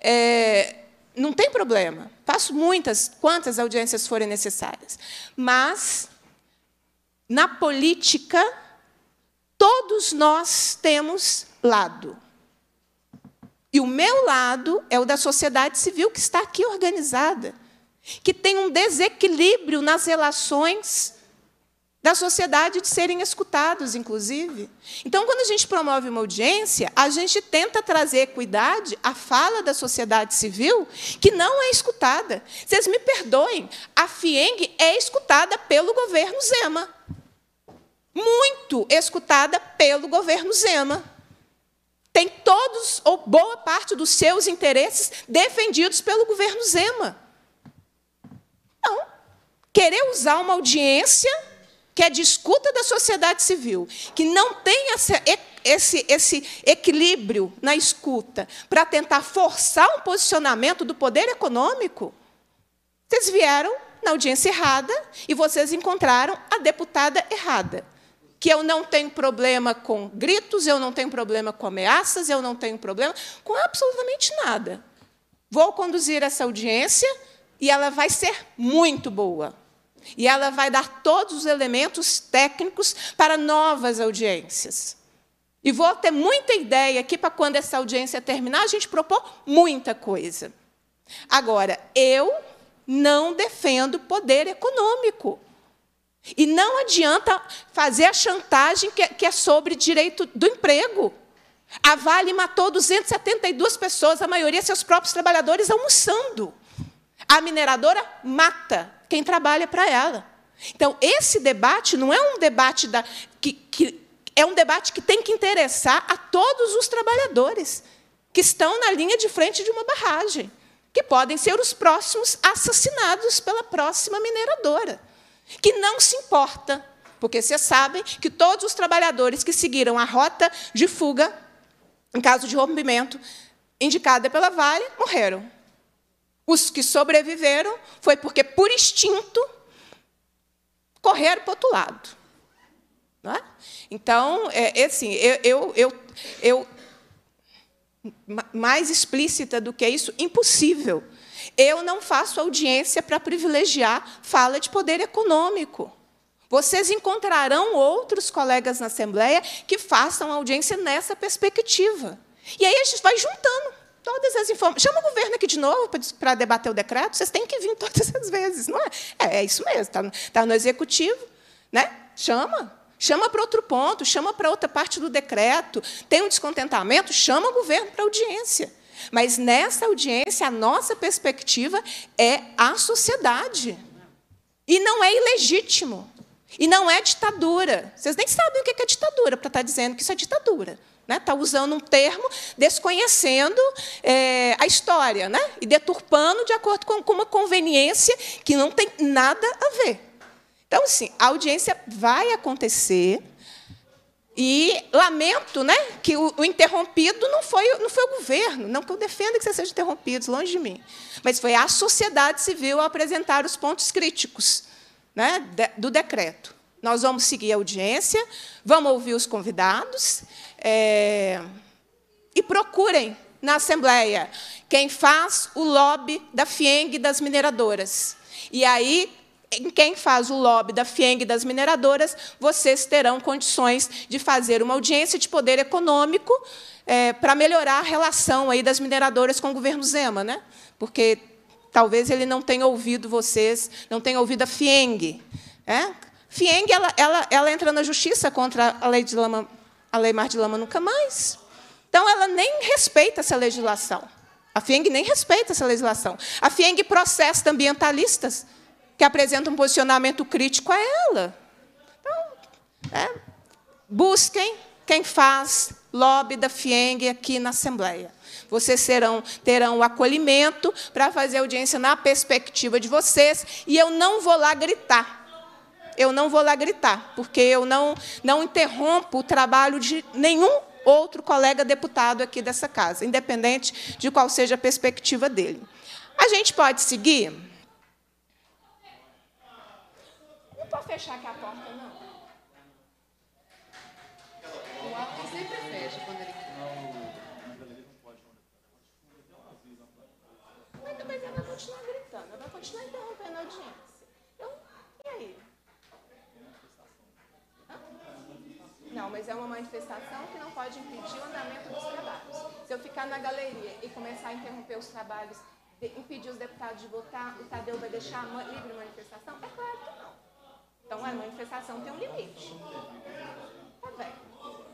É, não tem problema. Faço muitas, quantas audiências forem necessárias. Mas na política, todos nós temos lado. E o meu lado é o da sociedade civil que está aqui organizada, que tem um desequilíbrio nas relações da sociedade de serem escutados, inclusive. Então, quando a gente promove uma audiência, a gente tenta trazer equidade à fala da sociedade civil, que não é escutada. Vocês me perdoem, a FIENG é escutada pelo governo Zema muito escutada pelo governo Zema. Tem todos ou boa parte dos seus interesses defendidos pelo governo Zema. Não. Querer usar uma audiência que é discuta da sociedade civil, que não tem essa, esse, esse equilíbrio na escuta, para tentar forçar um posicionamento do poder econômico, vocês vieram na audiência errada e vocês encontraram a deputada errada que eu não tenho problema com gritos, eu não tenho problema com ameaças, eu não tenho problema com absolutamente nada. Vou conduzir essa audiência e ela vai ser muito boa. E ela vai dar todos os elementos técnicos para novas audiências. E vou ter muita ideia aqui para quando essa audiência terminar, a gente propor muita coisa. Agora, eu não defendo poder econômico. E não adianta fazer a chantagem que é sobre direito do emprego. A Vale matou 272 pessoas, a maioria seus próprios trabalhadores, almoçando. A mineradora mata quem trabalha para ela. Então, esse debate não é um debate da, que, que, é um debate que tem que interessar a todos os trabalhadores que estão na linha de frente de uma barragem, que podem ser os próximos assassinados pela próxima mineradora que não se importa, porque vocês sabem que todos os trabalhadores que seguiram a rota de fuga, em caso de rompimento indicada pela Vale, morreram. Os que sobreviveram foi porque, por instinto, correram para o outro lado. Não é? Então, é, é assim, eu, eu, eu, eu mais explícita do que isso, impossível eu não faço audiência para privilegiar fala de poder econômico. Vocês encontrarão outros colegas na Assembleia que façam audiência nessa perspectiva. E aí a gente vai juntando todas as informações. Chama o governo aqui de novo para debater o decreto, vocês têm que vir todas as vezes, não é? É, é isso mesmo, está tá no executivo, né? Chama. Chama para outro ponto, chama para outra parte do decreto. Tem um descontentamento, chama o governo para audiência. Mas nessa audiência, a nossa perspectiva é a sociedade. E não é ilegítimo. E não é ditadura. Vocês nem sabem o que é ditadura para estar tá dizendo que isso é ditadura. Está né? usando um termo, desconhecendo é, a história né? e deturpando de acordo com, com uma conveniência que não tem nada a ver. Então, sim, a audiência vai acontecer, e lamento né, que o, o, interrompido não foi, não foi o governo, não que eu defenda que você seja interrompido, longe de mim, mas foi a sociedade civil a apresentar os pontos críticos né, de, do decreto. Nós vamos seguir a audiência, vamos ouvir os convidados é, e procurem na Assembleia quem faz o lobby da FIENG das mineradoras. E aí em quem faz o lobby da FIENG e das mineradoras, vocês terão condições de fazer uma audiência de poder econômico é, para melhorar a relação aí das mineradoras com o governo Zema, né? porque talvez ele não tenha ouvido vocês, não tenha ouvido a FIENG. É? FIENG ela, ela, ela entra na justiça contra a lei, de lama, a lei Mar de Lama Nunca Mais. Então, ela nem respeita essa legislação. A FIENG nem respeita essa legislação. A FIENG processa ambientalistas que apresenta um posicionamento crítico a ela. Então, é, busquem quem faz lobby da FIENG aqui na Assembleia. Vocês serão, terão o acolhimento para fazer audiência na perspectiva de vocês, e eu não vou lá gritar. Eu não vou lá gritar, porque eu não, não interrompo o trabalho de nenhum outro colega deputado aqui dessa casa, independente de qual seja a perspectiva dele. A gente pode seguir? fechar aqui a porta, não. O Alan sempre fecha quando ele quer. Mas também ela vai continuar gritando, ela vai continuar interrompendo a audiência. Então, e aí? Não, mas é uma manifestação que não pode impedir o andamento dos trabalhos. Se eu ficar na galeria e começar a interromper os trabalhos impedir os deputados de votar, o Tadeu vai deixar livre manifestação? É claro que não. Então a manifestação tem um limite. Tá bem.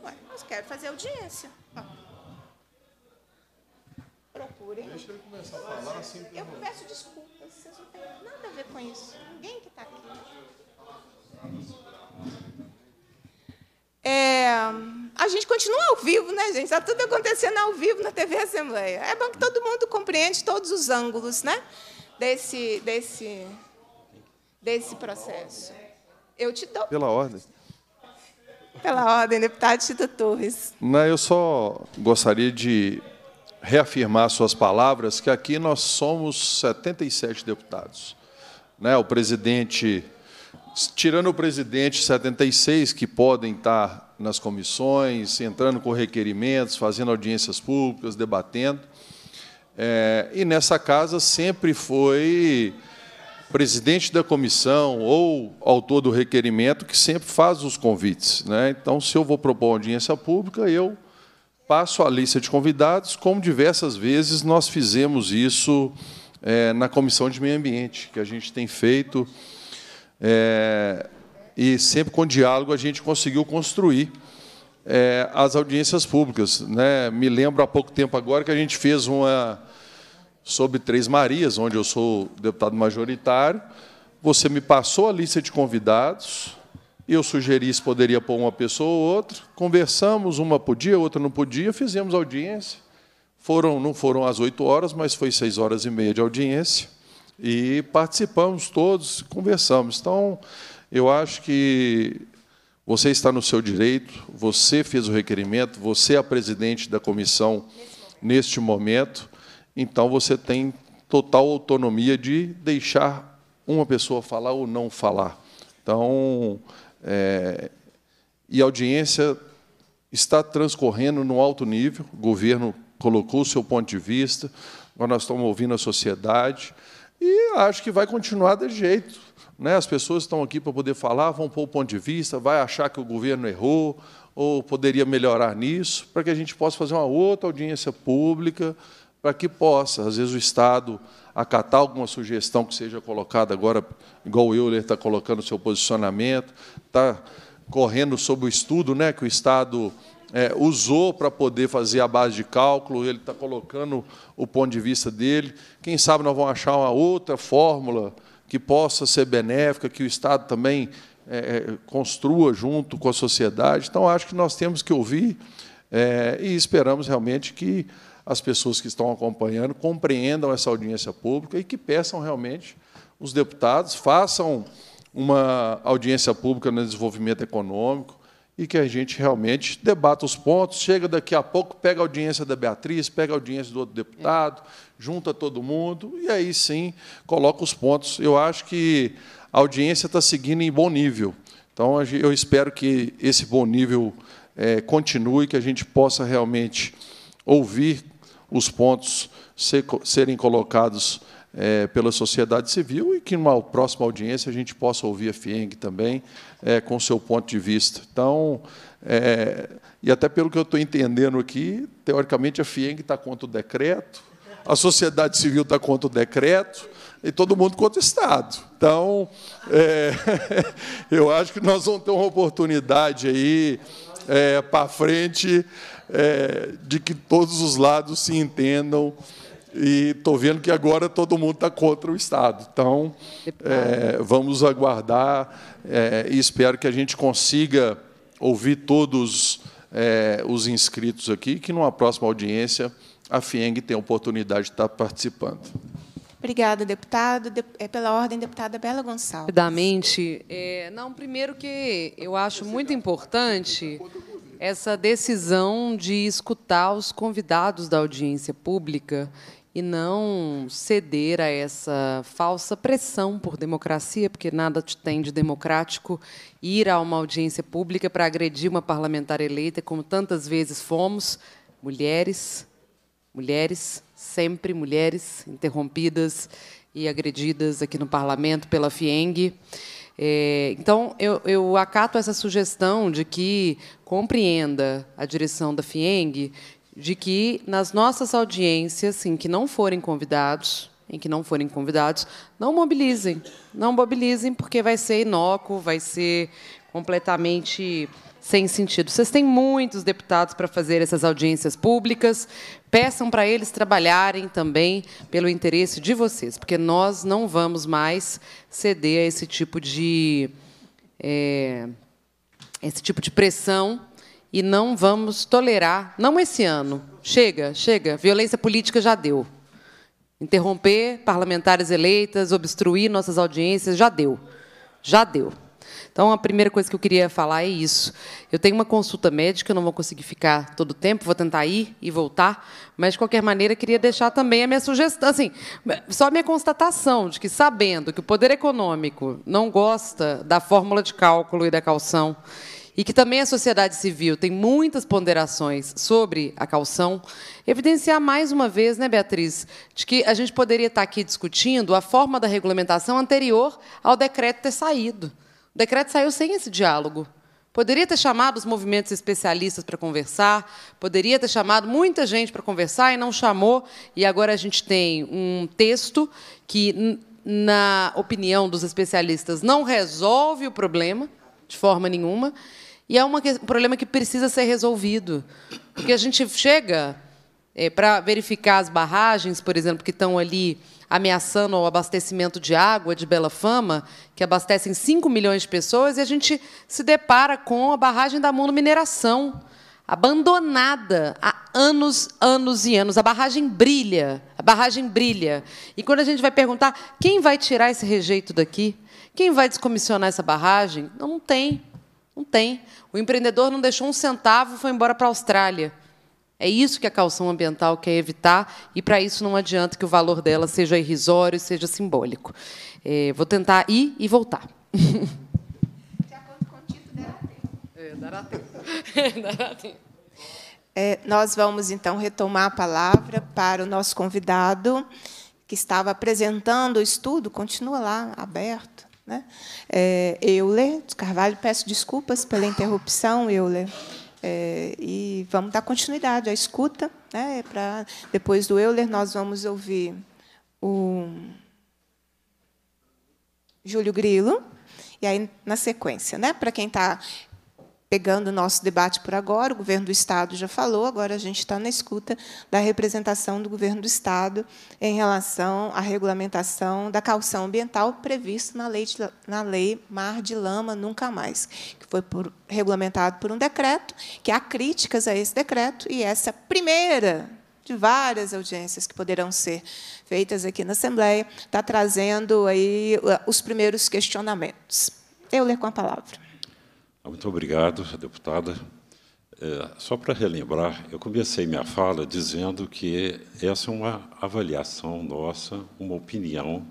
Ué, mas quero fazer audiência. Ó. Procurem. Deixa ele começar a falar assim. Eu peço desculpas, vocês não têm nada a ver com isso. Ninguém que está aqui. É, a gente continua ao vivo, né, gente? Está tudo acontecendo ao vivo na TV Assembleia. É bom que todo mundo compreende todos os ângulos né, desse, desse, desse processo. Eu te dou. Pela ordem. Pela ordem, deputado Tito Torres. Não, eu só gostaria de reafirmar suas palavras que aqui nós somos 77 deputados. Né? O presidente, tirando o presidente, 76 que podem estar nas comissões, entrando com requerimentos, fazendo audiências públicas, debatendo. É, e nessa casa sempre foi presidente da comissão ou autor do requerimento que sempre faz os convites. Né? Então, se eu vou propor audiência pública, eu passo a lista de convidados, como diversas vezes nós fizemos isso é, na Comissão de Meio Ambiente, que a gente tem feito. É, e sempre com diálogo a gente conseguiu construir é, as audiências públicas. Né? Me lembro há pouco tempo agora que a gente fez uma sobre Três Marias, onde eu sou deputado majoritário. Você me passou a lista de convidados, eu sugeri se poderia pôr uma pessoa ou outra. Conversamos, uma podia, outra não podia, fizemos audiência. Foram, não foram às oito horas, mas foi seis horas e meia de audiência. E participamos todos, conversamos. Então, eu acho que você está no seu direito, você fez o requerimento, você é a presidente da comissão neste momento. Neste momento então você tem total autonomia de deixar uma pessoa falar ou não falar. Então, é, e a audiência está transcorrendo no alto nível, o governo colocou o seu ponto de vista, agora nós estamos ouvindo a sociedade, e acho que vai continuar desse jeito. Né? As pessoas estão aqui para poder falar, vão pôr o ponto de vista, vai achar que o governo errou, ou poderia melhorar nisso, para que a gente possa fazer uma outra audiência pública, para que possa, às vezes, o Estado acatar alguma sugestão que seja colocada agora, igual o Euler está colocando o seu posicionamento, está correndo sobre o estudo né, que o Estado é, usou para poder fazer a base de cálculo, ele está colocando o ponto de vista dele. Quem sabe nós vamos achar uma outra fórmula que possa ser benéfica, que o Estado também é, é construa junto com a sociedade. Então, acho que nós temos que ouvir é, e esperamos realmente que as pessoas que estão acompanhando compreendam essa audiência pública e que peçam realmente os deputados façam uma audiência pública no desenvolvimento econômico e que a gente realmente debata os pontos, chega daqui a pouco, pega a audiência da Beatriz, pega a audiência do outro deputado, junta todo mundo e aí sim coloca os pontos. Eu acho que a audiência está seguindo em bom nível. Então, eu espero que esse bom nível é, continue, que a gente possa realmente ouvir os pontos ser, serem colocados é, pela sociedade civil e que, numa próxima audiência, a gente possa ouvir a FIENG também é, com seu ponto de vista. Então, é, e até pelo que eu estou entendendo aqui, teoricamente a FIENG está contra o decreto, a sociedade civil está contra o decreto, e todo mundo contra o Estado. Então, é, eu acho que nós vamos ter uma oportunidade aí é, para frente é, de que todos os lados se entendam. E estou vendo que agora todo mundo está contra o Estado. Então, é, vamos aguardar é, e espero que a gente consiga ouvir todos é, os inscritos aqui, que numa próxima audiência a FIENG tenha oportunidade de estar tá participando. Obrigada, deputado. De é pela ordem, deputada Bela Gonçalves. Rapidamente. É, não, primeiro que eu acho muito importante essa decisão de escutar os convidados da audiência pública e não ceder a essa falsa pressão por democracia, porque nada te tem de democrático ir a uma audiência pública para agredir uma parlamentar eleita, como tantas vezes fomos, mulheres, mulheres, sempre mulheres interrompidas e agredidas aqui no parlamento pela FIENG. É, então, eu, eu acato essa sugestão de que compreenda a direção da FIENG de que nas nossas audiências, em que não forem convidados, em que não forem convidados, não mobilizem, não mobilizem porque vai ser inócuo, vai ser completamente sem sentido. Vocês têm muitos deputados para fazer essas audiências públicas. Peçam para eles trabalharem também pelo interesse de vocês, porque nós não vamos mais ceder a esse tipo de é, esse tipo de pressão e não vamos tolerar, não esse ano. Chega, chega, violência política já deu. Interromper parlamentares eleitas, obstruir nossas audiências, já deu. Já deu. Então, a primeira coisa que eu queria falar é isso. Eu tenho uma consulta médica, não vou conseguir ficar todo o tempo, vou tentar ir e voltar, mas, de qualquer maneira, queria deixar também a minha sugestão, assim, só a minha constatação de que, sabendo que o poder econômico não gosta da fórmula de cálculo e da calção, e que também a sociedade civil tem muitas ponderações sobre a calção, evidenciar mais uma vez, né, Beatriz, de que a gente poderia estar aqui discutindo a forma da regulamentação anterior ao decreto ter saído. O decreto saiu sem esse diálogo. Poderia ter chamado os movimentos especialistas para conversar, poderia ter chamado muita gente para conversar e não chamou. E agora a gente tem um texto que, na opinião dos especialistas, não resolve o problema de forma nenhuma. E é uma, um problema que precisa ser resolvido. Porque a gente chega é, eh, para verificar as barragens, por exemplo, que estão ali ameaçando o abastecimento de água de Bela Fama, que abastecem 5 milhões de pessoas, e a gente se depara com a barragem da Mundo Mineração, abandonada há anos, anos e anos. A barragem brilha, a barragem brilha. E quando a gente vai perguntar quem vai tirar esse rejeito daqui, quem vai descomissionar essa barragem, não tem, não tem. O empreendedor não deixou um centavo, foi embora para a Austrália. É isso que a calção ambiental quer evitar, e para isso não adianta que o valor dela seja irrisório, seja simbólico. É, vou tentar ir e voltar. De acordo com o título, dará tempo. É, dará tempo. É, dará tempo. É, nós vamos, então, retomar a palavra para o nosso convidado, que estava apresentando o estudo, continua lá, aberto. Né? É, Euler de Carvalho, peço desculpas pela interrupção, Euler. É, e vamos dar continuidade à escuta. Né, pra, depois do Euler, nós vamos ouvir o Júlio Grilo. E aí, na sequência, né, para quem está pegando o nosso debate por agora, o governo do Estado já falou, agora a gente está na escuta da representação do governo do Estado em relação à regulamentação da calção ambiental prevista na lei, de, na lei Mar de Lama Nunca Mais, que foi por, regulamentado por um decreto, que há críticas a esse decreto, e essa primeira de várias audiências que poderão ser feitas aqui na Assembleia, está trazendo aí uh, os primeiros questionamentos. Eu ler com a palavra. Muito obrigado, deputada. É, só para relembrar, eu comecei minha fala dizendo que essa é uma avaliação nossa, uma opinião,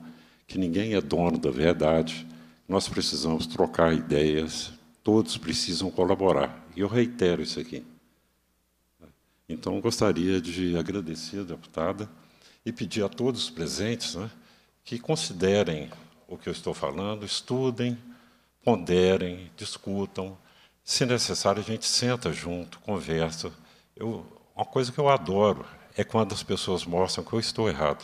que ninguém é dono da verdade. Nós precisamos trocar ideias, todos precisam colaborar. E eu reitero isso aqui. Então, gostaria de agradecer a deputada e pedir a todos os presentes né, que considerem o que eu estou falando, estudem, ponderem, discutam. Se necessário, a gente senta junto, conversa. Eu, uma coisa que eu adoro é quando as pessoas mostram que eu estou errado.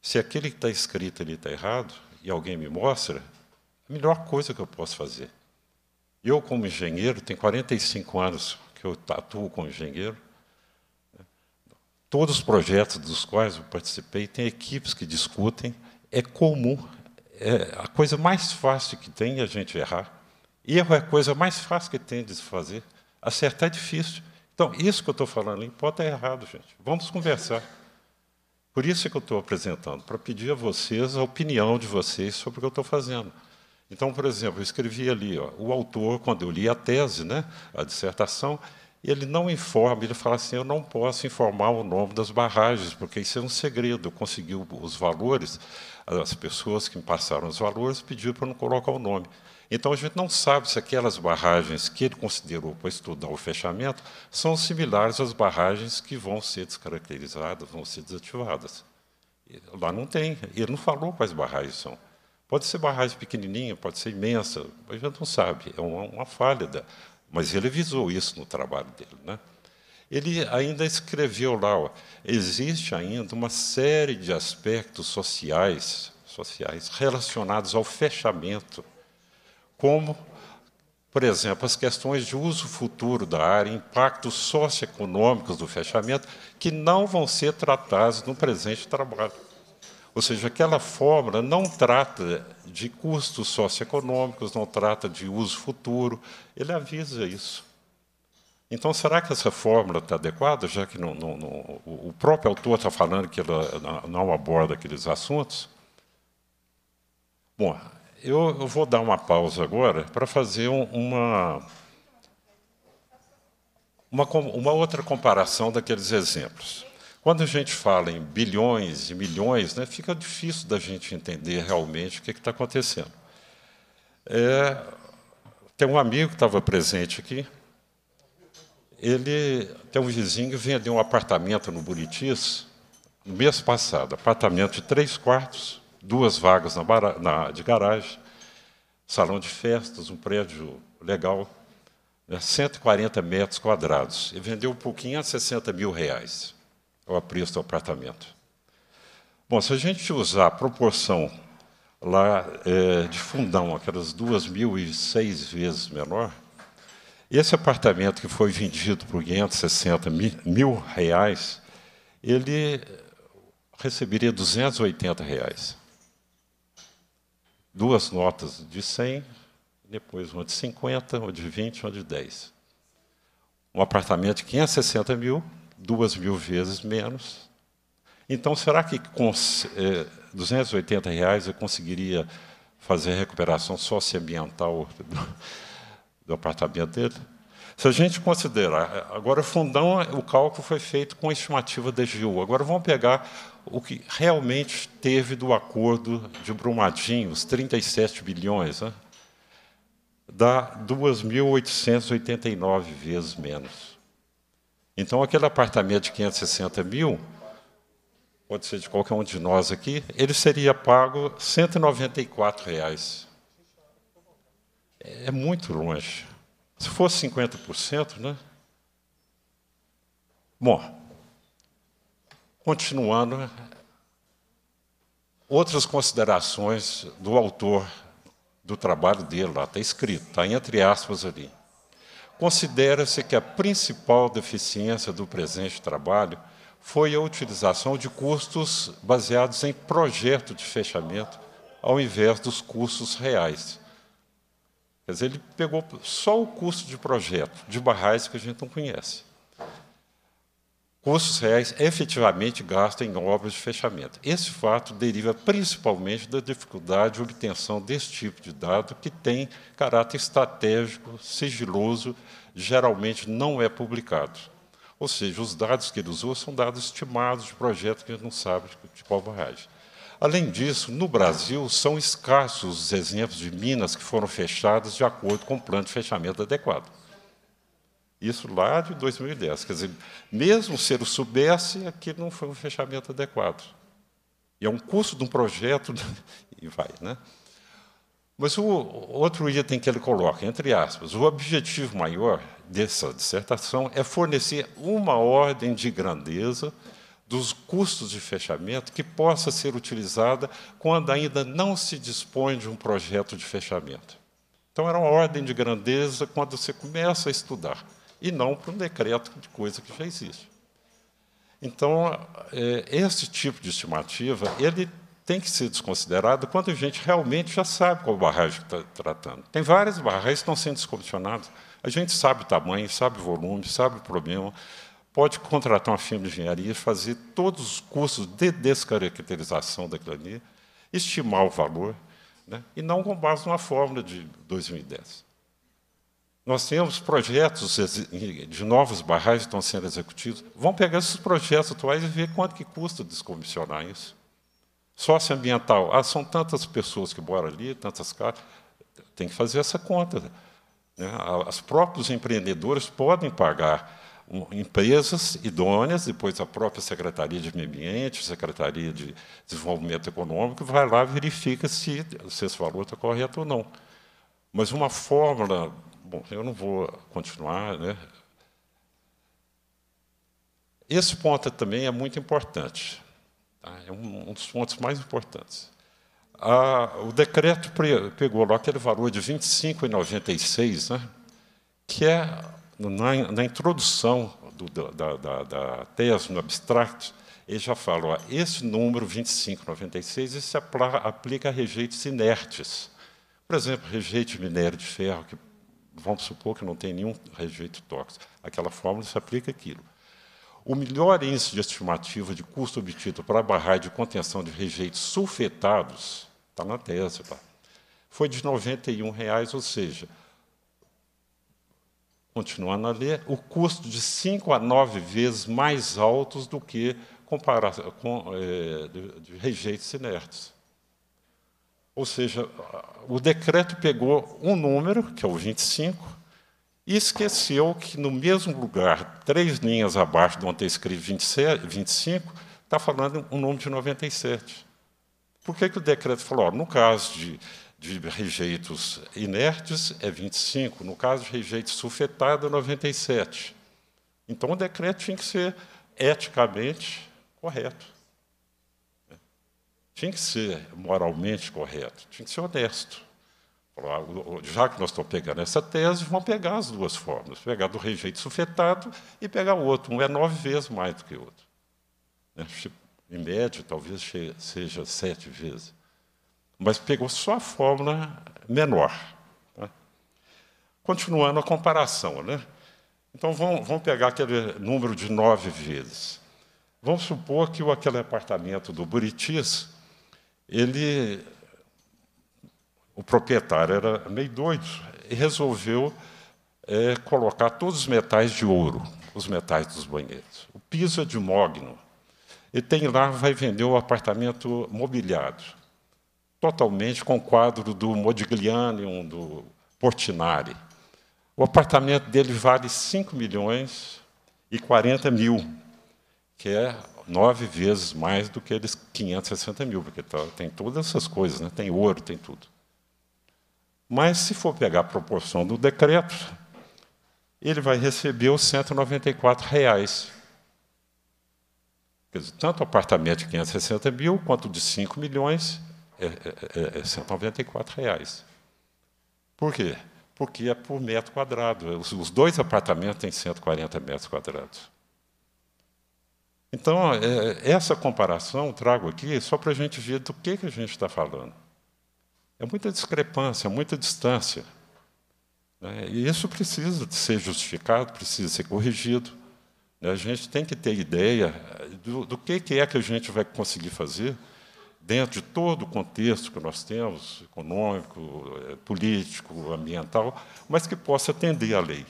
Se aquele que está escrito ali está errado e alguém me mostra, é a melhor coisa que eu posso fazer. Eu, como engenheiro, tem 45 anos que eu atuo como engenheiro. Né? Todos os projetos dos quais eu participei têm equipes que discutem. É comum é a coisa mais fácil que tem é a gente errar. Erro é a coisa mais fácil que tem de se fazer. Acertar é difícil. Então, isso que eu estou falando ali pode estar é errado, gente. Vamos conversar. Por isso que eu estou apresentando, para pedir a vocês a opinião de vocês sobre o que eu estou fazendo. Então, por exemplo, eu escrevi ali, ó, o autor, quando eu li a tese, né, a dissertação, ele não informa, ele fala assim, eu não posso informar o nome das barragens, porque isso é um segredo, eu consegui os valores, as pessoas que me passaram os valores pediram para não colocar o nome. Então, a gente não sabe se aquelas barragens que ele considerou para estudar o fechamento são similares às barragens que vão ser descaracterizadas, vão ser desativadas. Lá não tem, ele não falou quais barragens são. Pode ser barragem pequenininha, pode ser imensa, a gente não sabe, é uma, uma falha. Da... Mas ele visou isso no trabalho dele. Né? Ele ainda escreveu lá: existe ainda uma série de aspectos sociais, sociais relacionados ao fechamento, como, por exemplo, as questões de uso futuro da área, impactos socioeconômicos do fechamento, que não vão ser tratados no presente trabalho. Ou seja, aquela fórmula não trata de custos socioeconômicos, não trata de uso futuro, ele avisa isso. Então, será que essa fórmula está adequada, já que o próprio autor está falando que ela não aborda aqueles assuntos? Bom, eu, eu vou dar uma pausa agora para fazer uma, uma, uma outra comparação daqueles exemplos. Quando a gente fala em bilhões e milhões, né, fica difícil da gente entender realmente o que é está acontecendo. É, tem um amigo que estava presente aqui, ele tem um vizinho que vendeu um apartamento no Buritis no mês passado, apartamento de três quartos, duas vagas na, na, de garagem, salão de festas, um prédio legal, né, 140 metros quadrados. E vendeu por 560 mil reais o apreço do apartamento. Bom, se a gente usar a proporção lá é, de fundão, aquelas 2.006 vezes menor, esse apartamento que foi vendido por 560 mil, reais, ele receberia 280 reais. Duas notas de 100, depois uma de 50, uma de 20, uma de 10. Um apartamento de 560 mil, duas mil vezes menos. Então, será que com 280 é, reais eu conseguiria fazer recuperação socioambiental do apartamento dele. Se a gente considerar, agora fundão, o cálculo foi feito com a estimativa da GU. Agora vamos pegar o que realmente teve do acordo de Brumadinho, os 37 bilhões, né? dá 2.889 vezes menos. Então, aquele apartamento de 560 mil, pode ser de qualquer um de nós aqui, ele seria pago R$ 194. Reais. É, é muito longe. Se fosse 50%, né? Bom, continuando, né? outras considerações do autor do trabalho dele, lá está escrito, está entre aspas ali. Considera-se que a principal deficiência do presente trabalho foi a utilização de custos baseados em projeto de fechamento, ao invés dos custos reais Quer dizer, ele pegou só o custo de projeto de barragens que a gente não conhece. Custos reais efetivamente gastos em obras de fechamento. Esse fato deriva principalmente da dificuldade de obtenção desse tipo de dado, que tem caráter estratégico, sigiloso, geralmente não é publicado. Ou seja, os dados que ele usou são dados estimados de projetos que a gente não sabe de qual barragem. Além disso, no Brasil, são escassos os exemplos de minas que foram fechadas de acordo com o plano de fechamento adequado. Isso lá de 2010. Quer dizer, mesmo se ele soubesse, aquilo não foi um fechamento adequado. E é um custo de um projeto, né? e vai, né? Mas o outro item que ele coloca, entre aspas, o objetivo maior dessa dissertação é fornecer uma ordem de grandeza dos custos de fechamento que possa ser utilizada quando ainda não se dispõe de um projeto de fechamento. Então, era uma ordem de grandeza quando você começa a estudar, e não para um decreto de coisa que já existe. Então, é, esse tipo de estimativa, ele tem que ser desconsiderado quando a gente realmente já sabe qual barragem está tratando. Tem várias barragens que estão sendo descondicionadas, A gente sabe o tamanho, sabe o volume, sabe o problema, pode contratar uma firma de engenharia, fazer todos os cursos de descaracterização daquilo ali, estimar o valor, né? e não com base numa fórmula de 2010. Nós temos projetos de novos barragens que estão sendo executados. Vão pegar esses projetos atuais e ver quanto que custa descomissionar isso. Socioambiental. Ah, são tantas pessoas que moram ali, tantas casas. Tem que fazer essa conta. Né? Os próprios empreendedores podem pagar empresas idôneas, depois a própria Secretaria de Meio Ambiente, Secretaria de Desenvolvimento Econômico, vai lá verifica se, se esse valor está correto ou não. Mas uma fórmula, bom, eu não vou continuar, né? Esse ponto também é muito importante, tá? é um, um, dos pontos mais importantes. Ah, o decreto pegou lá aquele valor de 25,96, né? que é na, na introdução do, da, da, da tese no abstract, ele já fala, ó, esse número 2596, isso se aplica a rejeitos inertes. Por exemplo, rejeito de minério de ferro, que vamos supor que não tem nenhum rejeito tóxico. Aquela fórmula se aplica aquilo. O melhor índice de estimativa de custo obtido para a barragem de contenção de rejeitos sulfetados, está na tese, tá. foi de R$ 91,00, ou seja, continuando a ler, o custo de cinco a nove vezes mais altos do que com, é, de, de rejeitos inertes. Ou seja, o decreto pegou um número, que é o 25, e esqueceu que no mesmo lugar, três linhas abaixo de onde escrito 27, 25, está falando um número de 97. Por que, que o decreto falou? Ó, no caso de de rejeitos inertes é 25, no caso de rejeito sulfetado, é 97. Então, o decreto tinha que ser eticamente correto. Tinha que ser moralmente correto, tinha que ser honesto. Ah, já que nós estamos pegando essa tese, vamos pegar as duas formas, pegar do rejeito sufetado e pegar o outro. Um é nove vezes mais do que o outro. Né? Em média, talvez seja sete vezes mas pegou só a fórmula menor. Tá? Continuando a comparação, né? Então vamos, vamos pegar aquele número de nove vezes. Vamos supor que aquele apartamento do Buritis, ele, o proprietário era meio doido e resolveu é, colocar todos os metais de ouro, os metais dos banheiros. O piso é de mogno. Ele tem lá, vai vender o apartamento mobiliado totalmente com o quadro do Modigliani, do Portinari. O apartamento dele vale 5 milhões e 40 mil, que é nove vezes mais do que eles 560 mil, porque tá, tem todas essas coisas, né? tem ouro, tem tudo. Mas, se for pegar a proporção do decreto, ele vai receber os 194 reais. Quer dizer, tanto o apartamento de 560 mil, quanto de 5 milhões, é, é, é 194 é reais. Por quê? Porque é por metro quadrado. Os, os dois apartamentos têm 140 metros quadrados. Então, é, essa comparação trago aqui só para a gente ver do que, que a gente está falando. É muita discrepância, muita distância. Né? E isso precisa ser justificado, precisa ser corrigido. Né? A gente tem que ter ideia do, do que, que é que a gente vai conseguir fazer dentro de todo o contexto que nós temos, econômico, eh, político, ambiental, mas que possa atender à lei.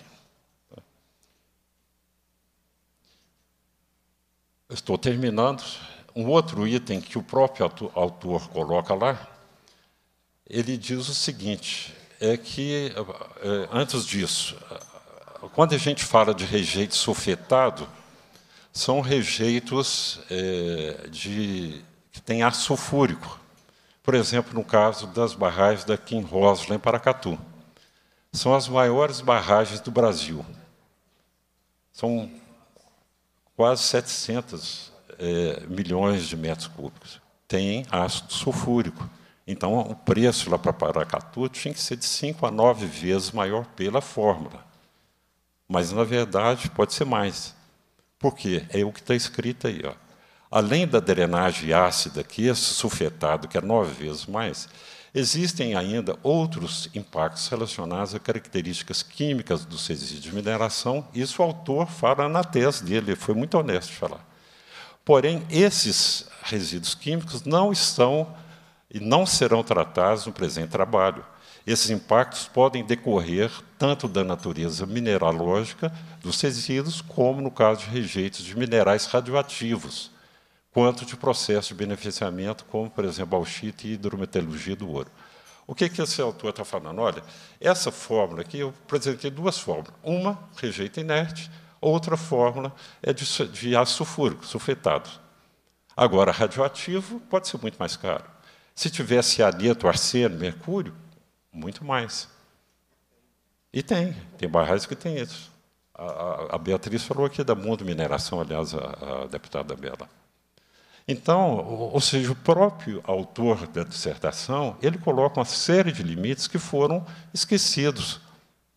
Estou terminando. Um outro item que o próprio autor coloca lá, ele diz o seguinte: é que, eh, antes disso, quando a gente fala de rejeito sulfetado, são rejeitos é, de tem ácido sulfúrico. Por exemplo, no caso das barragens da em Rosla, em Paracatu. São as maiores barragens do Brasil. São quase 700 é, milhões de metros cúbicos. Tem ácido sulfúrico. Então, o preço lá para Paracatu tinha que ser de 5 a 9 vezes maior pela fórmula. Mas, na verdade, pode ser mais. Por quê? É o que está escrito aí. Ó. Além da drenagem ácida, que é sulfetado, que é nove vezes mais, existem ainda outros impactos relacionados a características químicas dos resíduos de mineração. Isso o autor fala na tese dele, foi muito honesto de falar. Porém, esses resíduos químicos não estão e não serão tratados no presente trabalho. Esses impactos podem decorrer tanto da natureza mineralógica dos resíduos, como no caso de rejeitos de minerais radioativos, quanto de processo de beneficiamento, como, por exemplo, bauxite e hidrometalurgia do ouro. O que, que esse autor está falando? Olha, essa fórmula aqui, eu apresentei duas fórmulas. Uma, rejeito inerte, outra fórmula é de, de aço sulfúrico, sulfetado. Agora, radioativo pode ser muito mais caro. Se tivesse aneto, arsênio, mercúrio, muito mais. E tem, tem barragens que tem isso. A, a, a Beatriz falou aqui da Mundo Mineração, aliás, a, a deputada Bela. Então, ou seja, o próprio autor da dissertação, ele coloca uma série de limites que foram esquecidos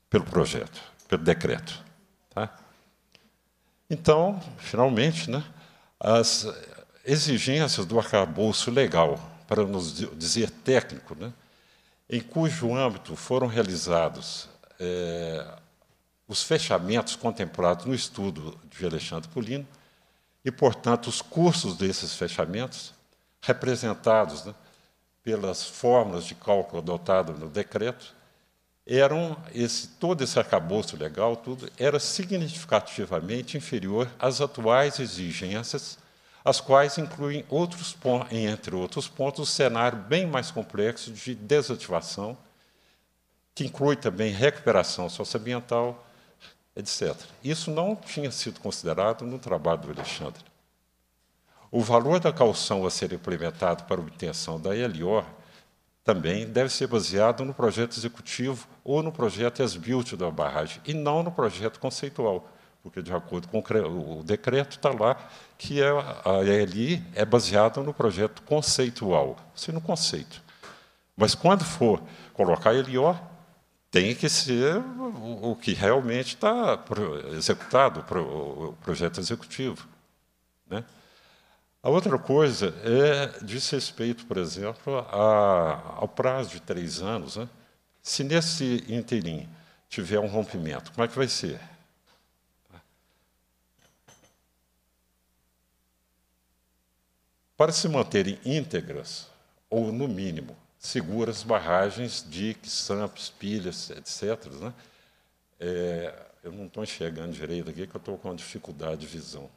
pelo projeto, pelo decreto. Tá? Então, finalmente, né, as exigências do arcabouço legal, para nos dizer técnico, né, em cujo âmbito foram realizados é, os fechamentos contemplados no estudo de Alexandre Polino, e, portanto, os cursos desses fechamentos, representados né, pelas fórmulas de cálculo adotadas no decreto, eram esse, todo esse arcabouço legal, tudo, era significativamente inferior às atuais exigências, as quais incluem, outros entre outros pontos, um cenário bem mais complexo de desativação, que inclui também recuperação socioambiental, etc. Isso não tinha sido considerado no trabalho do Alexandre. O valor da calção a ser implementado para obtenção da ELIOR também deve ser baseado no projeto executivo ou no projeto as-built da barragem, e não no projeto conceitual, porque, de acordo com o decreto, está lá que é, a ELI é baseada no projeto conceitual, se no conceito. Mas, quando for colocar a ELIOR, tem que ser o, que realmente está executado, o projeto executivo. Né? A outra coisa é, diz respeito, por exemplo, a, ao prazo de três anos. Né? Se nesse interim tiver um rompimento, como é que vai ser? Para se manterem íntegras, ou no mínimo segura as barragens, diques, sampos, pilhas, etc. Né? É, eu não estou enxergando direito aqui, que eu estou com uma dificuldade de visão.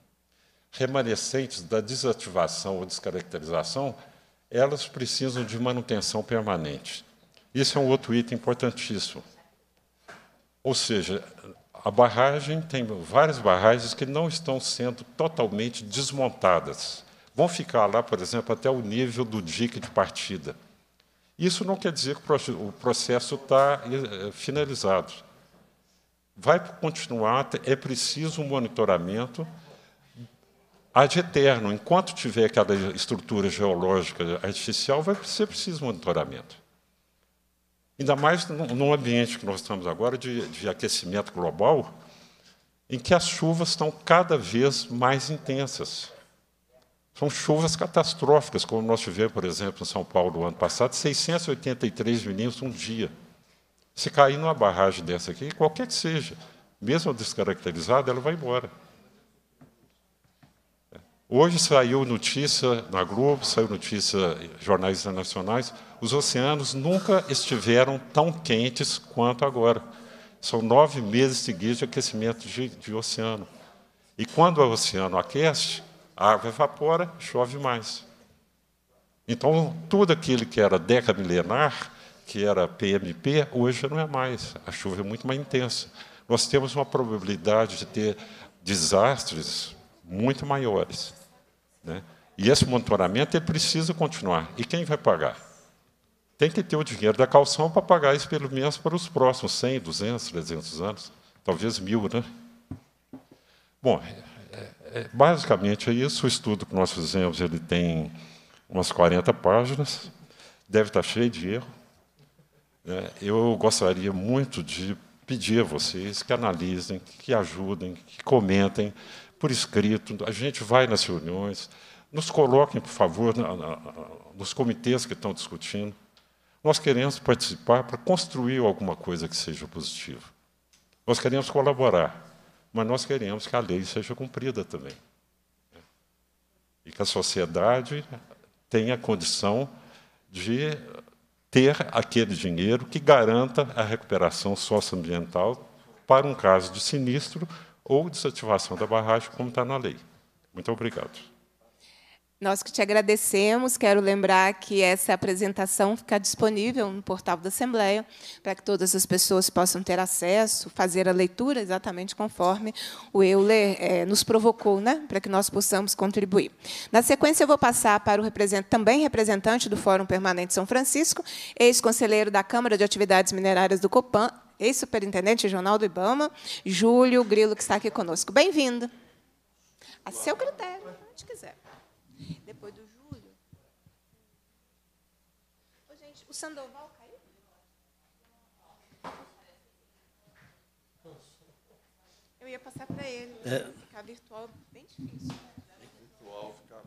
Remanescentes da desativação ou descaracterização, elas precisam de manutenção permanente. Isso é um outro item importantíssimo. Ou seja, a barragem tem várias barragens que não estão sendo totalmente desmontadas. Vão ficar lá, por exemplo, até o nível do dique de partida. Isso não quer dizer que o processo está eh, eh, finalizado. Vai continuar, é preciso um monitoramento ad eterno. Enquanto tiver cada estrutura geológica artificial, vai ser preciso monitoramento. Ainda mais num ambiente que nós estamos agora de, de aquecimento global, em que as chuvas estão cada vez mais intensas. São chuvas catastróficas, como nós tivemos, por exemplo, em São Paulo no ano passado, 683 milímetros um dia. Se cair numa barragem dessa aqui, qualquer que seja, mesmo descaracterizada, ela vai embora. Hoje saiu notícia na Globo, saiu notícia em jornais internacionais, os oceanos nunca estiveram tão quentes quanto agora. São nove meses seguidos de aquecimento de, de oceano. E quando o oceano aquece, a água evapora, chove mais. Então, tudo aquilo que era década milenar, que era PMP, hoje não é mais. A chuva é muito mais intensa. Nós temos uma probabilidade de ter desastres muito maiores. Né? E esse monitoramento ele precisa continuar. E quem vai pagar? Tem que ter o dinheiro da calção para pagar isso, pelo menos para os próximos 100, 200, 300 anos. Talvez mil, né? Bom, é, basicamente é isso. O estudo que nós fizemos ele tem umas 40 páginas, deve estar cheio de erro. É, eu gostaria muito de pedir a vocês que analisem, que ajudem, que comentem por escrito. A gente vai nas reuniões, nos coloquem, por favor, na, na, nos comitês que estão discutindo. Nós queremos participar para construir alguma coisa que seja positiva. Nós queremos colaborar mas nós queremos que a lei seja cumprida também. E que a sociedade tenha condição de ter aquele dinheiro que garanta a recuperação socioambiental para um caso de sinistro ou desativação da barragem, como está na lei. Muito obrigado. Nós que te agradecemos, quero lembrar que essa apresentação fica disponível no portal da Assembleia, para que todas as pessoas possam ter acesso, fazer a leitura exatamente conforme o Euler é, nos provocou, né? para que nós possamos contribuir. Na sequência, eu vou passar para o representante, também representante do Fórum Permanente São Francisco, ex-conselheiro da Câmara de Atividades Minerárias do Copan, ex-superintendente regional do Ibama, Júlio Grilo, que está aqui conosco. Bem-vindo. A seu critério, onde quiser. Sandoval caiu? Eu ia passar para ele. É. Ficar virtual é bem difícil. Virtual ficar.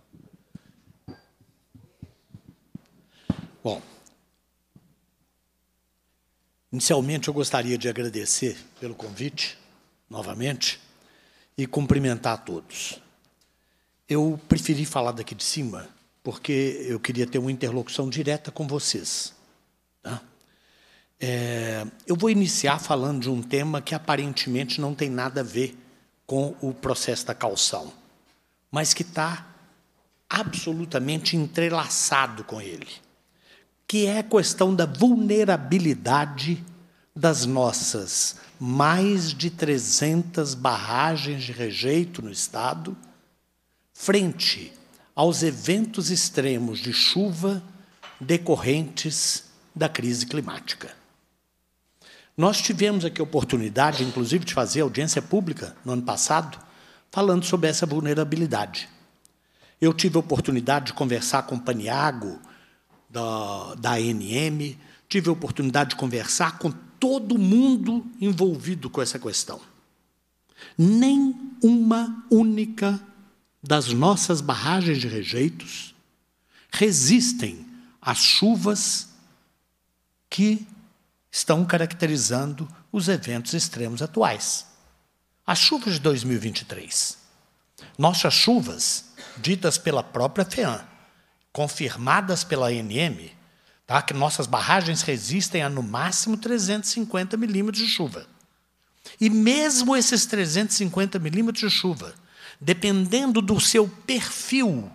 Bom. Inicialmente, eu gostaria de agradecer pelo convite, novamente, e cumprimentar a todos. Eu preferi falar daqui de cima, porque eu queria ter uma interlocução direta com vocês. Tá? É, eu vou iniciar falando de um tema que aparentemente não tem nada a ver com o processo da calção, mas que está absolutamente entrelaçado com ele, que é a questão da vulnerabilidade das nossas mais de 300 barragens de rejeito no Estado, frente aos eventos extremos de chuva decorrentes da crise climática. Nós tivemos aqui a oportunidade, inclusive, de fazer audiência pública no ano passado, falando sobre essa vulnerabilidade. Eu tive a oportunidade de conversar com o Paniago, da, da ANM, tive a oportunidade de conversar com todo mundo envolvido com essa questão. Nem uma única das nossas barragens de rejeitos resistem às chuvas que estão caracterizando os eventos extremos atuais. As chuvas de 2023. Nossas chuvas, ditas pela própria FEAM, confirmadas pela ANM, tá? que nossas barragens resistem a no máximo 350 milímetros de chuva. E mesmo esses 350 milímetros de chuva, dependendo do seu perfil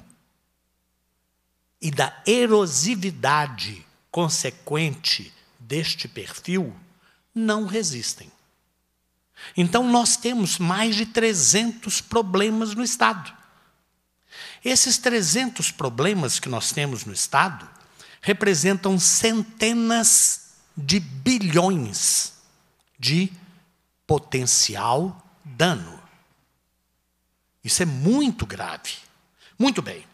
e da erosividade consequente deste perfil não resistem. Então, nós temos mais de 300 problemas no Estado. Esses 300 problemas que nós temos no Estado representam centenas de bilhões de potencial dano. Isso é muito grave. Muito bem.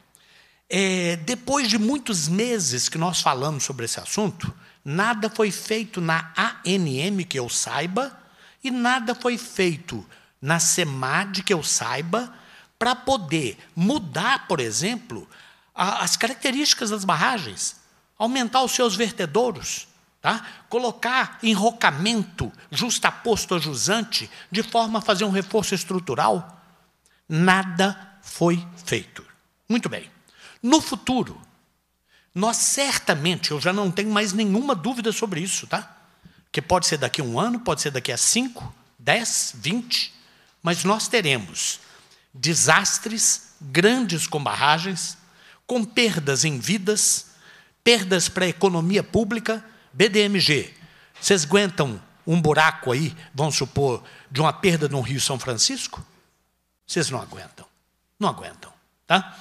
É, depois de muitos meses que nós falamos sobre esse assunto, nada foi feito na ANM que eu saiba e nada foi feito na SEMAD que eu saiba para poder mudar, por exemplo, a, as características das barragens, aumentar os seus vertedouros, tá? colocar enrocamento justaposto a jusante, de forma a fazer um reforço estrutural. Nada foi feito. Muito bem. No futuro, nós certamente, eu já não tenho mais nenhuma dúvida sobre isso, tá? Que pode ser daqui a um ano, pode ser daqui a cinco, dez, vinte, mas nós teremos desastres grandes com barragens, com perdas em vidas, perdas para a economia pública. BDMG, vocês aguentam um buraco aí, vamos supor, de uma perda no Rio São Francisco? Vocês não aguentam. Não aguentam. Tá?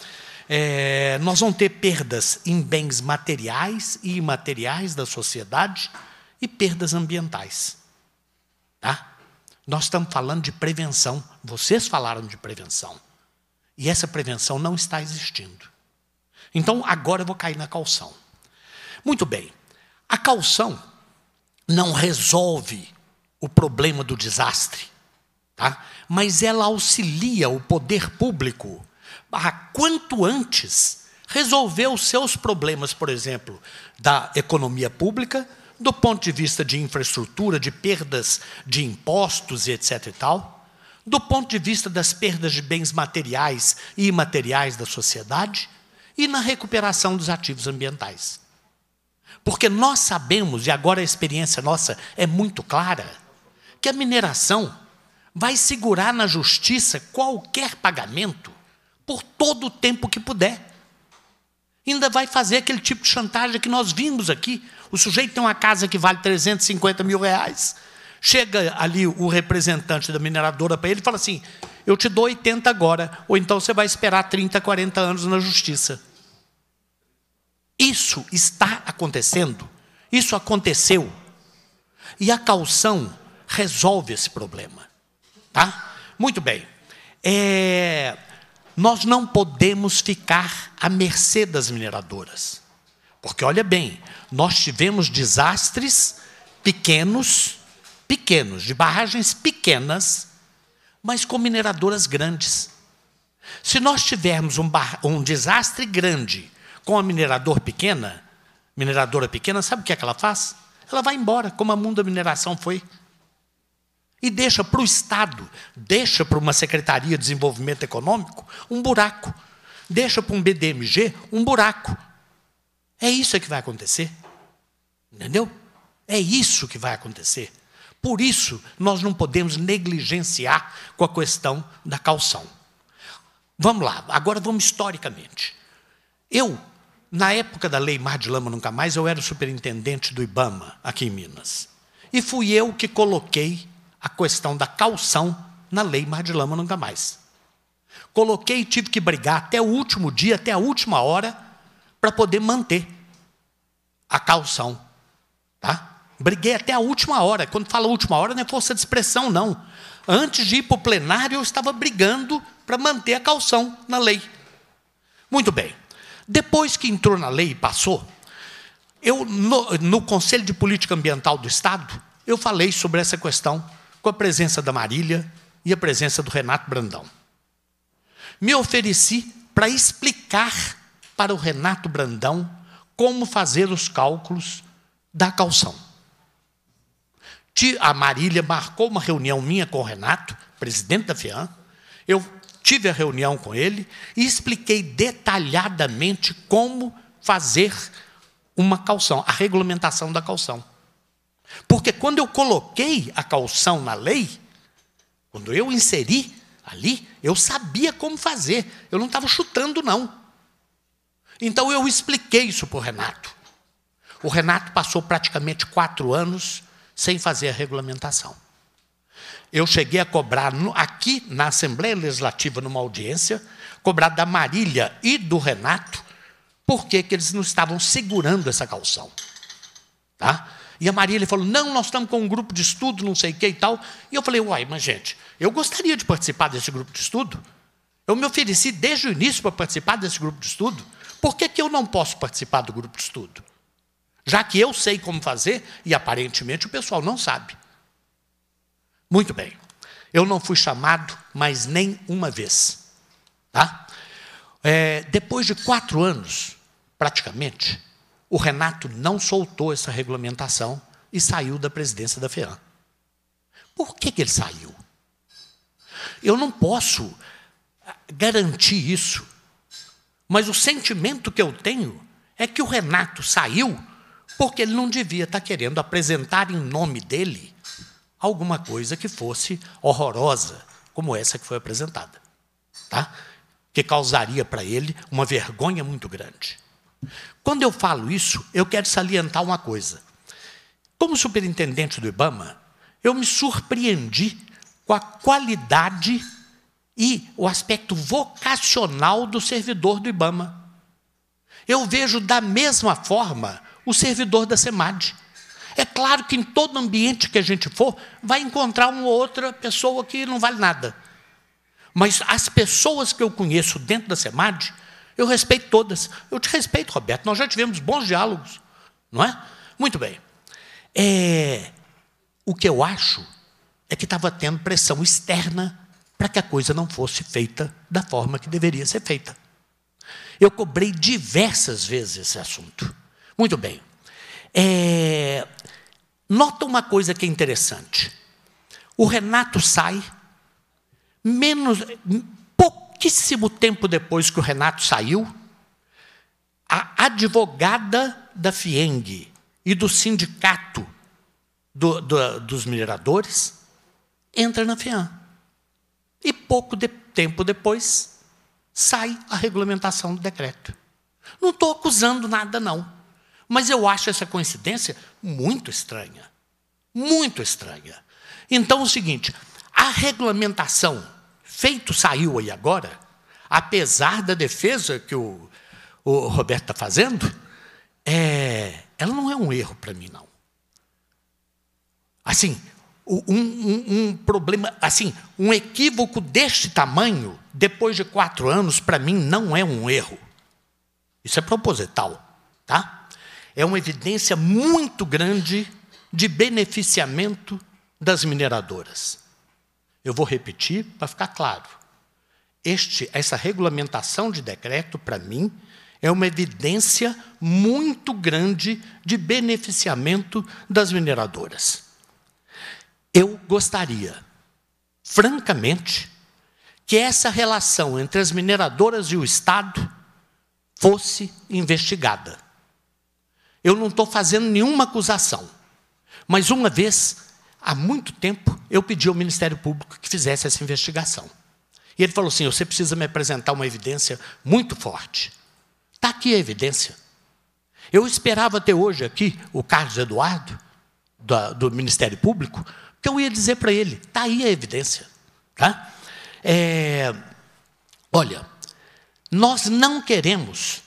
É, nós vamos ter perdas em bens materiais e imateriais da sociedade e perdas ambientais. Tá? Nós estamos falando de prevenção. Vocês falaram de prevenção. E essa prevenção não está existindo. Então, agora eu vou cair na calção. Muito bem. A calção não resolve o problema do desastre, tá? mas ela auxilia o poder público quanto antes resolver os seus problemas, por exemplo, da economia pública, do ponto de vista de infraestrutura, de perdas de impostos e etc e tal, do ponto de vista das perdas de bens materiais e imateriais da sociedade e na recuperação dos ativos ambientais. Porque nós sabemos, e agora a experiência nossa é muito clara, que a mineração vai segurar na justiça qualquer pagamento por todo o tempo que puder. Ainda vai fazer aquele tipo de chantagem que nós vimos aqui. O sujeito tem uma casa que vale 350 mil reais. Chega ali o representante da mineradora para ele e fala assim: Eu te dou 80 agora, ou então você vai esperar 30, 40 anos na justiça. Isso está acontecendo. Isso aconteceu. E a calção resolve esse problema. Tá? Muito bem. É... Nós não podemos ficar à mercê das mineradoras. Porque, olha bem, nós tivemos desastres pequenos, pequenos, de barragens pequenas, mas com mineradoras grandes. Se nós tivermos um, um desastre grande com a mineradora pequena, mineradora pequena, sabe o que, é que ela faz? Ela vai embora, como a mundo da mineração foi. E deixa para o Estado, deixa para uma Secretaria de Desenvolvimento Econômico um buraco. Deixa para um BDMG um buraco. É isso que vai acontecer. Entendeu? É isso que vai acontecer. Por isso, nós não podemos negligenciar com a questão da calção. Vamos lá, agora vamos historicamente. Eu, na época da Lei Mar de Lama Nunca Mais, eu era superintendente do IBAMA aqui em Minas. E fui eu que coloquei a questão da calção na lei Mar de Lama Nunca Mais. Coloquei e tive que brigar até o último dia, até a última hora, para poder manter a calção. Tá? Briguei até a última hora. Quando fala última hora, não é força de expressão, não. Antes de ir para o plenário, eu estava brigando para manter a calção na lei. Muito bem. Depois que entrou na lei e passou, eu, no, no Conselho de Política Ambiental do Estado, eu falei sobre essa questão com a presença da Marília e a presença do Renato Brandão. Me ofereci para explicar para o Renato Brandão como fazer os cálculos da calção. A Marília marcou uma reunião minha com o Renato, presidente da FIAN. Eu tive a reunião com ele e expliquei detalhadamente como fazer uma calção, a regulamentação da calção. Porque quando eu coloquei a calção na lei, quando eu inseri ali, eu sabia como fazer, eu não estava chutando, não. Então eu expliquei isso para o Renato. O Renato passou praticamente quatro anos sem fazer a regulamentação. Eu cheguei a cobrar aqui na Assembleia Legislativa, numa audiência, cobrar da Marília e do Renato, por que eles não estavam segurando essa calção. Tá? E a ele falou: não, nós estamos com um grupo de estudo, não sei o que e tal. E eu falei: uai, mas gente, eu gostaria de participar desse grupo de estudo. Eu me ofereci desde o início para participar desse grupo de estudo. Por que, que eu não posso participar do grupo de estudo? Já que eu sei como fazer e aparentemente o pessoal não sabe. Muito bem. Eu não fui chamado mais nem uma vez. Tá? É, depois de quatro anos, praticamente, o Renato não soltou essa regulamentação e saiu da presidência da FEAM. Por que, que ele saiu? Eu não posso ah, garantir isso, mas o sentimento que eu tenho é que o Renato saiu porque ele não devia estar querendo apresentar em nome dele alguma coisa que fosse horrorosa, como essa que foi apresentada, tá? que causaria para ele uma vergonha muito grande. Quando eu falo isso, eu quero salientar uma coisa. Como superintendente do IBAMA, eu me surpreendi com a qualidade e o aspecto vocacional do servidor do IBAMA. Eu vejo da mesma forma o servidor da SEMAD. É claro que em todo ambiente que a gente for, vai encontrar uma outra pessoa que não vale nada. Mas as pessoas que eu conheço dentro da SEMAD eu respeito todas. Eu te respeito, Roberto. Nós já tivemos bons diálogos, não é? Muito bem. É, o que eu acho é que estava tendo pressão externa para que a coisa não fosse feita da forma que deveria ser feita. Eu cobrei diversas vezes esse assunto. Muito bem. É, nota uma coisa que é interessante. O Renato sai menos pouquíssimo tempo depois que o Renato saiu, a advogada da FIENG e do sindicato do, do, dos mineradores entra na FIAN. E pouco de, tempo depois sai a regulamentação do decreto. Não estou acusando nada, não. Mas eu acho essa coincidência muito estranha. Muito estranha. Então, é o seguinte: a regulamentação Feito saiu aí agora, apesar da defesa que o, o Roberto está fazendo, é, ela não é um erro para mim, não. Assim, um, um, um, problema, assim, um equívoco deste tamanho, depois de quatro anos, para mim não é um erro. Isso é proposital, tá? É uma evidência muito grande de beneficiamento das mineradoras. Eu vou repetir para ficar claro. Este, essa regulamentação de decreto, para mim, é uma evidência muito grande de beneficiamento das mineradoras. Eu gostaria, francamente, que essa relação entre as mineradoras e o Estado fosse investigada. Eu não estou fazendo nenhuma acusação, mas uma vez há muito tempo, eu pedi ao Ministério Público que fizesse essa investigação. E ele falou assim: você precisa me apresentar uma evidência muito forte. Está aqui a evidência. Eu esperava até hoje aqui o Carlos Eduardo, do, do Ministério Público, que eu ia dizer para ele: está aí a evidência. Tá? É, olha, nós não queremos,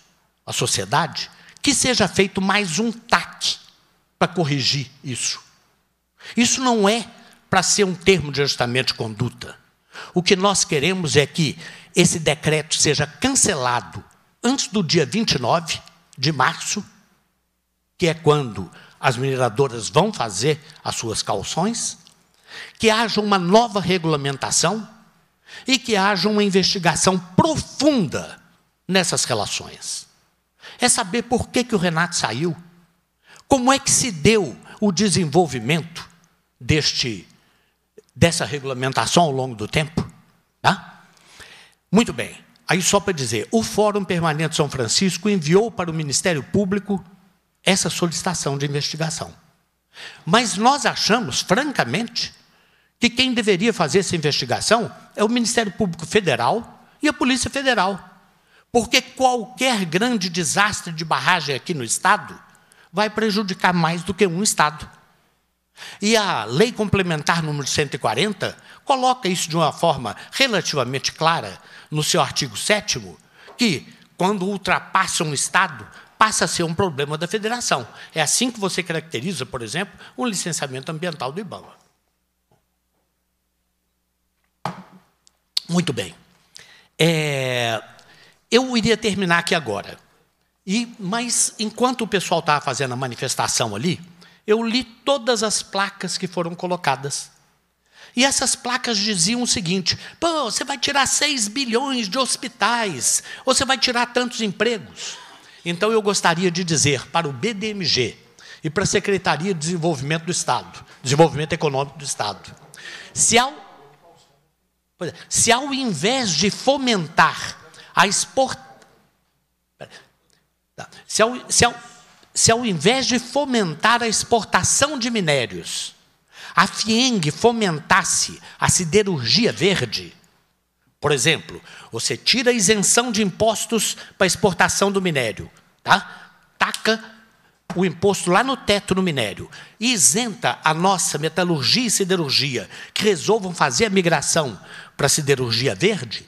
a sociedade, que seja feito mais um TAC para corrigir isso. Isso não é para ser um termo de ajustamento de conduta. O que nós queremos é que esse decreto seja cancelado antes do dia 29 de março, que é quando as mineradoras vão fazer as suas calções, que haja uma nova regulamentação e que haja uma investigação profunda nessas relações. É saber por que, que o Renato saiu, como é que se deu o desenvolvimento deste, dessa regulamentação ao longo do tempo. Tá? Muito bem. Aí, só para dizer, o Fórum Permanente São Francisco enviou para o Ministério Público essa solicitação de investigação. Mas nós achamos, francamente, que quem deveria fazer essa investigação é o Ministério Público Federal e a Polícia Federal. Porque qualquer grande desastre de barragem aqui no Estado vai prejudicar mais do que um Estado. E a Lei Complementar número 140 coloca isso de uma forma relativamente clara no seu artigo 7 que quando ultrapassa um estado, passa a ser um problema da federação. É assim que você caracteriza, por exemplo, um licenciamento ambiental do IBAMA. Muito bem. É, eu iria terminar aqui agora. E, mas enquanto o pessoal estava fazendo a manifestação ali, eu li todas as placas que foram colocadas. E essas placas diziam o seguinte: pô, você vai tirar 6 bilhões de hospitais, ou você vai tirar tantos empregos. Então eu gostaria de dizer para o BDMG e para a Secretaria de Desenvolvimento do Estado, Desenvolvimento Econômico do Estado, se ao, é, se ao invés de fomentar a exportação. Tá, se ao, se ao, se ao invés de fomentar a exportação de minérios, a FIENG fomentasse a siderurgia verde, por exemplo, você tira a isenção de impostos para exportação do minério, tá? taca o imposto lá no teto no minério, e isenta a nossa metalurgia e siderurgia, que resolvam fazer a migração para a siderurgia verde,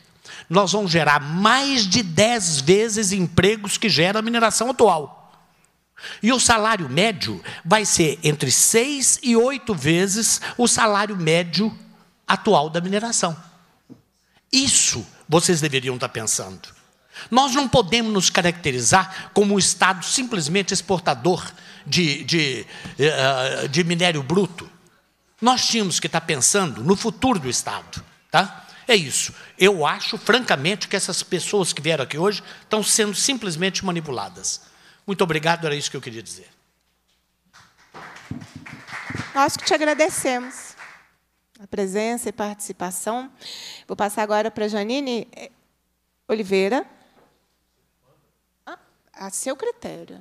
nós vamos gerar mais de 10 vezes empregos que gera a mineração atual. E o salário médio vai ser entre seis e oito vezes o salário médio atual da mineração. Isso vocês deveriam estar tá pensando. Nós não podemos nos caracterizar como um Estado simplesmente exportador de, de, eh, ah, de minério bruto. Nós tínhamos que estar tá pensando no futuro do Estado. Tá? É isso. Eu acho, francamente, que essas pessoas que vieram aqui hoje estão sendo simplesmente manipuladas. Muito obrigado, era isso que eu queria dizer. Nós que te agradecemos a presença e participação. Vou passar agora para Janine eh, Oliveira. Ah, a seu critério.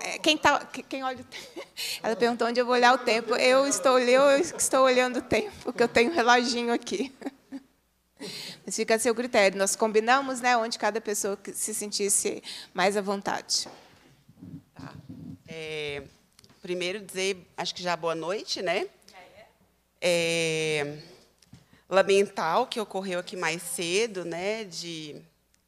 É, quem, tá, quem olha Ela perguntou onde eu vou olhar o tempo. Eu estou, eu estou olhando o tempo, porque eu tenho um reloginho aqui. Mas fica a seu critério. Nós combinamos né, onde cada pessoa se sentisse mais à vontade. Tá. É, primeiro dizer, acho que já boa noite, né? Ah, é? é, lamentar o que ocorreu aqui mais cedo, né? De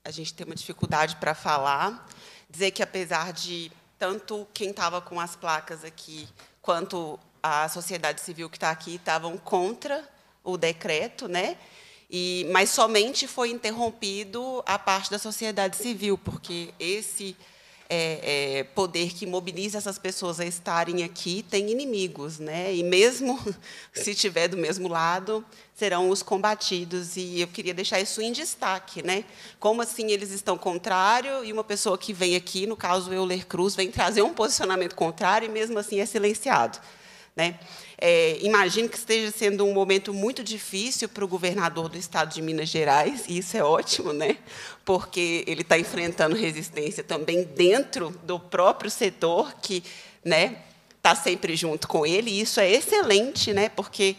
a gente ter uma dificuldade para falar. Dizer que apesar de tanto quem estava com as placas aqui quanto a sociedade civil que está aqui estavam contra o decreto, né? E, mas somente foi interrompido a parte da sociedade civil, porque esse é, é, poder que mobiliza essas pessoas a estarem aqui tem inimigos, né? E mesmo se tiver do mesmo lado, serão os combatidos. E eu queria deixar isso em destaque, né? Como assim eles estão contrário e uma pessoa que vem aqui, no caso Euler Cruz, vem trazer um posicionamento contrário e mesmo assim é silenciado, né? É, imagino que esteja sendo um momento muito difícil para o governador do estado de Minas Gerais, e isso é ótimo, né? porque ele está enfrentando resistência também dentro do próprio setor, que né, está sempre junto com ele, e isso é excelente, né? porque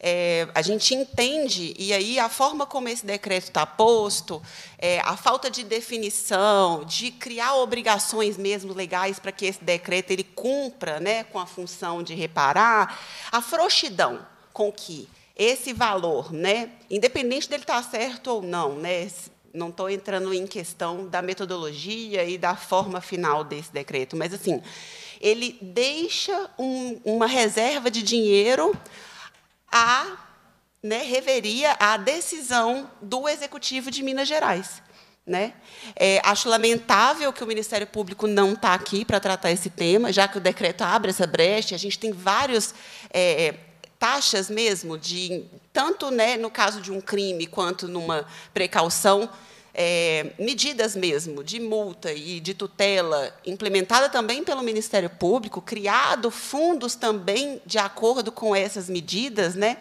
é, a gente entende, e aí a forma como esse decreto está posto, é, a falta de definição, de criar obrigações mesmo legais para que esse decreto ele cumpra né, com a função de reparar, a frouxidão com que esse valor, né, independente dele estar tá certo ou não, né, não estou entrando em questão da metodologia e da forma final desse decreto, mas assim, ele deixa um, uma reserva de dinheiro a né, reveria a decisão do Executivo de Minas Gerais. Né? É, acho lamentável que o Ministério Público não está aqui para tratar esse tema, já que o decreto abre essa brecha. A gente tem vários é, é taxas mesmo de tanto né, no caso de um crime quanto numa precaução é, medidas mesmo de multa e de tutela, implementada também pelo Ministério Público, criado fundos também de acordo com essas medidas, né?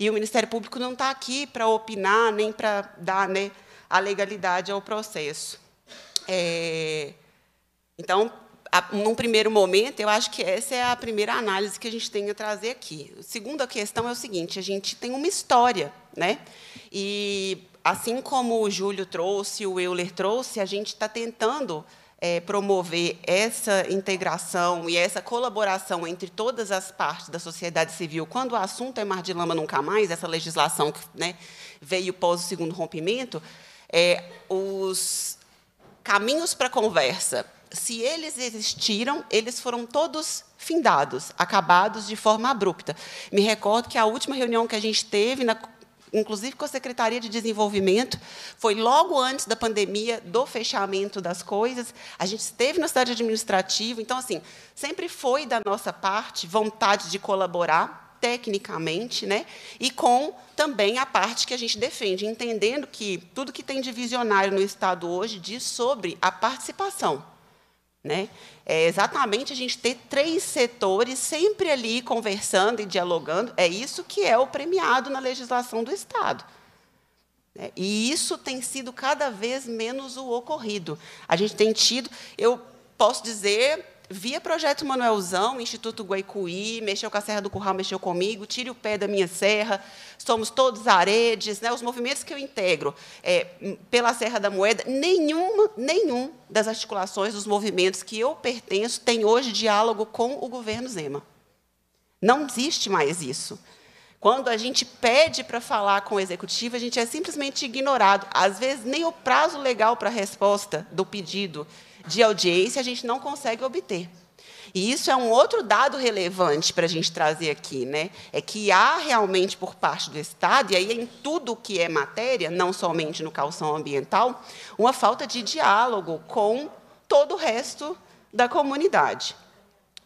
E o Ministério Público não está aqui para opinar nem para dar né, a legalidade ao processo. É, então, a, num primeiro momento, eu acho que essa é a primeira análise que a gente tem a trazer aqui. A segunda questão é o seguinte: a gente tem uma história, né? E assim como o Júlio trouxe, o Euler trouxe, a gente está tentando é, promover essa integração e essa colaboração entre todas as partes da sociedade civil. Quando o assunto é mar de lama nunca mais, essa legislação que né, veio pós o segundo rompimento, é, os caminhos para conversa, se eles existiram, eles foram todos findados, acabados de forma abrupta. Me recordo que a última reunião que a gente teve na inclusive com a Secretaria de Desenvolvimento. Foi logo antes da pandemia, do fechamento das coisas. A gente esteve na cidade administrativa. Então, assim, sempre foi da nossa parte vontade de colaborar tecnicamente, né? E com também a parte que a gente defende, entendendo que tudo que tem de visionário no Estado hoje diz sobre a participação né? É exatamente a gente ter três setores sempre ali conversando e dialogando, é isso que é o premiado na legislação do Estado. Né? E isso tem sido cada vez menos o ocorrido. A gente tem tido, eu posso dizer, via Projeto Manuelzão, Instituto Guaicuí, mexeu com a Serra do Curral, mexeu comigo, tire o pé da minha serra, somos todos aredes, né? os movimentos que eu integro é, pela Serra da Moeda, nenhuma, nenhum das articulações, dos movimentos que eu pertenço tem hoje diálogo com o governo Zema. Não existe mais isso. Quando a gente pede para falar com o executivo, a gente é simplesmente ignorado. Às vezes, nem o prazo legal para a resposta do pedido de audiência a gente não consegue obter. E isso é um outro dado relevante para a gente trazer aqui, né? É que há realmente por parte do Estado, e aí em tudo que é matéria, não somente no calção ambiental, uma falta de diálogo com todo o resto da comunidade.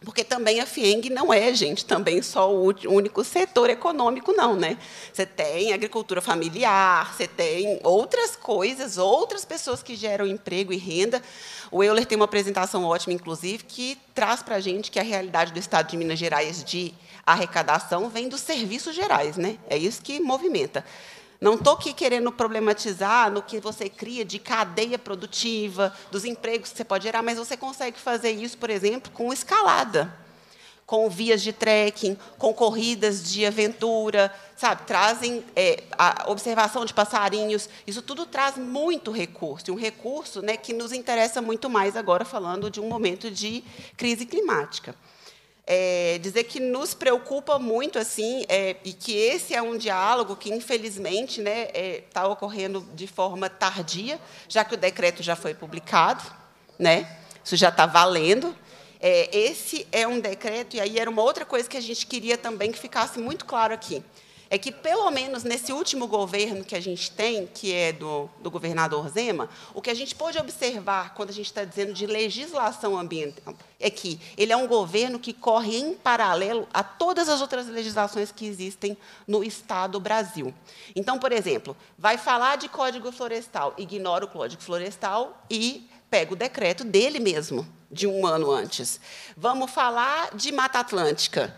Porque também a FIENG não é, gente, também só o único setor econômico, não, né? Você tem agricultura familiar, você tem outras coisas, outras pessoas que geram emprego e renda. O Euler tem uma apresentação ótima, inclusive, que traz para a gente que a realidade do Estado de Minas Gerais de arrecadação vem dos serviços gerais, né? É isso que movimenta. Não estou aqui querendo problematizar no que você cria de cadeia produtiva, dos empregos que você pode gerar, mas você consegue fazer isso, por exemplo, com escalada, com vias de trekking, com corridas de aventura, sabe? Trazem é, a observação de passarinhos. Isso tudo traz muito recurso, e um recurso né, que nos interessa muito mais agora, falando de um momento de crise climática é, dizer que nos preocupa muito assim é, e que esse é um diálogo que infelizmente está né, é, ocorrendo de forma tardia, já que o decreto já foi publicado, né? Isso já está valendo. É, esse é um decreto e aí era uma outra coisa que a gente queria também que ficasse muito claro aqui é que, pelo menos nesse último governo que a gente tem, que é do, do governador Zema, o que a gente pôde observar quando a gente está dizendo de legislação ambiental é que ele é um governo que corre em paralelo a todas as outras legislações que existem no Estado Brasil. Então, por exemplo, vai falar de Código Florestal, ignora o Código Florestal e pega o decreto dele mesmo, de um ano antes. Vamos falar de Mata Atlântica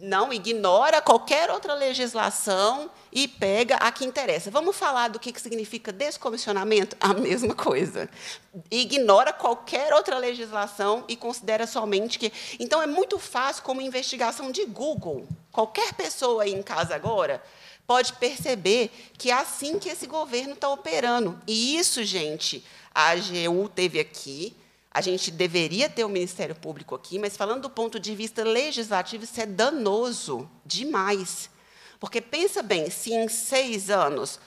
não ignora qualquer outra legislação e pega a que interessa. Vamos falar do que significa descomissionamento? A mesma coisa. Ignora qualquer outra legislação e considera somente que. Então, é muito fácil como investigação de Google. Qualquer pessoa aí em casa agora pode perceber que é assim que esse governo está operando. E isso, gente, a AGU teve aqui, a gente deveria ter o um Ministério Público aqui, mas falando do ponto de vista legislativo, isso é danoso demais. Porque pensa bem, se em seis anos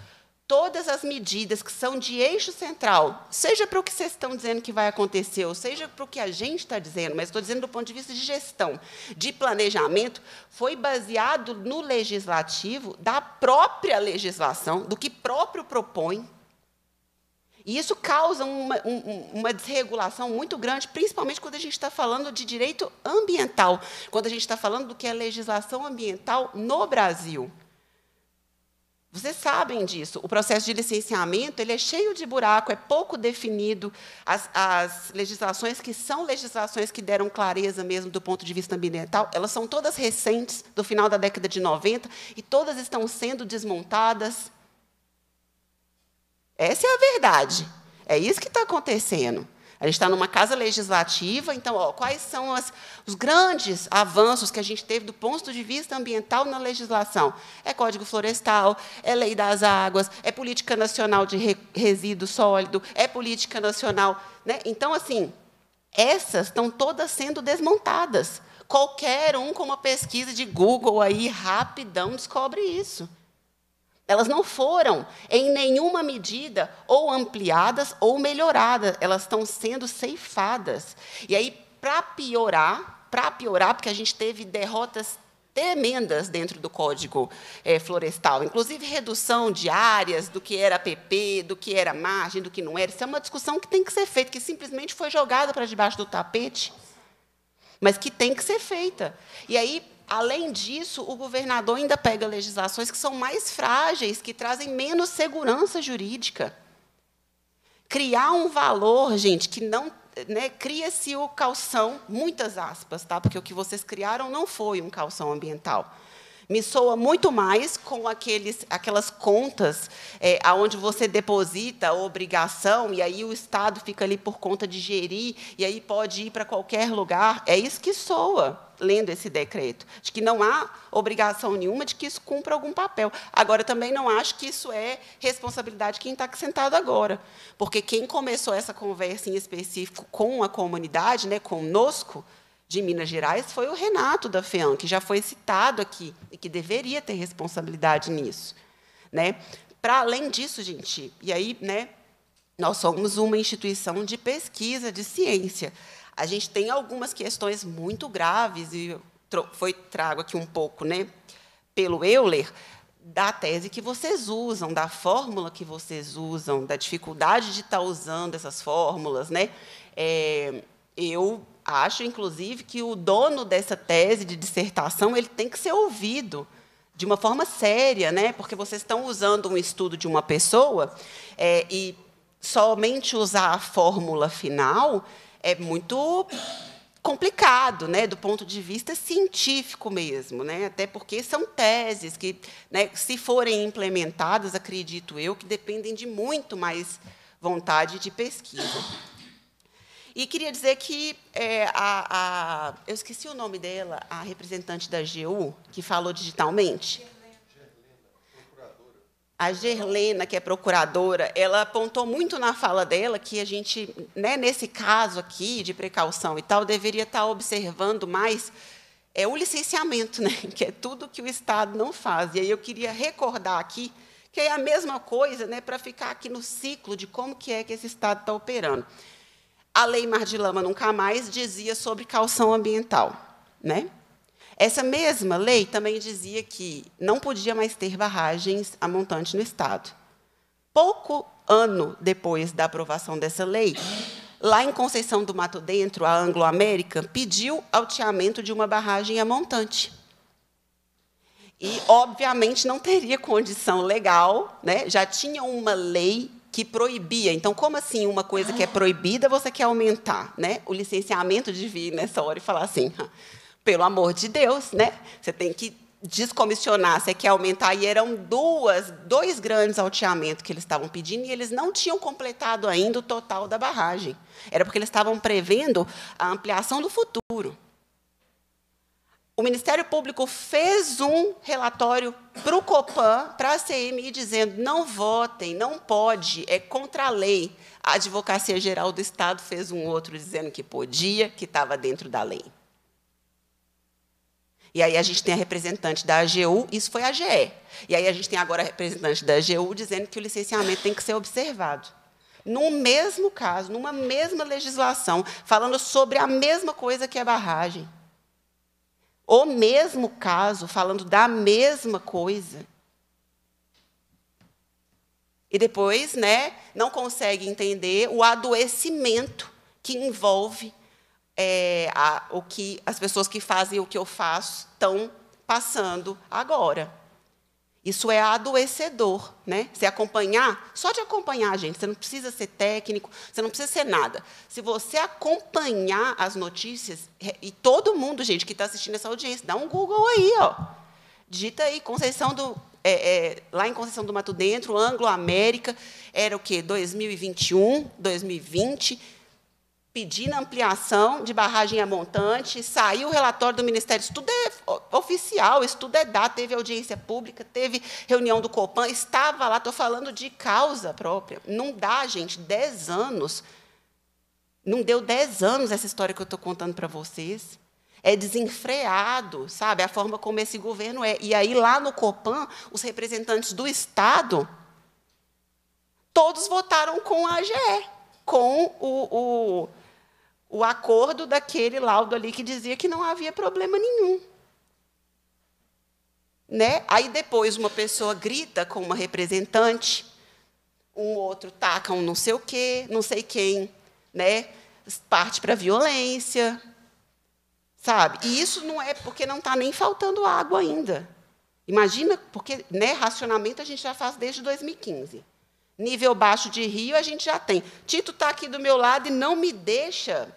todas as medidas que são de eixo central, seja para o que vocês estão dizendo que vai acontecer, ou seja para o que a gente está dizendo, mas estou dizendo do ponto de vista de gestão, de planejamento, foi baseado no legislativo da própria legislação, do que próprio propõe. E isso causa uma, um, uma, desregulação muito grande, principalmente quando a gente está falando de direito ambiental, quando a gente está falando do que é legislação ambiental no Brasil. Vocês sabem disso. O processo de licenciamento ele é cheio de buraco, é pouco definido. As, as legislações que são legislações que deram clareza mesmo do ponto de vista ambiental, elas são todas recentes, do final da década de 90, e todas estão sendo desmontadas essa é a verdade. É isso que está acontecendo. A gente está numa casa legislativa, então, ó, quais são as, os grandes avanços que a gente teve do ponto de vista ambiental na legislação? É Código Florestal, é Lei das Águas, é Política Nacional de Resíduo Sólido, é Política Nacional. Né? Então, assim, essas estão todas sendo desmontadas. Qualquer um com uma pesquisa de Google aí rapidão descobre isso. Elas não foram, em nenhuma medida, ou ampliadas ou melhoradas. Elas estão sendo ceifadas. E aí, para piorar, para piorar, porque a gente teve derrotas tremendas dentro do Código é, Florestal, inclusive redução de áreas, do que era PP, do que era margem, do que não era. Isso é uma discussão que tem que ser feita, que simplesmente foi jogada para debaixo do tapete, mas que tem que ser feita. E aí, Além disso, o governador ainda pega legislações que são mais frágeis, que trazem menos segurança jurídica. Criar um valor, gente, que não. Né, Cria-se o calção, muitas aspas, tá? porque o que vocês criaram não foi um calção ambiental. Me soa muito mais com aqueles, aquelas contas é, onde você deposita a obrigação e aí o Estado fica ali por conta de gerir e aí pode ir para qualquer lugar. É isso que soa lendo esse decreto, de que não há obrigação nenhuma de que isso cumpra algum papel. Agora, também não acho que isso é responsabilidade de quem está sentado agora, porque quem começou essa conversa em específico com a comunidade, né, conosco, de Minas Gerais foi o Renato da FEAM, que já foi citado aqui e que deveria ter responsabilidade nisso. Né? Para além disso, gente, e aí né, nós somos uma instituição de pesquisa, de ciência. A gente tem algumas questões muito graves, e foi trago aqui um pouco né, pelo Euler, da tese que vocês usam, da fórmula que vocês usam, da dificuldade de estar tá usando essas fórmulas. Né? É, eu acho, inclusive, que o dono dessa tese de dissertação ele tem que ser ouvido de uma forma séria, né? Porque vocês estão usando um estudo de uma pessoa é, e somente usar a fórmula final é muito complicado, né, do ponto de vista científico mesmo, né? Até porque são teses que, né, se forem implementadas, acredito eu, que dependem de muito mais vontade de pesquisa. E queria dizer que é, a, a, eu esqueci o nome dela, a representante da GU, que falou digitalmente. A Gerlena, que é procuradora, ela apontou muito na fala dela que a gente, né, nesse caso aqui de precaução e tal, deveria estar observando mais é o licenciamento, né, que é tudo que o Estado não faz. E aí eu queria recordar aqui que é a mesma coisa, né, para ficar aqui no ciclo de como que é que esse Estado está operando a Lei Mar de Lama Nunca Mais dizia sobre calção ambiental. Né? Essa mesma lei também dizia que não podia mais ter barragens a montante no Estado. Pouco ano depois da aprovação dessa lei, lá em Conceição do Mato Dentro, a Anglo-América pediu alteamento de uma barragem a montante. E, obviamente, não teria condição legal, né? já tinha uma lei que proibia. Então, como assim uma coisa que é proibida você quer aumentar, né? O licenciamento de vir nessa hora e falar assim, pelo amor de Deus, né? Você tem que descomissionar, você quer aumentar. E eram duas, dois grandes alteamentos que eles estavam pedindo e eles não tinham completado ainda o total da barragem. Era porque eles estavam prevendo a ampliação do futuro o Ministério Público fez um relatório para o COPAN, para a CMI, dizendo não votem, não pode, é contra a lei. A Advocacia Geral do Estado fez um outro dizendo que podia, que estava dentro da lei. E aí a gente tem a representante da AGU, isso foi a GE. E aí a gente tem agora a representante da AGU dizendo que o licenciamento tem que ser observado. No mesmo caso, numa mesma legislação, falando sobre a mesma coisa que a barragem o mesmo caso, falando da mesma coisa. E depois, né, não consegue entender o adoecimento que envolve é, a, o que as pessoas que fazem o que eu faço estão passando agora. Isso é adoecedor, né? Se acompanhar, só de acompanhar, gente, você não precisa ser técnico, você não precisa ser nada. Se você acompanhar as notícias, é, e todo mundo, gente, que está assistindo essa audiência, dá um Google aí, ó. Dita aí, Conceição do. É, é, lá em Conceição do Mato Dentro, Anglo-América, era o quê? 2021, 2020 pedindo ampliação de barragem a montante, saiu o relatório do Ministério, isso tudo é oficial, isso tudo é dado, teve audiência pública, teve reunião do Copan, estava lá, estou falando de causa própria. Não dá, gente, 10 anos. Não deu 10 anos essa história que eu estou contando para vocês. É desenfreado, sabe? A forma como esse governo é. E aí, lá no Copan, os representantes do Estado, todos votaram com a AGE, com o, o o acordo daquele laudo ali que dizia que não havia problema nenhum. Né? Aí depois uma pessoa grita com uma representante, um outro taca um não sei o quê, não sei quem, né? Parte para a violência. Sabe? E isso não é porque não está nem faltando água ainda. Imagina, porque né, racionamento a gente já faz desde 2015. Nível baixo de rio a gente já tem. Tito está aqui do meu lado e não me deixa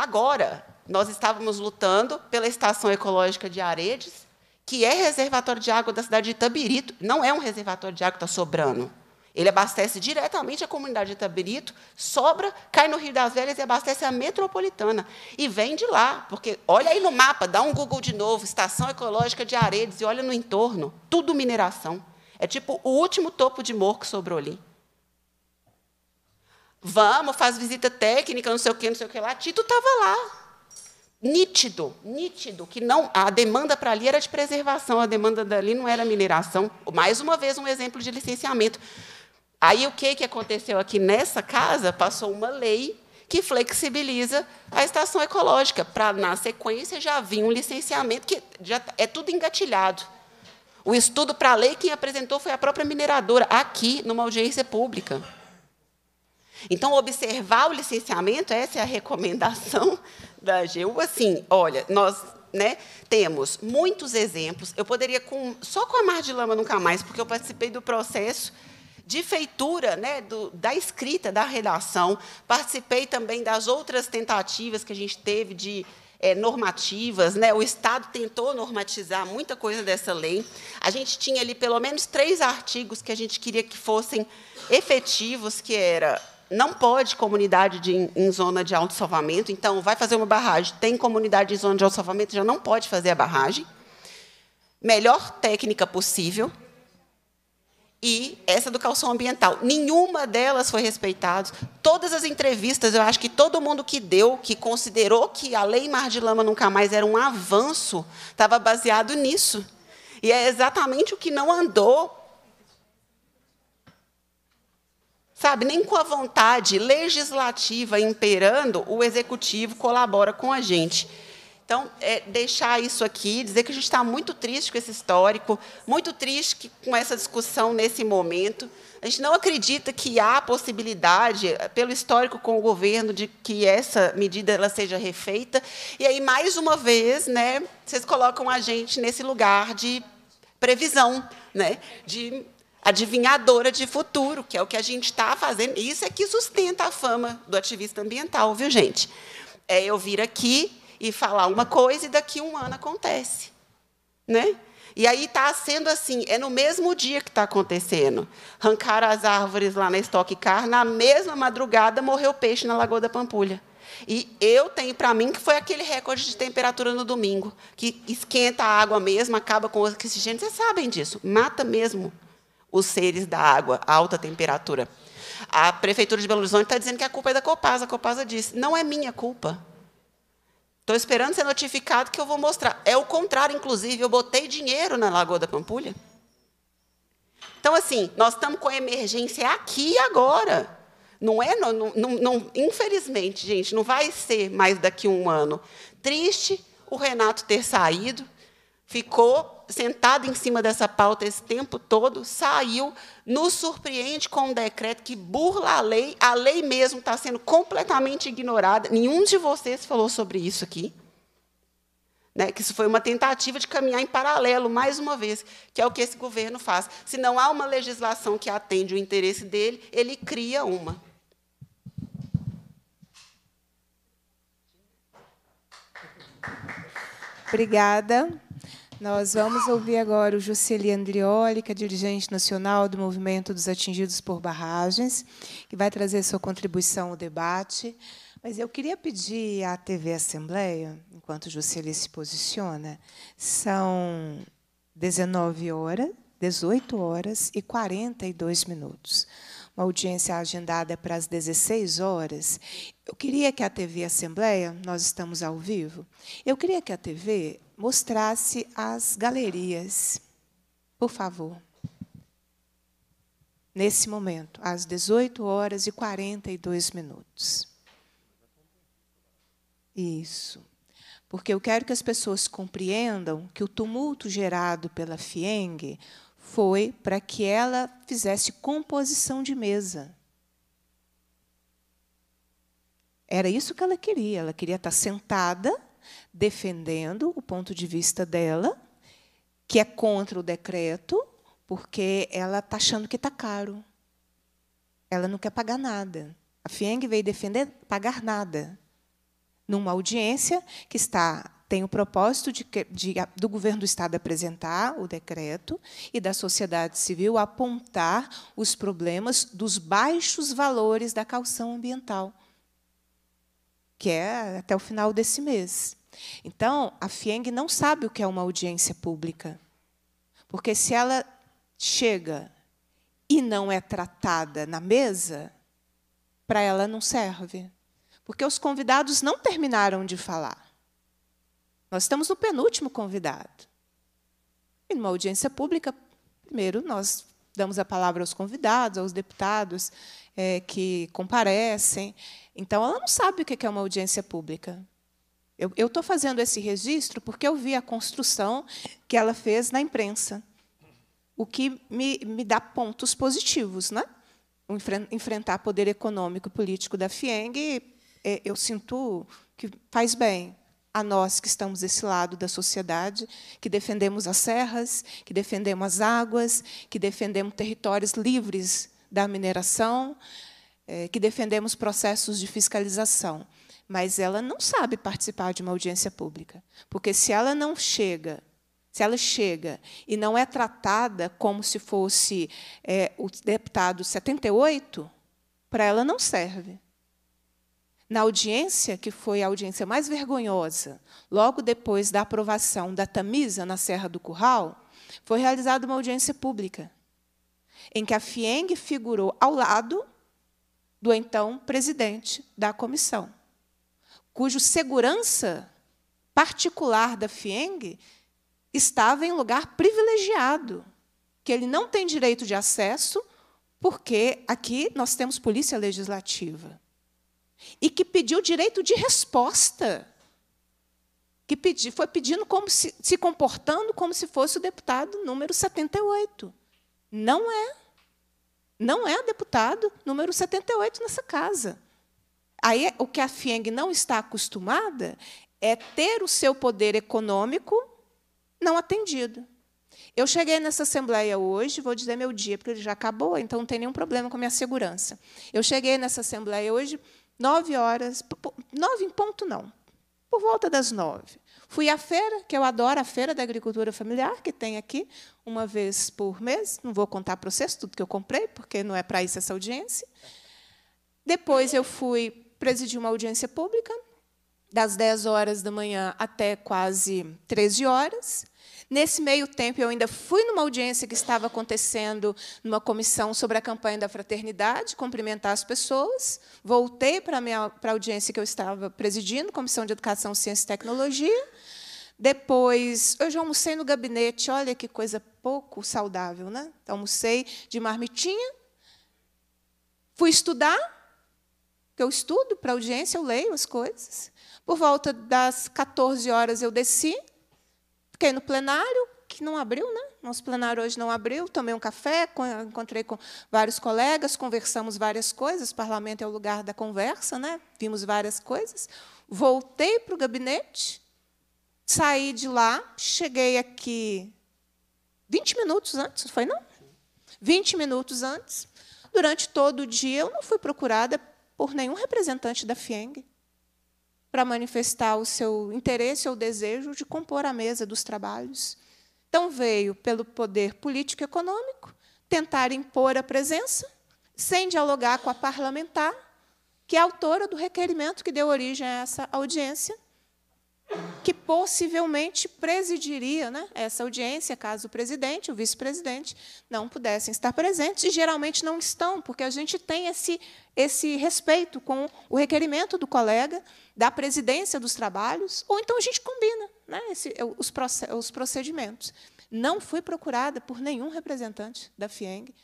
agora. Nós estávamos lutando pela estação ecológica de Aredes, que é reservatório de água da cidade de Itabirito. Não é um reservatório de água que está sobrando. Ele abastece diretamente a comunidade de Itabirito, sobra, cai no Rio das Velhas e abastece a metropolitana. E vem de lá, porque olha aí no mapa, dá um Google de novo, estação ecológica de Aredes, e olha no entorno, tudo mineração. É tipo o último topo de morro que sobrou ali. Vamos, faz visita técnica, não sei o quê, não sei o que lá. Tito estava lá. Nítido, nítido, que não a demanda para ali era de preservação, a demanda dali não era mineração. Mais uma vez, um exemplo de licenciamento. Aí o que, que aconteceu aqui nessa casa? Passou uma lei que flexibiliza a estação ecológica. Para na sequência já vir um licenciamento que já tá, é tudo engatilhado. O estudo para a lei quem apresentou foi a própria mineradora aqui numa audiência pública. Então, observar o licenciamento, essa é a recomendação da AGU. Assim, olha, nós né, temos muitos exemplos. Eu poderia, com, só com a Mar de Lama Nunca Mais, porque eu participei do processo de feitura né, do, da escrita, da redação. Participei também das outras tentativas que a gente teve de é, normativas. Né? O Estado tentou normatizar muita coisa dessa lei. A gente tinha ali pelo menos três artigos que a gente queria que fossem efetivos, que era não pode comunidade de, em zona de alto salvamento, então vai fazer uma barragem, tem comunidade em zona de alto salvamento, já não pode fazer a barragem. Melhor técnica possível. E essa do calção ambiental. Nenhuma delas foi respeitada. Todas as entrevistas, eu acho que todo mundo que deu, que considerou que a Lei Mar de Lama Nunca Mais era um avanço, estava baseado nisso. E é exatamente o que não andou Sabe, nem com a vontade legislativa imperando, o executivo colabora com a gente. Então, é deixar isso aqui, dizer que a gente está muito triste com esse histórico, muito triste com essa discussão nesse momento. A gente não acredita que há possibilidade, é, pelo histórico com o governo, de que essa medida ela seja refeita. E aí, mais uma vez, né, vocês colocam a gente nesse lugar de previsão, né, de adivinhadora de futuro, que é o que a gente está fazendo. Isso é que sustenta a fama do ativista ambiental, viu, gente? É eu vir aqui e falar uma coisa e daqui um ano acontece. Né? E aí está sendo assim, é no mesmo dia que está acontecendo. Arrancaram as árvores lá na Estoque Car, na mesma madrugada morreu peixe na Lagoa da Pampulha. E eu tenho para mim que foi aquele recorde de temperatura no domingo, que esquenta a água mesmo, acaba com o oxigênio. Vocês sabem disso, mata mesmo os seres da água, a alta temperatura. A Prefeitura de Belo Horizonte está dizendo que a culpa é da Copasa. A Copasa disse, não é minha culpa. Estou esperando ser notificado que eu vou mostrar. É o contrário, inclusive, eu botei dinheiro na Lagoa da Pampulha. Então, assim, nós estamos com a emergência aqui e agora. Não é, não, não, não, infelizmente, gente, não vai ser mais daqui a um ano. Triste o Renato ter saído, ficou sentado em cima dessa pauta esse tempo todo, saiu, nos surpreende com um decreto que burla a lei, a lei mesmo está sendo completamente ignorada. Nenhum de vocês falou sobre isso aqui. Né, que isso foi uma tentativa de caminhar em paralelo, mais uma vez, que é o que esse governo faz. Se não há uma legislação que atende o interesse dele, ele cria uma. Obrigada. Nós vamos ouvir agora o Jocely Andrioli, que é dirigente nacional do Movimento dos Atingidos por Barragens, que vai trazer sua contribuição ao debate. Mas eu queria pedir à TV Assembleia, enquanto o se posiciona, são 19 horas, 18 horas e 42 minutos. Uma audiência agendada para as 16 horas. Eu queria que a TV Assembleia, nós estamos ao vivo, eu queria que a TV mostrasse as galerias, por favor. Nesse momento, às 18 horas e 42 minutos. Isso. Porque eu quero que as pessoas compreendam que o tumulto gerado pela FIENG foi para que ela fizesse composição de mesa. Era isso que ela queria. Ela queria estar sentada defendendo o ponto de vista dela, que é contra o decreto, porque ela está achando que está caro. Ela não quer pagar nada. A Fieng veio defender pagar nada. Numa audiência que está tem o propósito de, de, do governo do Estado apresentar o decreto e da sociedade civil apontar os problemas dos baixos valores da calção ambiental, que é até o final desse mês. Então, a FIENG não sabe o que é uma audiência pública. Porque se ela chega e não é tratada na mesa, para ela não serve. Porque os convidados não terminaram de falar. Nós estamos no penúltimo convidado. E numa audiência pública, primeiro nós damos a palavra aos convidados, aos deputados é, que comparecem. Então, ela não sabe o que é uma audiência pública. Eu estou fazendo esse registro porque eu vi a construção que ela fez na imprensa, o que me, me dá pontos positivos. Né? Enfrentar poder econômico e político da FIENG, é, eu sinto que faz bem a nós que estamos desse lado da sociedade, que defendemos as serras, que defendemos as águas, que defendemos territórios livres da mineração, é, que defendemos processos de fiscalização mas ela não sabe participar de uma audiência pública, porque se ela não chega, se ela chega e não é tratada como se fosse é, o deputado 78, para ela não serve. Na audiência, que foi a audiência mais vergonhosa, logo depois da aprovação da Tamisa na Serra do Curral, foi realizada uma audiência pública, em que a FIENG figurou ao lado do então presidente da comissão cujo segurança particular da FIENG estava em lugar privilegiado, que ele não tem direito de acesso, porque aqui nós temos polícia legislativa. E que pediu direito de resposta. Que pedi, foi pedindo como se, se comportando como se fosse o deputado número 78. Não é. Não é deputado número 78 nessa casa. Aí o que a FIENG não está acostumada é ter o seu poder econômico não atendido. Eu cheguei nessa assembleia hoje, vou dizer meu dia, porque ele já acabou, então não tem nenhum problema com a minha segurança. Eu cheguei nessa assembleia hoje, nove horas, nove em ponto não, por volta das nove. Fui à feira, que eu adoro, a Feira da Agricultura Familiar, que tem aqui uma vez por mês. Não vou contar para vocês tudo que eu comprei, porque não é para isso essa audiência. Depois eu fui presidi uma audiência pública, das 10 horas da manhã até quase 13 horas. Nesse meio tempo, eu ainda fui numa audiência que estava acontecendo numa comissão sobre a campanha da fraternidade, cumprimentar as pessoas. Voltei para a, minha, para a audiência que eu estava presidindo, Comissão de Educação, Ciência e Tecnologia. Depois, eu já almocei no gabinete. Olha que coisa pouco saudável, né? Almocei de marmitinha. Fui estudar, eu estudo para audiência, eu leio as coisas. Por volta das 14 horas eu desci, fiquei no plenário, que não abriu, né? Nosso plenário hoje não abriu. Tomei um café, encontrei com vários colegas, conversamos várias coisas. O parlamento é o lugar da conversa, né? Vimos várias coisas. Voltei para o gabinete, saí de lá, cheguei aqui 20 minutos antes, não foi não? 20 minutos antes. Durante todo o dia eu não fui procurada por nenhum representante da FIENG para manifestar o seu interesse ou desejo de compor a mesa dos trabalhos. Então, veio pelo poder político econômico tentar impor a presença, sem dialogar com a parlamentar, que é a autora do requerimento que deu origem a essa audiência, que possivelmente presidiria né, essa audiência, caso o presidente, o vice-presidente, não pudessem estar presentes, e geralmente não estão, porque a gente tem esse, esse respeito com o requerimento do colega, da presidência dos trabalhos, ou então a gente combina né, esse, é, os, os procedimentos. Não fui procurada por nenhum representante da FIENG,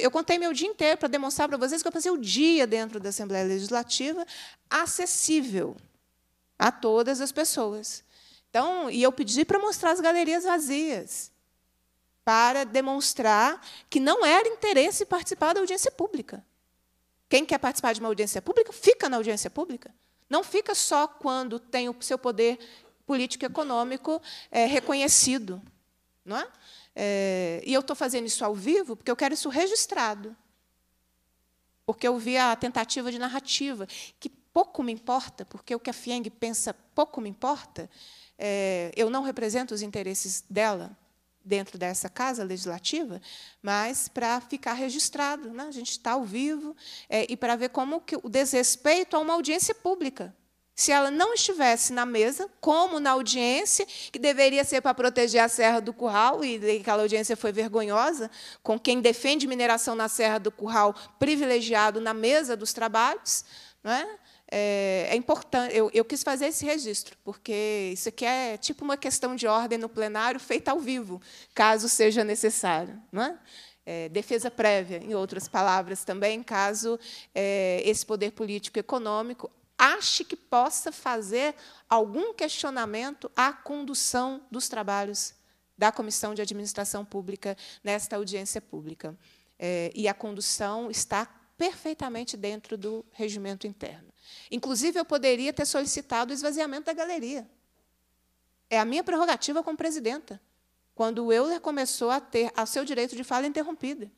eu contei meu dia inteiro para demonstrar para vocês que eu passei o dia dentro da Assembleia Legislativa acessível a todas as pessoas. Então, e eu pedi para mostrar as galerias vazias, para demonstrar que não era interesse participar da audiência pública. Quem quer participar de uma audiência pública, fica na audiência pública. Não fica só quando tem o seu poder político e econômico é, reconhecido. Não é? é e eu estou fazendo isso ao vivo porque eu quero isso registrado. Porque eu vi a tentativa de narrativa, que pouco me importa, porque o que a Fieng pensa pouco me importa, é, eu não represento os interesses dela dentro dessa casa legislativa, mas para ficar registrado, né? a gente está ao vivo, é, e para ver como que o desrespeito a uma audiência pública. Se ela não estivesse na mesa, como na audiência, que deveria ser para proteger a Serra do Curral, e aquela audiência foi vergonhosa, com quem defende mineração na Serra do Curral privilegiado na mesa dos trabalhos, é? é, é importante. Eu, eu, quis fazer esse registro, porque isso aqui é tipo uma questão de ordem no plenário feita ao vivo, caso seja necessário. Não é? é defesa prévia, em outras palavras, também, caso é, esse poder político econômico ache que possa fazer algum questionamento à condução dos trabalhos da Comissão de Administração Pública nesta audiência pública. É, e a condução está perfeitamente dentro do regimento interno. Inclusive, eu poderia ter solicitado o esvaziamento da galeria. É a minha prerrogativa como presidenta. Quando o Euler começou a ter o seu direito de fala interrompida.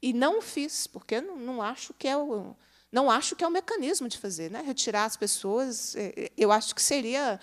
E não o fiz, porque não, não acho que é o, não acho que é o mecanismo de fazer, né? retirar as pessoas. É, é, eu acho que seria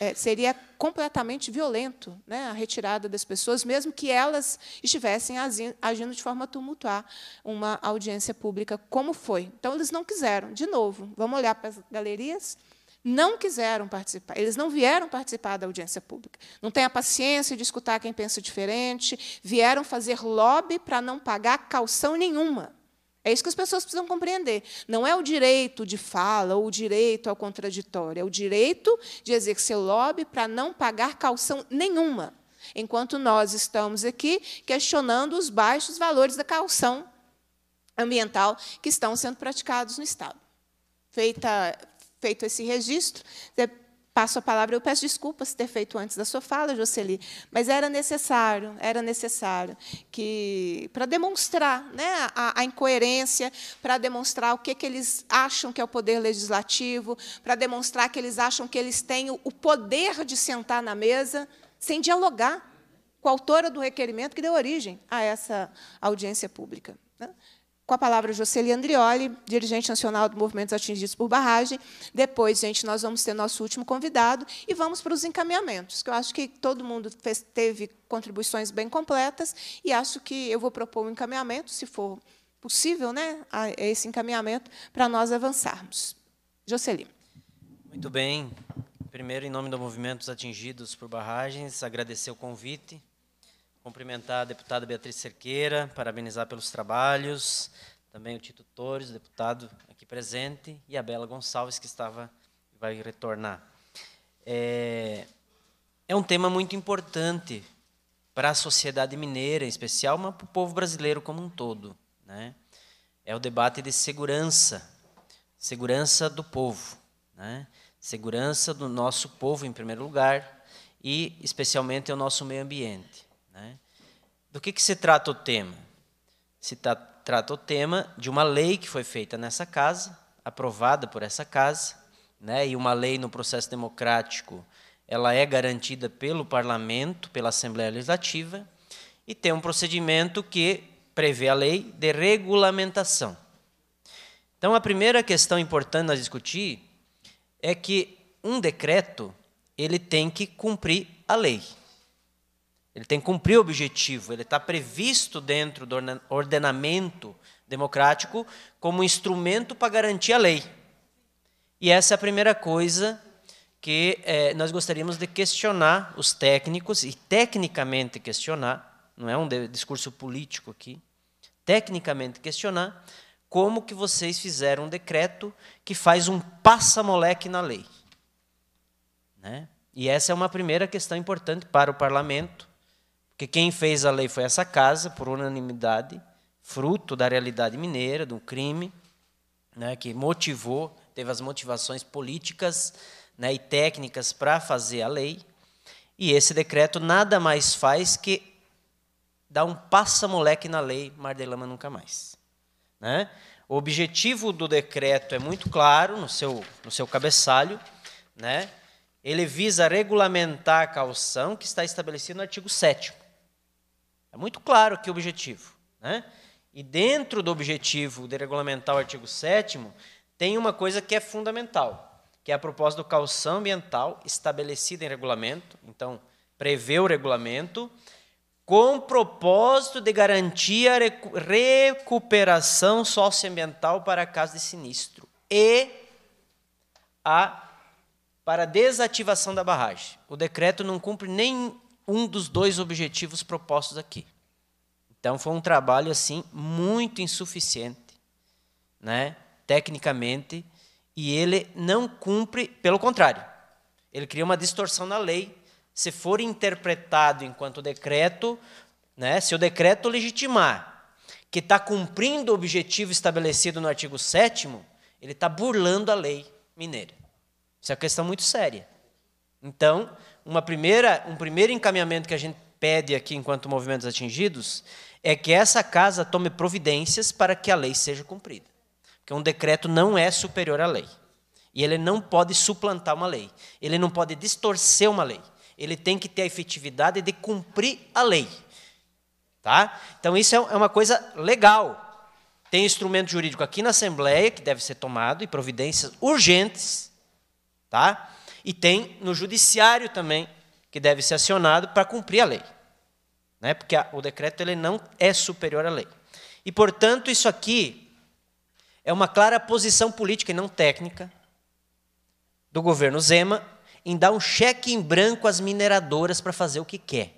é, seria completamente violento né, a retirada das pessoas, mesmo que elas estivessem agindo de forma tumultuar uma audiência pública, como foi. Então, eles não quiseram. De novo, vamos olhar para as galerias não quiseram participar, eles não vieram participar da audiência pública. Não têm a paciência de escutar quem pensa diferente, vieram fazer lobby para não pagar calção nenhuma. É isso que as pessoas precisam compreender. Não é o direito de fala ou o direito ao contraditório, é o direito de exercer o lobby para não pagar calção nenhuma, enquanto nós estamos aqui questionando os baixos valores da calção ambiental que estão sendo praticados no Estado. Feita, feito esse registro, passo a palavra. Eu peço desculpas ter feito antes da sua fala, Jocely, mas era necessário, era necessário que para demonstrar né, a, a incoerência, para demonstrar o que, que eles acham que é o poder legislativo, para demonstrar que eles acham que eles têm o poder de sentar na mesa sem dialogar com a autora do requerimento que deu origem a essa audiência pública. Né? com a palavra Jocely Andrioli, dirigente nacional do Movimento Atingidos por Barragem. Depois, gente, nós vamos ter nosso último convidado e vamos para os encaminhamentos, que eu acho que todo mundo fez, teve contribuições bem completas e acho que eu vou propor um encaminhamento, se for possível, né, esse encaminhamento, para nós avançarmos. Jocely. Muito bem. Primeiro, em nome do Movimento Atingidos por Barragens, agradecer o convite cumprimentar a deputada Beatriz Cerqueira, parabenizar pelos trabalhos, também o Tito Torres, deputado aqui presente, e a Bela Gonçalves, que estava vai retornar. É, é um tema muito importante para a sociedade mineira, em especial, mas para o povo brasileiro como um todo. Né? É o debate de segurança, segurança do povo, né? segurança do nosso povo, em primeiro lugar, e especialmente o nosso meio ambiente. Né? Do que, que se trata o tema? Se trata o tema de uma lei que foi feita nessa casa, aprovada por essa casa, né? e uma lei no processo democrático ela é garantida pelo parlamento, pela Assembleia Legislativa, e tem um procedimento que prevê a lei de regulamentação. Então, a primeira questão importante a discutir é que um decreto ele tem que cumprir a lei. Ele tem que cumprir o objetivo, ele está previsto dentro do ordenamento democrático como instrumento para garantir a lei. E essa é a primeira coisa que eh, nós gostaríamos de questionar os técnicos, e tecnicamente questionar, não é um discurso político aqui, tecnicamente questionar como que vocês fizeram um decreto que faz um passa-moleque na lei. Né? E essa é uma primeira questão importante para o parlamento, que quem fez a lei foi essa casa, por unanimidade, fruto da realidade mineira, do crime, né, que motivou, teve as motivações políticas né, e técnicas para fazer a lei. E esse decreto nada mais faz que dar um passa-moleque na lei mar de lama Nunca Mais. Né? O objetivo do decreto é muito claro no seu, no seu cabeçalho. Né? Ele visa regulamentar a calção que está estabelecido no artigo 7 é muito claro aqui o objetivo. Né? E dentro do objetivo de regulamentar o artigo 7 tem uma coisa que é fundamental, que é a proposta do calção ambiental estabelecida em regulamento, então prevê o regulamento, com propósito de garantir a recu recuperação socioambiental para caso de sinistro e a para desativação da barragem. O decreto não cumpre nem um dos dois objetivos propostos aqui. Então foi um trabalho assim muito insuficiente, né, tecnicamente, e ele não cumpre, pelo contrário. Ele cria uma distorção na lei. Se for interpretado enquanto decreto, né, se o decreto legitimar que está cumprindo o objetivo estabelecido no artigo 7 ele está burlando a lei mineira. Isso é uma questão muito séria. Então, uma primeira, um primeiro encaminhamento que a gente pede aqui enquanto movimentos atingidos é que essa casa tome providências para que a lei seja cumprida. Porque um decreto não é superior à lei. E ele não pode suplantar uma lei. Ele não pode distorcer uma lei. Ele tem que ter a efetividade de cumprir a lei. Tá? Então, isso é, é uma coisa legal. Tem instrumento jurídico aqui na Assembleia que deve ser tomado e providências urgentes. Tá? e tem no judiciário também, que deve ser acionado para cumprir a lei. Né? Porque a, o decreto ele não é superior à lei. E, portanto, isso aqui é uma clara posição política e não técnica do governo Zema em dar um cheque em branco às mineradoras para fazer o que quer.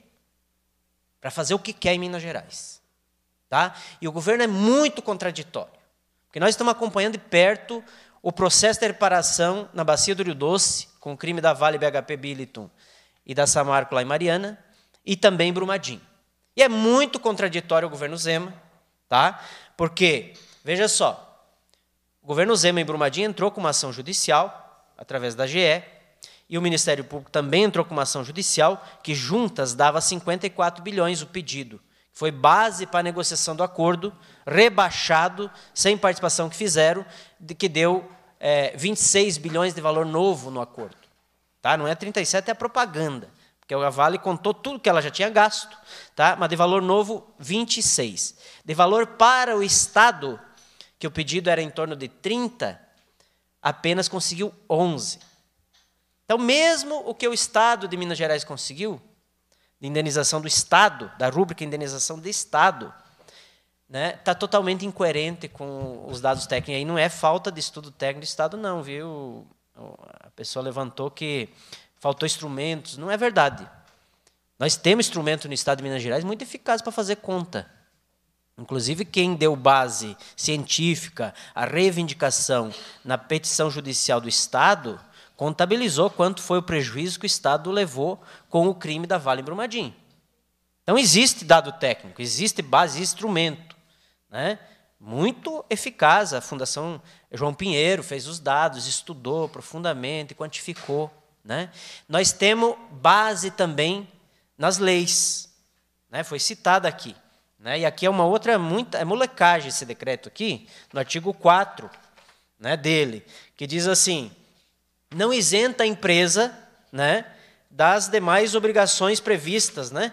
Para fazer o que quer em Minas Gerais. Tá? E o governo é muito contraditório. Porque nós estamos acompanhando de perto o processo de reparação na bacia do Rio Doce, com o crime da Vale BHP Billiton e da Samarco lá em Mariana, e também Brumadinho. E é muito contraditório o governo Zema, tá? Porque, veja só, o governo Zema em Brumadinho entrou com uma ação judicial, através da GE, e o Ministério Público também entrou com uma ação judicial, que juntas dava 54 bilhões o pedido. Foi base para a negociação do acordo, rebaixado, sem participação que fizeram, de que deu é, 26 bilhões de valor novo no acordo. Tá? Não é 37, é propaganda. Porque a Vale contou tudo que ela já tinha gasto, tá? mas de valor novo, 26. De valor para o Estado, que o pedido era em torno de 30, apenas conseguiu 11. Então, mesmo o que o Estado de Minas Gerais conseguiu, de indenização do Estado, da rúbrica indenização do Estado, né, tá totalmente incoerente com os dados técnicos. Aí não é falta de estudo técnico do Estado, não, viu? A pessoa levantou que faltou instrumentos. Não é verdade. Nós temos instrumento no Estado de Minas Gerais muito eficaz para fazer conta. Inclusive, quem deu base científica à reivindicação na petição judicial do Estado contabilizou quanto foi o prejuízo que o Estado levou com o crime da Vale Brumadinho. Então, existe dado técnico, existe base, instrumento. Né? Muito eficaz. A Fundação João Pinheiro fez os dados, estudou profundamente, quantificou. Né? Nós temos base também nas leis. Né? Foi citada aqui. Né? E aqui é uma outra muita, é molecagem esse decreto aqui, no artigo 4 né, dele, que diz assim: não isenta a empresa né, das demais obrigações previstas né,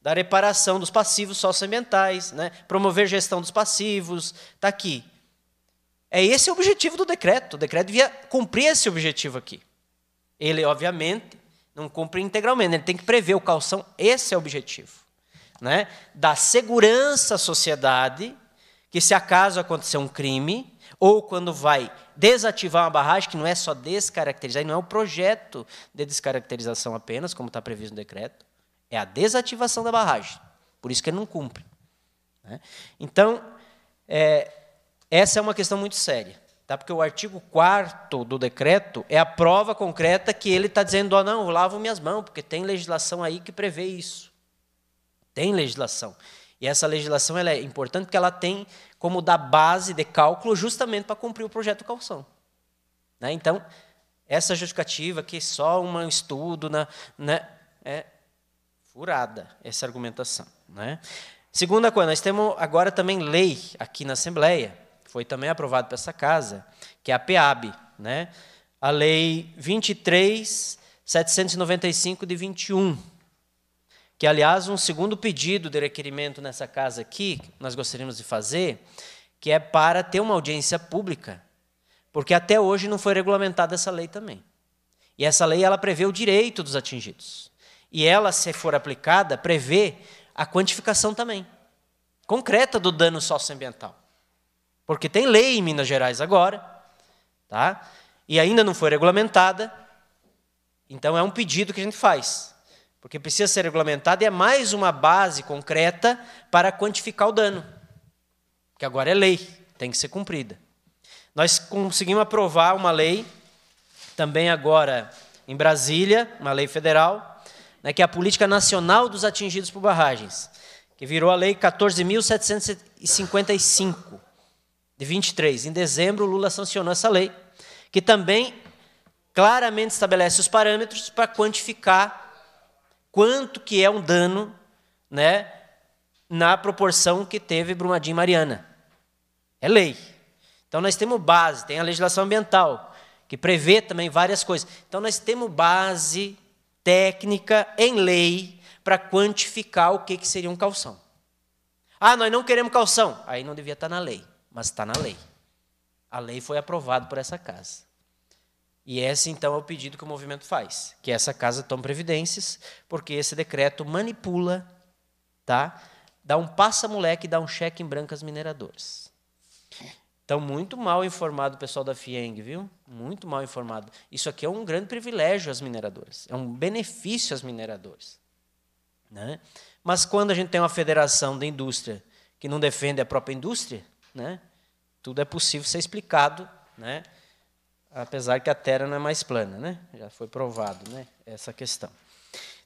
da reparação dos passivos socioambientais, né? promover gestão dos passivos, está aqui. É esse o objetivo do decreto. O decreto devia cumprir esse objetivo aqui. Ele, obviamente, não cumpre integralmente, ele tem que prever o calção, esse é o objetivo. Né? Dar segurança à sociedade que, se acaso acontecer um crime, ou quando vai desativar uma barragem, que não é só descaracterizar, e não é o projeto de descaracterização apenas, como está previsto no decreto, é a desativação da barragem. Por isso que ele não cumpre. Né? Então, é, essa é uma questão muito séria. Tá? Porque o artigo 4 do decreto é a prova concreta que ele está dizendo: oh, não, eu lavo minhas mãos, porque tem legislação aí que prevê isso. Tem legislação. E essa legislação ela é importante porque ela tem como da base de cálculo justamente para cumprir o projeto calção. Né? Então, essa justificativa que só um estudo na, né, é, furada essa argumentação. Né? Segunda coisa, nós temos agora também lei aqui na Assembleia, que foi também aprovado por essa casa, que é a PEAB, né? a Lei 23.795 de 21, que, aliás, um segundo pedido de requerimento nessa casa aqui, que nós gostaríamos de fazer, que é para ter uma audiência pública, porque até hoje não foi regulamentada essa lei também. E essa lei ela prevê o direito dos atingidos. E ela, se for aplicada, prevê a quantificação também, concreta do dano socioambiental. Porque tem lei em Minas Gerais agora, tá? e ainda não foi regulamentada, então é um pedido que a gente faz. Porque precisa ser regulamentada e é mais uma base concreta para quantificar o dano. Que agora é lei, tem que ser cumprida. Nós conseguimos aprovar uma lei, também agora em Brasília, uma lei federal, né, que é a Política Nacional dos Atingidos por Barragens, que virou a Lei 14.755, de 23. Em dezembro, Lula sancionou essa lei, que também claramente estabelece os parâmetros para quantificar quanto que é um dano né, na proporção que teve Brumadinho e Mariana. É lei. Então, nós temos base, tem a legislação ambiental, que prevê também várias coisas. Então, nós temos base técnica em lei para quantificar o que, que seria um calção. Ah, nós não queremos calção. Aí não devia estar tá na lei, mas está na lei. A lei foi aprovada por essa casa. E esse, então, é o pedido que o movimento faz: que essa casa tome previdências, porque esse decreto manipula, tá? dá um passa-moleque e dá um cheque em brancas mineradoras. Estão muito mal informado o pessoal da FIENG, viu? Muito mal informado. Isso aqui é um grande privilégio às mineradoras, é um benefício às mineradoras. Né? Mas quando a gente tem uma federação da indústria que não defende a própria indústria, né? tudo é possível ser explicado, né? apesar que a Terra não é mais plana, né? já foi provado né? essa questão.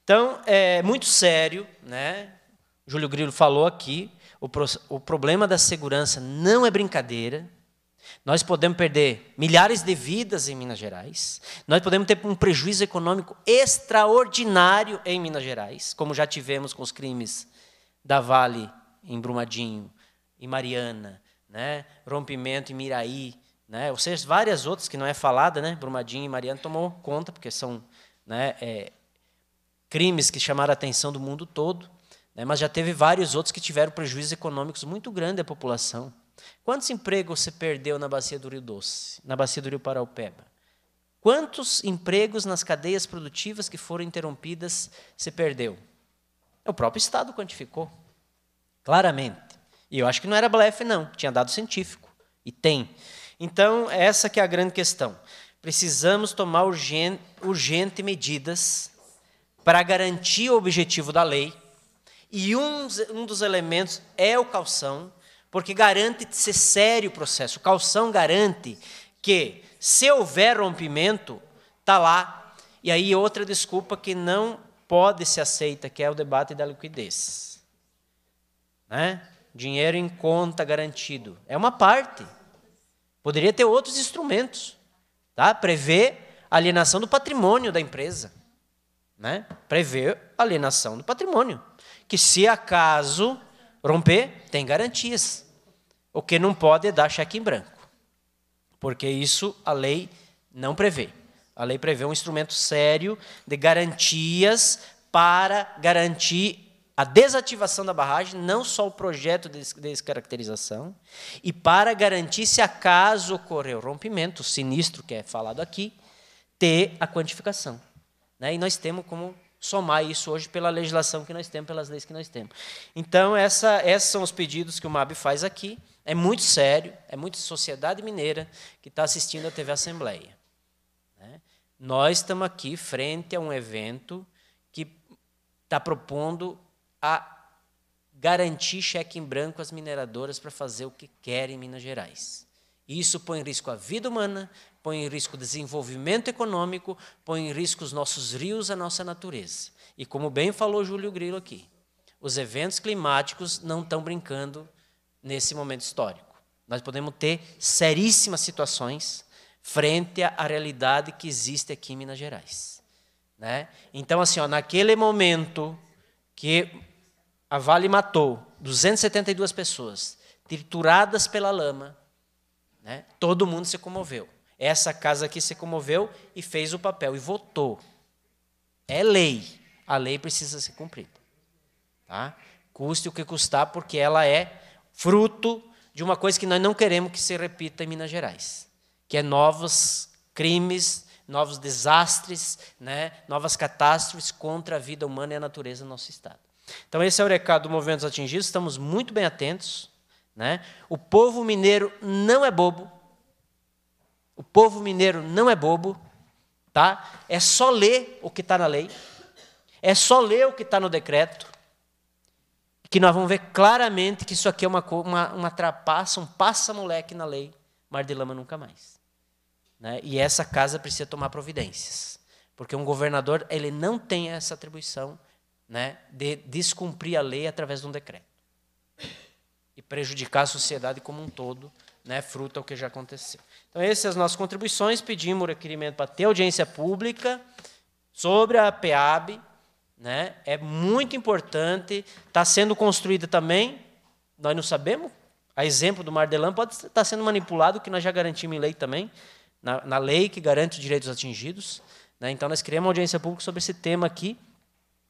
Então, é muito sério, né? Júlio Grilo falou aqui, o, pro, o problema da segurança não é brincadeira. Nós podemos perder milhares de vidas em Minas Gerais, nós podemos ter um prejuízo econômico extraordinário em Minas Gerais, como já tivemos com os crimes da Vale em Brumadinho, e Mariana, né? rompimento em Miraí, né? ou seja, várias outras que não é falada, né? Brumadinho e Mariana tomou conta, porque são né, é, crimes que chamaram a atenção do mundo todo. Né? Mas já teve vários outros que tiveram prejuízos econômicos muito grandes à população. Quantos empregos se perdeu na bacia do Rio Doce, na bacia do Rio Paraupeba? Quantos empregos nas cadeias produtivas que foram interrompidas se perdeu? O próprio Estado quantificou, claramente. E eu acho que não era blefe, não. Tinha dado científico. E tem. Então, essa que é a grande questão. Precisamos tomar urgente, urgente medidas para garantir o objetivo da lei, e um, um dos elementos é o calção, porque garante ser sério o processo. O calção garante que, se houver rompimento, está lá. E aí, outra desculpa que não pode ser aceita, que é o debate da liquidez. Né? Dinheiro em conta garantido. É uma parte. Poderia ter outros instrumentos. Tá? Prever alienação do patrimônio da empresa. Né? Prever alienação do patrimônio que se acaso romper, tem garantias. O que não pode é dar cheque em branco, porque isso a lei não prevê. A lei prevê um instrumento sério de garantias para garantir a desativação da barragem, não só o projeto de descaracterização, e para garantir, se acaso ocorrer o rompimento, o sinistro que é falado aqui, ter a quantificação. Né? E nós temos como somar isso hoje pela legislação que nós temos, pelas leis que nós temos. Então, essa, esses são os pedidos que o MAB faz aqui. É muito sério, é muito sociedade mineira que está assistindo a TV Assembleia. Né? Nós estamos aqui frente a um evento que está propondo a garantir cheque em branco às mineradoras para fazer o que querem em Minas Gerais. Isso põe em risco a vida humana, põe em risco o desenvolvimento econômico, põe em risco os nossos rios, a nossa natureza. E como bem falou Júlio Grilo aqui, os eventos climáticos não estão brincando nesse momento histórico. Nós podemos ter seríssimas situações frente à realidade que existe aqui em Minas Gerais. Né? Então, assim, ó, naquele momento que a Vale matou 272 pessoas, trituradas pela lama, né? todo mundo se comoveu. Essa casa aqui se comoveu e fez o papel e votou. É lei. A lei precisa ser cumprida. Tá? Custe o que custar, porque ela é fruto de uma coisa que nós não queremos que se repita em Minas Gerais, que é novos crimes, novos desastres, né, novas catástrofes contra a vida humana e a natureza do nosso Estado. Então, esse é o recado do Movimento Atingidos, estamos muito bem atentos. Né? O povo mineiro não é bobo, o povo mineiro não é bobo, tá? É só ler o que está na lei, é só ler o que está no decreto, que nós vamos ver claramente que isso aqui é uma, uma, uma trapaça, um passa-moleque na lei, mar de lama nunca mais. Né? E essa casa precisa tomar providências, porque um governador ele não tem essa atribuição né, de descumprir a lei através de um decreto e prejudicar a sociedade como um todo, né, fruto ao que já aconteceu. Então, essas as nossas contribuições. Pedimos o requerimento para ter audiência pública sobre a PEAB. Né? É muito importante. Está sendo construída também. Nós não sabemos. A exemplo do Mardelan pode estar tá sendo manipulado, que nós já garantimos em lei também, na, na lei que garante os direitos atingidos. Né? Então, nós criamos uma audiência pública sobre esse tema aqui,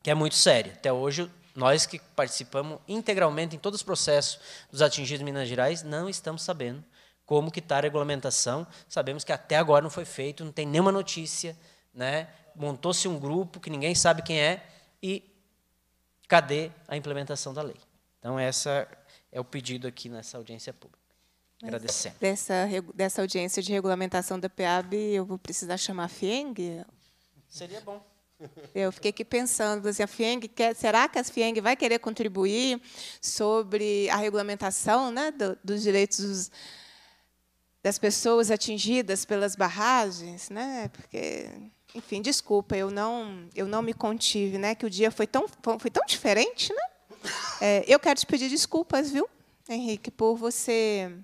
que é muito sério. Até hoje, nós que participamos integralmente em todos os processos dos atingidos em Minas Gerais, não estamos sabendo como que está a regulamentação. Sabemos que até agora não foi feito, não tem nenhuma notícia, né? Montou-se um grupo que ninguém sabe quem é e cadê a implementação da lei? Então essa é o pedido aqui nessa audiência pública. Agradecendo. Dessa, dessa audiência de regulamentação da PEAB, eu vou precisar chamar a FIENG? Seria bom. Eu fiquei aqui pensando, assim, a FIENG quer, será que a FIENG vai querer contribuir sobre a regulamentação né, do, dos direitos dos das pessoas atingidas pelas barragens, né? Porque, enfim, desculpa, eu não, eu não me contive, né? Que o dia foi tão, foi tão diferente, né? É, eu quero te pedir desculpas, viu, Henrique, por você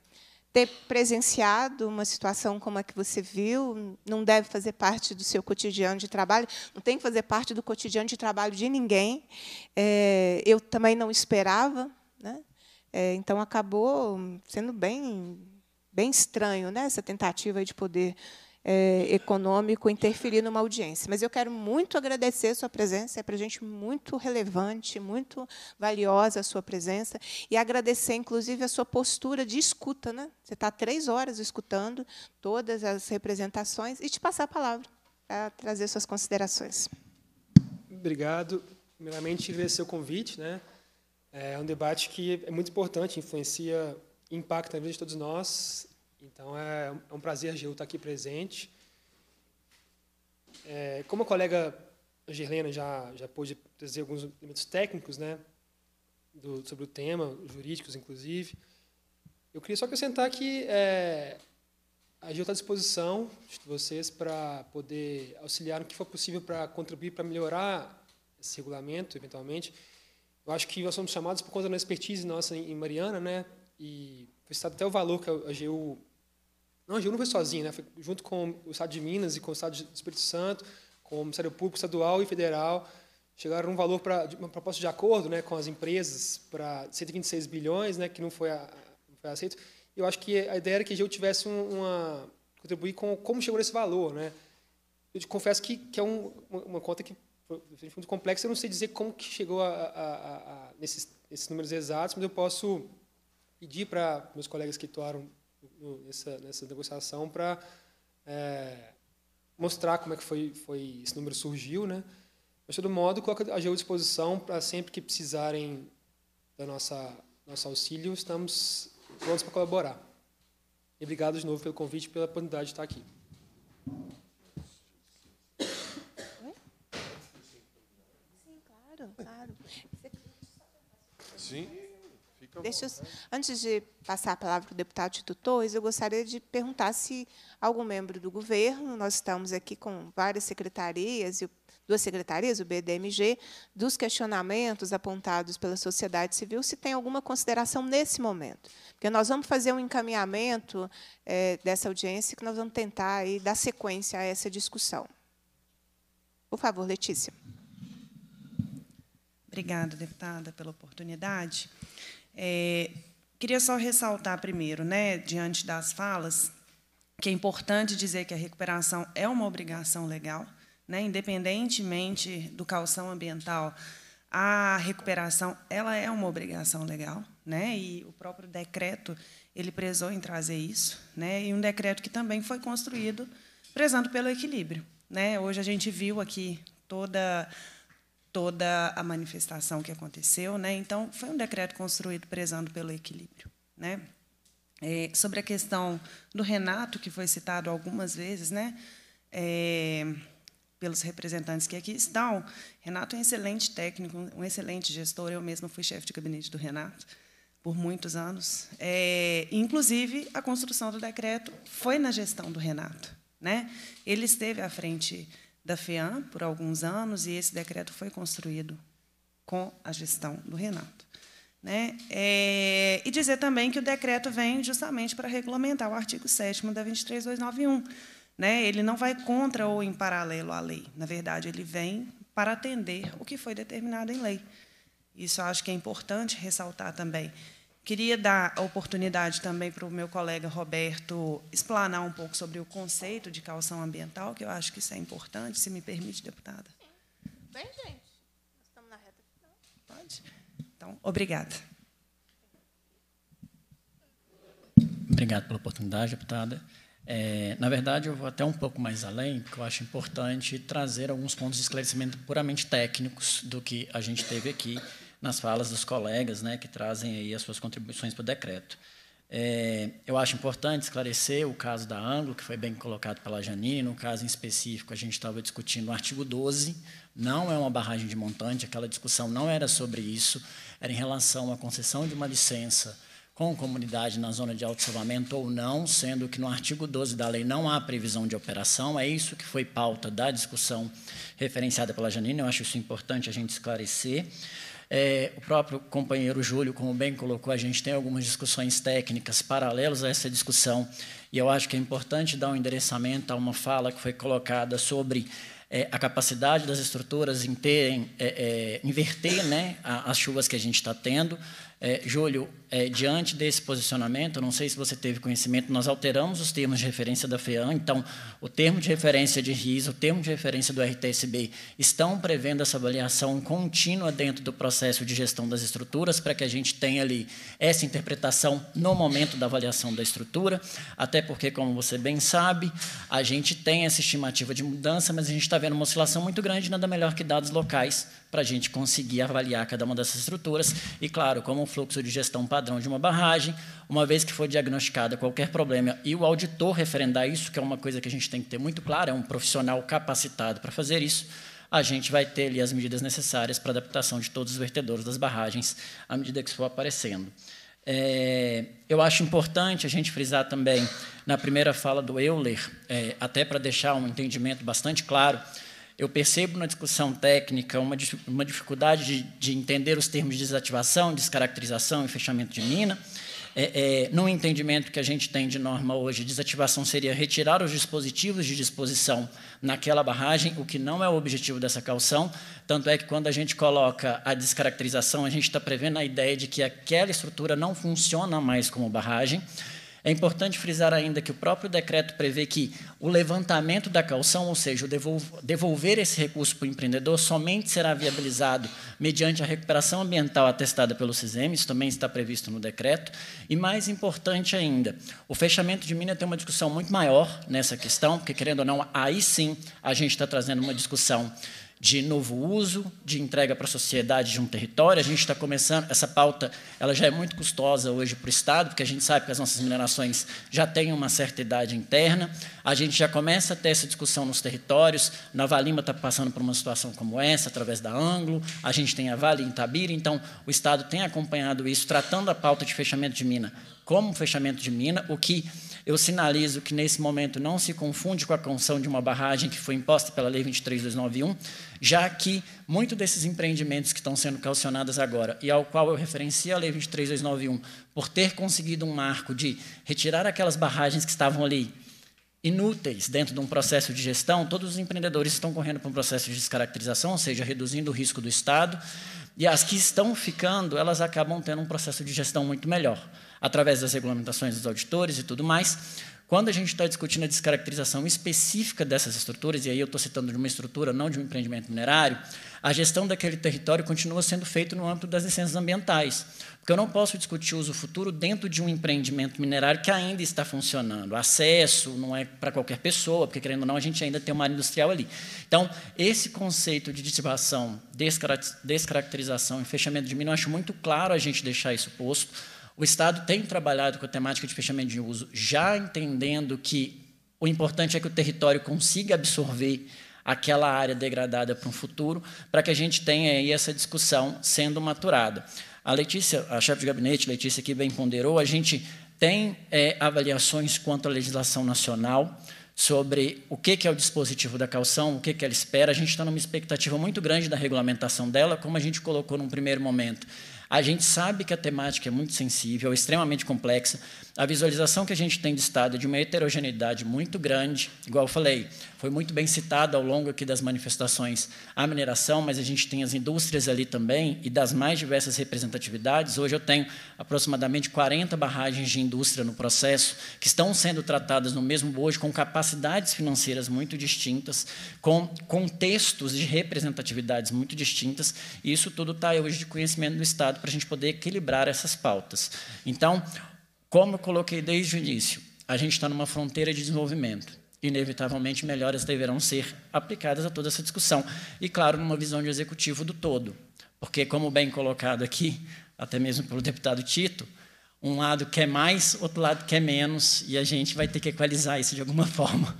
ter presenciado uma situação como a que você viu não deve fazer parte do seu cotidiano de trabalho, não tem que fazer parte do cotidiano de trabalho de ninguém. É, eu também não esperava, né? É, então acabou sendo bem bem estranho, né? essa tentativa de poder é, econômico interferir numa audiência. Mas eu quero muito agradecer a sua presença, é para a gente muito relevante, muito valiosa a sua presença, e agradecer, inclusive, a sua postura de escuta. Né? Você está três horas escutando todas as representações e te passar a palavra para trazer suas considerações. Obrigado. Primeiramente, agradecer o convite. Né? É um debate que é muito importante, influencia, impacta a vida de todos nós então é, é um prazer, Geu, estar aqui presente. É, como a colega Gerlena já, já pôde trazer alguns elementos técnicos né, do, sobre o tema, jurídicos, inclusive, eu queria só acrescentar que é, a Geu está à disposição de vocês para poder auxiliar no que for possível para contribuir para melhorar esse regulamento, eventualmente. Eu acho que nós somos chamados por conta da expertise nossa em Mariana, né? E foi citado até o valor que a AGU não, a gente não foi sozinho, né? Foi junto com o Estado de Minas e com o Estado do Espírito Santo, com o Ministério Público Estadual e Federal. Chegaram um valor para uma proposta de acordo, né, com as empresas para 126 bilhões, né, que não foi, a, não foi aceito. Eu acho que a ideia era que eu tivesse uma contribuir com como chegou nesse valor, né? Eu te confesso que, que é um, uma conta que é muito complexa. Eu não sei dizer como que chegou a, a, a nesses, nesses números exatos, mas eu posso pedir para meus colegas que atuaram nessa, nessa negociação para é, mostrar como é que foi, foi esse número surgiu, né? Mas, de todo modo, coloca a Geo à disposição para sempre que precisarem da nossa nosso auxílio, estamos prontos para colaborar. E obrigado de novo pelo convite e pela oportunidade de estar aqui. Sim, claro, claro. Sim. Deixa eu, né? antes de passar a palavra para o deputado Tito Torres, eu gostaria de perguntar se algum membro do governo, nós estamos aqui com várias secretarias e duas secretarias, o BDMG, dos questionamentos apontados pela sociedade civil, se tem alguma consideração nesse momento. Porque nós vamos fazer um encaminhamento é, dessa audiência que nós vamos tentar aí dar sequência a essa discussão. Por favor, Letícia. Obrigada, deputada, pela oportunidade. É, queria só ressaltar primeiro, né, diante das falas, que é importante dizer que a recuperação é uma obrigação legal, né, independentemente do calção ambiental, a recuperação ela é uma obrigação legal, né, e o próprio decreto ele prezou em trazer isso, né, e um decreto que também foi construído prezando pelo equilíbrio. Né? Hoje a gente viu aqui toda toda a manifestação que aconteceu. Né? Então, foi um decreto construído prezando pelo equilíbrio. Né? É, sobre a questão do Renato, que foi citado algumas vezes né? É, pelos representantes que aqui estão, Renato é um excelente técnico, um excelente gestor. Eu mesma fui chefe de gabinete do Renato por muitos anos. É, inclusive, a construção do decreto foi na gestão do Renato. Né? Ele esteve à frente da FEAM por alguns anos e esse decreto foi construído com a gestão do Renato. Né? É, e dizer também que o decreto vem justamente para regulamentar o artigo 7 da 23291. Né? Ele não vai contra ou em paralelo à lei. Na verdade, ele vem para atender o que foi determinado em lei. Isso acho que é importante ressaltar também. Queria dar a oportunidade também para o meu colega Roberto explanar um pouco sobre o conceito de calção ambiental, que eu acho que isso é importante, se me permite, deputada. Bem, gente, nós estamos na reta final. Pode? Então, obrigada. Obrigado pela oportunidade, deputada. É, na verdade, eu vou até um pouco mais além, porque eu acho importante trazer alguns pontos de esclarecimento puramente técnicos do que a gente teve aqui nas falas dos colegas né, que trazem aí as suas contribuições para o decreto. É, eu acho importante esclarecer o caso da Anglo, que foi bem colocado pela Janine. No caso em específico, a gente estava discutindo o artigo 12, não é uma barragem de montante, aquela discussão não era sobre isso, era em relação à concessão de uma licença com comunidade na zona de alto salvamento ou não, sendo que no artigo 12 da lei não há previsão de operação, é isso que foi pauta da discussão referenciada pela Janine, eu acho isso importante a gente esclarecer. É, o próprio companheiro Júlio, como bem colocou, a gente tem algumas discussões técnicas paralelas a essa discussão, e eu acho que é importante dar um endereçamento a uma fala que foi colocada sobre é, a capacidade das estruturas em terem, é, é inverter né, as chuvas que a gente está tendo. É, Júlio, é, diante desse posicionamento, não sei se você teve conhecimento, nós alteramos os termos de referência da FEAM, então, o termo de referência de RIS, o termo de referência do RTSB estão prevendo essa avaliação contínua dentro do processo de gestão das estruturas, para que a gente tenha ali essa interpretação no momento da avaliação da estrutura, até porque, como você bem sabe, a gente tem essa estimativa de mudança, mas a gente está vendo uma oscilação muito grande, nada melhor que dados locais para a gente conseguir avaliar cada uma dessas estruturas. E, claro, como o fluxo de gestão padrão, padrão de uma barragem, uma vez que for diagnosticado qualquer problema e o auditor referendar isso, que é uma coisa que a gente tem que ter muito claro, é um profissional capacitado para fazer isso, a gente vai ter ali as medidas necessárias para adaptação de todos os vertedores das barragens à medida que for aparecendo. É, eu acho importante a gente frisar também, na primeira fala do Euler, é, até para deixar um entendimento bastante claro, eu percebo na discussão técnica uma, uma dificuldade de, de, entender os termos de desativação, descaracterização e fechamento de mina. É, é, no entendimento que a gente tem de norma hoje, desativação seria retirar os dispositivos de disposição naquela barragem, o que não é o objetivo dessa calção. Tanto é que, quando a gente coloca a descaracterização, a gente está prevendo a ideia de que aquela estrutura não funciona mais como barragem. É importante frisar ainda que o próprio decreto prevê que o levantamento da caução, ou seja, devolver esse recurso para o empreendedor, somente será viabilizado mediante a recuperação ambiental atestada pelo CISEM, isso também está previsto no decreto. E mais importante ainda, o fechamento de mina tem uma discussão muito maior nessa questão, porque, querendo ou não, aí sim a gente está trazendo uma discussão de novo uso, de entrega para a sociedade de um território. A gente está começando, essa pauta ela já é muito custosa hoje para o Estado, porque a gente sabe que as nossas minerações já têm uma certa idade interna. A gente já começa a ter essa discussão nos territórios. Lima está passando por uma situação como essa, através da Anglo. A gente tem a Vale em Itabira. Então, o Estado tem acompanhado isso, tratando a pauta de fechamento de mina como fechamento de mina, o que eu sinalizo que nesse momento não se confunde com a construção de uma barragem que foi imposta pela Lei 23291, já que muito desses empreendimentos que estão sendo calcionados agora, e ao qual eu referencio a Lei 23291, por ter conseguido um marco de retirar aquelas barragens que estavam ali inúteis dentro de um processo de gestão, todos os empreendedores estão correndo para um processo de descaracterização, ou seja, reduzindo o risco do Estado, e as que estão ficando, elas acabam tendo um processo de gestão muito melhor, através das regulamentações dos auditores e tudo mais. Quando a gente está discutindo a descaracterização específica dessas estruturas, e aí eu estou citando de uma estrutura, não de um empreendimento minerário, a gestão daquele território continua sendo feita no âmbito das licenças ambientais. Porque eu não posso discutir uso futuro dentro de um empreendimento minerário que ainda está funcionando. Acesso não é para qualquer pessoa, porque, querendo ou não, a gente ainda tem uma área industrial ali. Então, esse conceito de dissipação, descaracterização e fechamento de mina, eu acho muito claro a gente deixar isso posto, o Estado tem trabalhado com a temática de fechamento de uso, já entendendo que o importante é que o território consiga absorver aquela área degradada para um futuro, para que a gente tenha aí essa discussão sendo maturada. A Letícia, a chefe de gabinete, Letícia, que bem ponderou, a gente tem é, avaliações quanto à legislação nacional sobre o que é o dispositivo da calção, o que ela espera. A gente está numa expectativa muito grande da regulamentação dela, como a gente colocou num primeiro momento. A gente sabe que a temática é muito sensível, é extremamente complexa. A visualização que a gente tem de Estado é de uma heterogeneidade muito grande. Igual eu falei, foi muito bem citado ao longo aqui das manifestações a mineração, mas a gente tem as indústrias ali também e das mais diversas representatividades. Hoje eu tenho aproximadamente 40 barragens de indústria no processo que estão sendo tratadas no mesmo bojo com capacidades financeiras muito distintas, com contextos de representatividades muito distintas. E isso tudo está hoje de conhecimento do Estado para a gente poder equilibrar essas pautas. Então, como eu coloquei desde o início, a gente está numa fronteira de desenvolvimento. Inevitavelmente, melhores deverão ser aplicadas a toda essa discussão. E, claro, numa visão de executivo do todo. Porque, como bem colocado aqui, até mesmo pelo deputado Tito, um lado quer mais, outro lado quer menos, e a gente vai ter que equalizar isso de alguma forma.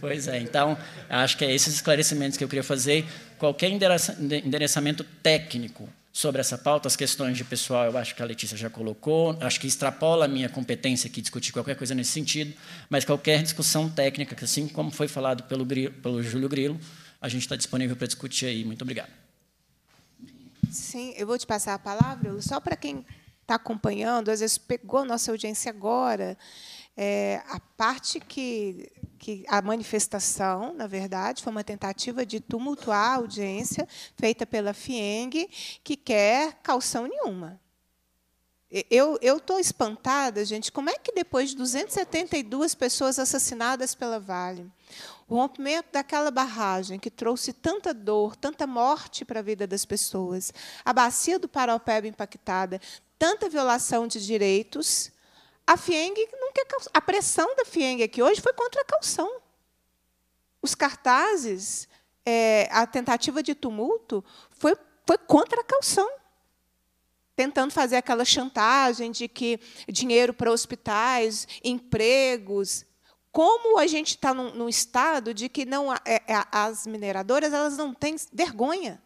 Pois é, então, acho que é esses esclarecimentos que eu queria fazer. Qualquer endereçamento técnico sobre essa pauta. As questões de pessoal, eu acho que a Letícia já colocou, acho que extrapola a minha competência aqui discutir qualquer coisa nesse sentido, mas qualquer discussão técnica, assim como foi falado pelo, Grilo, pelo Júlio Grilo, a gente está disponível para discutir aí. Muito obrigado. Sim, eu vou te passar a palavra, só para quem está acompanhando, às vezes pegou a nossa audiência agora é, a parte que, que, a manifestação, na verdade, foi uma tentativa de tumultuar a audiência feita pela FIENG, que quer calção nenhuma. Eu estou espantada, gente, como é que depois de 272 pessoas assassinadas pela Vale, o rompimento daquela barragem que trouxe tanta dor, tanta morte para a vida das pessoas, a bacia do Paraupeba impactada, tanta violação de direitos, a Fieng nunca A pressão da Fieng aqui hoje foi contra a calção. Os cartazes, é, a tentativa de tumulto foi, foi contra a calção. Tentando fazer aquela chantagem de que dinheiro para hospitais, empregos. Como a gente está num, num, estado de que não é, é, as mineradoras elas não têm vergonha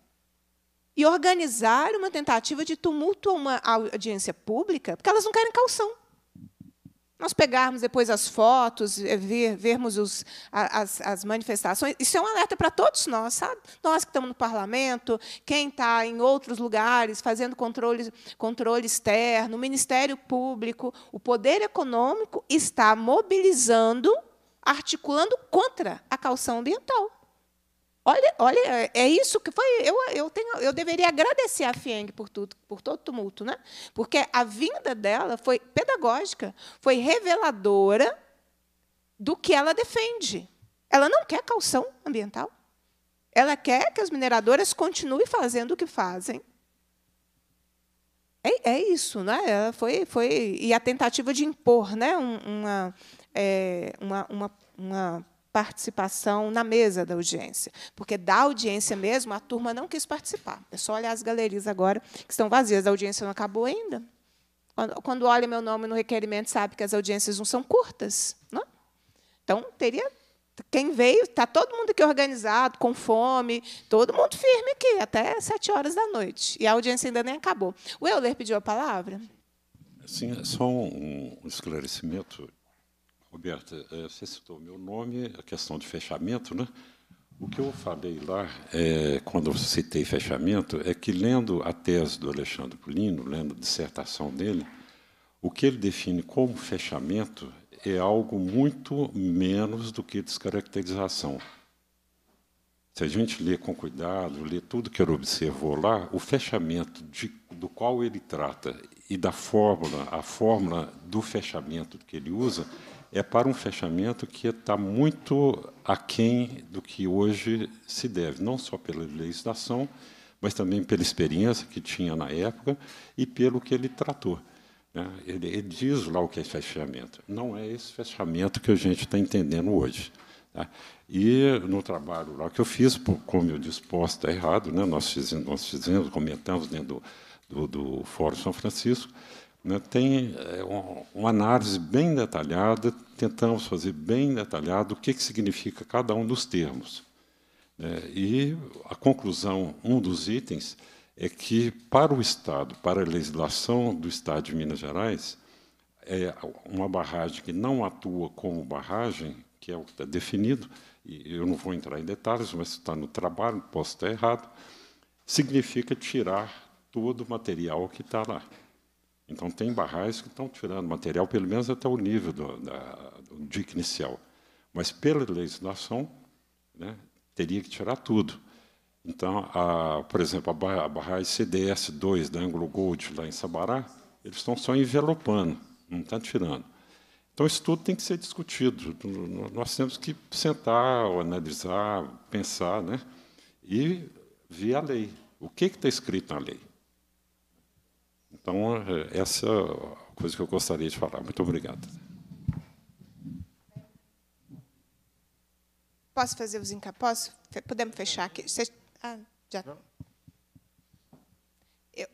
e organizar uma tentativa de tumulto a uma audiência pública, porque elas não querem calção nós pegarmos depois as fotos, eh, ver, vermos os, as, as, manifestações, isso é um alerta para todos nós, sabe? Nós que estamos no parlamento, quem está em outros lugares fazendo controle, controle externo, o Ministério Público, o poder econômico está mobilizando, articulando contra a calção ambiental. Olha, olha, é isso que foi. Eu, eu, tenho, eu deveria agradecer a Fieng por tudo, por todo o tumulto, né? Porque a vinda dela foi pedagógica, foi reveladora do que ela defende. Ela não quer calção ambiental. Ela quer que as mineradoras continuem fazendo o que fazem. É, é isso, né? Ela foi, foi e a tentativa de impor, né, uma, é, uma, uma, uma participação na mesa da audiência, porque da audiência mesmo a turma não quis participar. É só olhar as galerias agora que estão vazias, a audiência não acabou ainda. Quando, quando olha meu nome no requerimento, sabe que as audiências não são curtas, não? Né? Então teria quem veio, está todo mundo aqui organizado, com fome, todo mundo firme aqui, até sete horas da noite. E a audiência ainda nem acabou. O Euler pediu a palavra? Sim, é só um esclarecimento Roberta, eh, você citou o meu nome, a questão de fechamento, né? O que eu falei lá, é, quando eu citei fechamento, é que lendo a tese do Alexandre Polino, lendo a dissertação dele, o que ele define como fechamento é algo muito menos do que descaracterização. Se a gente lê com cuidado, lê tudo que ele observou lá, o fechamento de, do qual ele trata e da fórmula, a fórmula do fechamento que ele usa, é para um fechamento que está muito aquém do que hoje se deve, não só pela legislação, mas também pela experiência que tinha na época e pelo que ele tratou. Né? Ele, ele diz lá o que é fechamento. Não é esse fechamento que a gente está entendendo hoje. Tá? E no trabalho lá que eu fiz, como eu disse, posso estar errado, né? nós, fizemos, nós fizemos, comentamos dentro do, do, do Fórum São Francisco, né, tem é, uma análise bem detalhada, tentamos fazer bem detalhado o que, que significa cada um dos termos. Né, e a conclusão, um dos itens, é que para o Estado, para a legislação do Estado de Minas Gerais, é uma barragem que não atua como barragem, que é o que está definido, e eu não vou entrar em detalhes, mas está no trabalho, posso estar errado, significa tirar todo o material que está lá. Então, tem barragens que estão tirando material, pelo menos até o nível do, da, do dique inicial. Mas, pela legislação, né, teria que tirar tudo. Então, a, por exemplo, a barragem CDS-2 da Anglo Gold, lá em Sabará, eles estão só envelopando, não estão tá tirando. Então, isso tudo tem que ser discutido. Nós temos que sentar, analisar, pensar, né? e ver a lei. O que está escrito na lei? Então, é, essa é a coisa que eu gostaria de falar. Muito obrigado. Posso fazer os encapossos? Podemos fechar aqui? você Ah, já. Eu...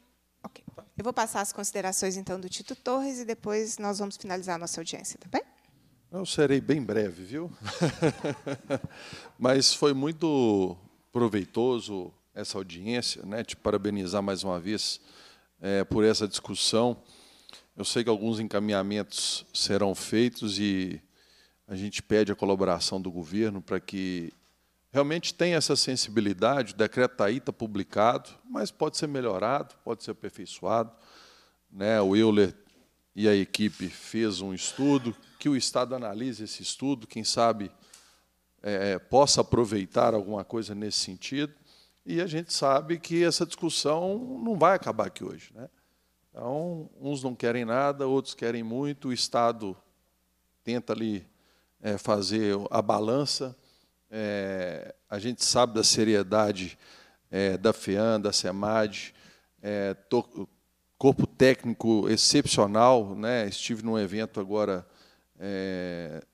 Okay. Eu vou passar as considerações, então, do Tito Torres e depois nós vamos finalizar a nossa audiência, tá bem? Eu serei bem breve, viu? Mas foi muito proveitoso essa audiência, né? Te parabenizar mais uma vez é, por essa discussão. Eu sei que alguns encaminhamentos serão feitos e a gente pede a colaboração do governo para que realmente tenha essa sensibilidade. O decreto está aí, está publicado, mas pode ser melhorado, pode ser aperfeiçoado. Né? O Euler e a equipe fez um estudo, que o Estado analise esse estudo, quem sabe é, é possa aproveitar alguma coisa nesse sentido e a gente sabe que essa discussão não vai acabar aqui hoje. Né? Então, uns não querem nada, outros querem muito, o Estado tenta ali é, fazer a balança. É, a gente sabe da seriedade é, da FEAM, da SEMAD, corpo técnico excepcional. Né? Estive num evento agora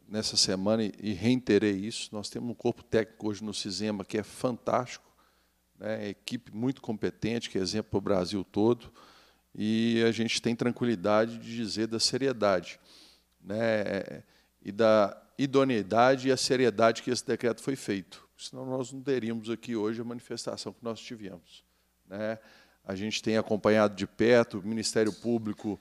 nessa semana e, e reiterei isso. Nós temos um corpo técnico hoje no Cisema que é fantástico né, equipe muito competente, que é exemplo para o Brasil todo, e a gente tem tranquilidade de dizer da seriedade né, e da idoneidade e a seriedade que esse decreto foi feito. Senão nós não teríamos aqui hoje a manifestação que nós tivemos. Né? A gente tem acompanhado de perto, o Ministério Público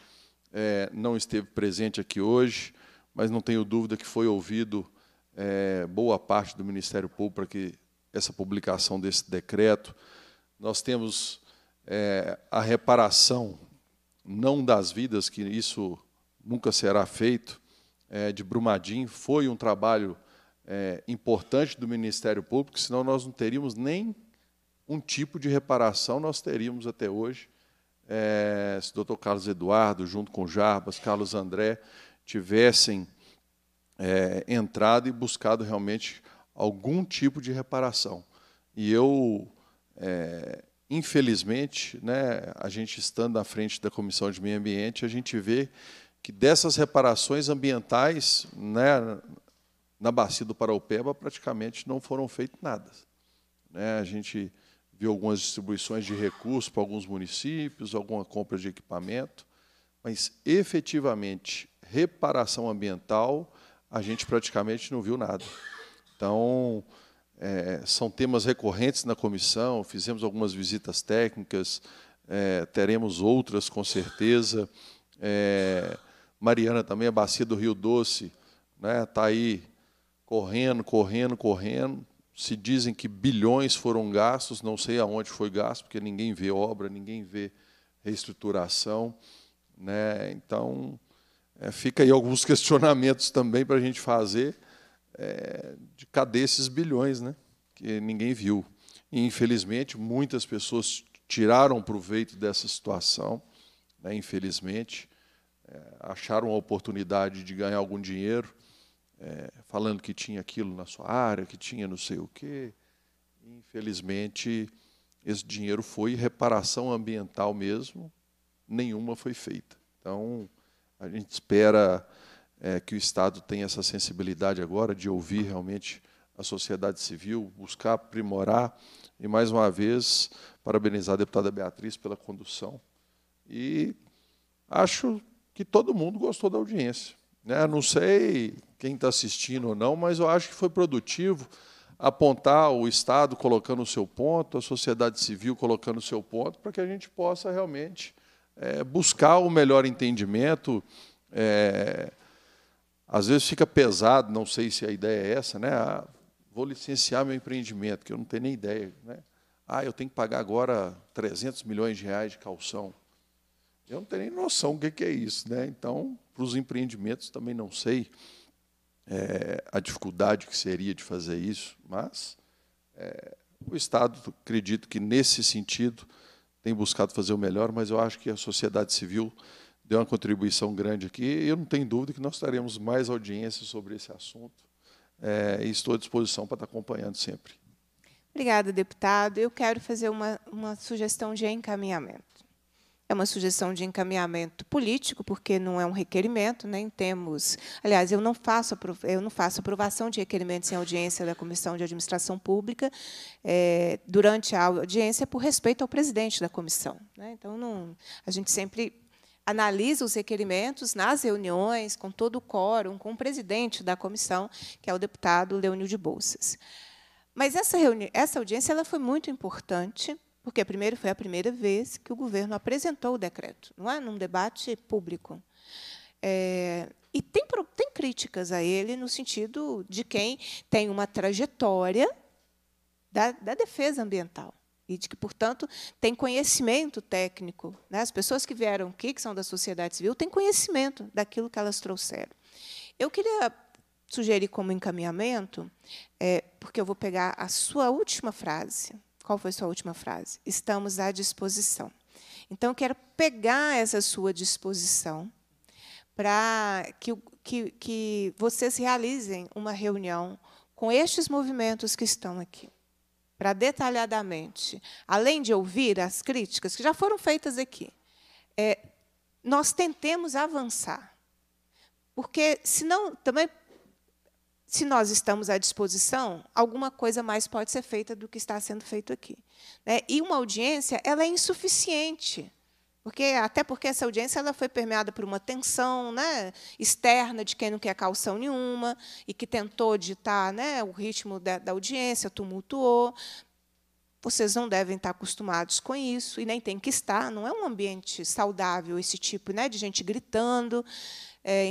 é, não esteve presente aqui hoje, mas não tenho dúvida que foi ouvido é, boa parte do Ministério Público para que essa publicação desse decreto. Nós temos é, a reparação, não das vidas, que isso nunca será feito, é, de Brumadinho. Foi um trabalho é, importante do Ministério Público, senão nós não teríamos nem um tipo de reparação, nós teríamos até hoje. É, se o doutor Carlos Eduardo, junto com Jarbas, Carlos André, tivessem é, entrado e buscado realmente algum tipo de reparação. E eu, é, infelizmente, né, a gente estando na frente da Comissão de Meio Ambiente, a gente vê que dessas reparações ambientais né, na bacia do Paraupeba praticamente não foram feitas nada. Né, a gente viu algumas distribuições de recursos para alguns municípios, alguma compra de equipamento, mas efetivamente reparação ambiental a gente praticamente não viu nada. Então, é, são temas recorrentes na comissão, fizemos algumas visitas técnicas, é, teremos outras com certeza. É, Mariana também, a bacia do Rio Doce, está né, tá aí correndo, correndo, correndo. Se dizem que bilhões foram gastos, não sei aonde foi gasto, porque ninguém vê obra, ninguém vê reestruturação. Né? Então, é, fica aí alguns questionamentos também para a gente fazer é, de cadê esses bilhões, né? que ninguém viu. E, infelizmente, muitas pessoas tiraram proveito dessa situação, né? infelizmente, é, acharam a oportunidade de ganhar algum dinheiro, é, falando que tinha aquilo na sua área, que tinha não sei o quê. Infelizmente, esse dinheiro foi reparação ambiental mesmo, nenhuma foi feita. Então, a gente espera é, que o Estado tem essa sensibilidade agora de ouvir realmente a sociedade civil, buscar aprimorar. E, mais uma vez, parabenizar a deputada Beatriz pela condução. E acho que todo mundo gostou da audiência. Né? Não sei quem está assistindo ou não, mas eu acho que foi produtivo apontar o Estado colocando o seu ponto, a sociedade civil colocando o seu ponto, para que a gente possa realmente é, buscar o melhor entendimento, é, às vezes fica pesado, não sei se a ideia é essa, né? Ah, vou licenciar meu empreendimento, que eu não tenho nem ideia. Né? Ah, eu tenho que pagar agora 300 milhões de reais de calção. Eu não tenho nem noção do que é isso. Né? Então, para os empreendimentos também não sei é, a dificuldade que seria de fazer isso, mas é, o Estado, acredito que nesse sentido, tem buscado fazer o melhor, mas eu acho que a sociedade civil deu uma contribuição grande aqui. Eu não tenho dúvida que nós teremos mais audiência sobre esse assunto. É, e estou à disposição para estar acompanhando sempre. Obrigada, deputado. Eu quero fazer uma, uma sugestão de encaminhamento. É uma sugestão de encaminhamento político, porque não é um requerimento, nem temos. Aliás, eu não faço, eu não faço aprovação de requerimentos em audiência da Comissão de Administração Pública é, durante a audiência, por respeito ao presidente da comissão. Né? Então, não, a gente sempre analisa os requerimentos nas reuniões, com todo o quórum, com o presidente da comissão, que é o deputado Leonil de Bolsas. Mas essa, essa audiência ela foi muito importante, porque, primeiro, foi a primeira vez que o governo apresentou o decreto, não é? num debate público. É, e tem, tem críticas a ele no sentido de quem tem uma trajetória da, da defesa ambiental e de que, portanto, tem conhecimento técnico. Né? As pessoas que vieram aqui, que são da sociedade civil, têm conhecimento daquilo que elas trouxeram. Eu queria sugerir como encaminhamento, é, porque eu vou pegar a sua última frase. Qual foi a sua última frase? Estamos à disposição. Então, eu quero pegar essa sua disposição para que, que, que vocês realizem uma reunião com estes movimentos que estão aqui para detalhadamente, além de ouvir as críticas que já foram feitas aqui, é, nós tentemos avançar. Porque, senão, também, se nós estamos à disposição, alguma coisa mais pode ser feita do que está sendo feito aqui. Né? E uma audiência ela é insuficiente porque, até porque essa audiência ela foi permeada por uma tensão né, externa de quem não quer calção nenhuma e que tentou ditar né, o ritmo da, da audiência, tumultuou. Vocês não devem estar acostumados com isso e nem tem que estar. Não é um ambiente saudável esse tipo né, de gente gritando, é,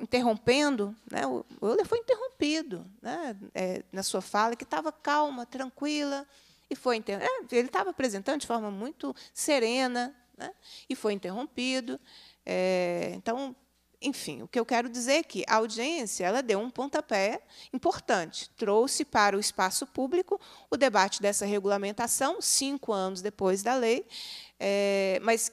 interrompendo. Né, o Euler foi interrompido né, é, na sua fala, que estava calma, tranquila, e foi É, ele estava apresentando de forma muito serena, né? E foi interrompido. É, então, enfim, o que eu quero dizer é que a audiência ela deu um pontapé importante, trouxe para o espaço público o debate dessa regulamentação, cinco anos depois da lei, é, mas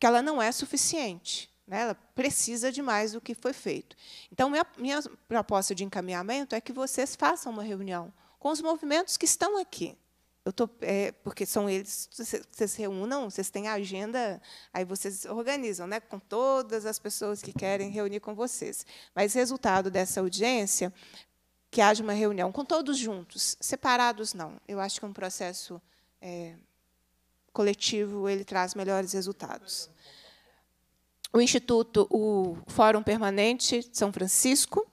que ela não é suficiente. Né? Ela precisa de mais do que foi feito. Então, minha, minha proposta de encaminhamento é que vocês façam uma reunião com os movimentos que estão aqui eu tô, é, porque são eles, vocês se reúnam, vocês têm agenda, aí vocês organizam, né, com todas as pessoas que querem reunir com vocês. Mas resultado dessa audiência, que haja uma reunião com todos juntos, separados não. Eu acho que um processo é, coletivo ele traz melhores resultados. O Instituto, o Fórum Permanente de São Francisco,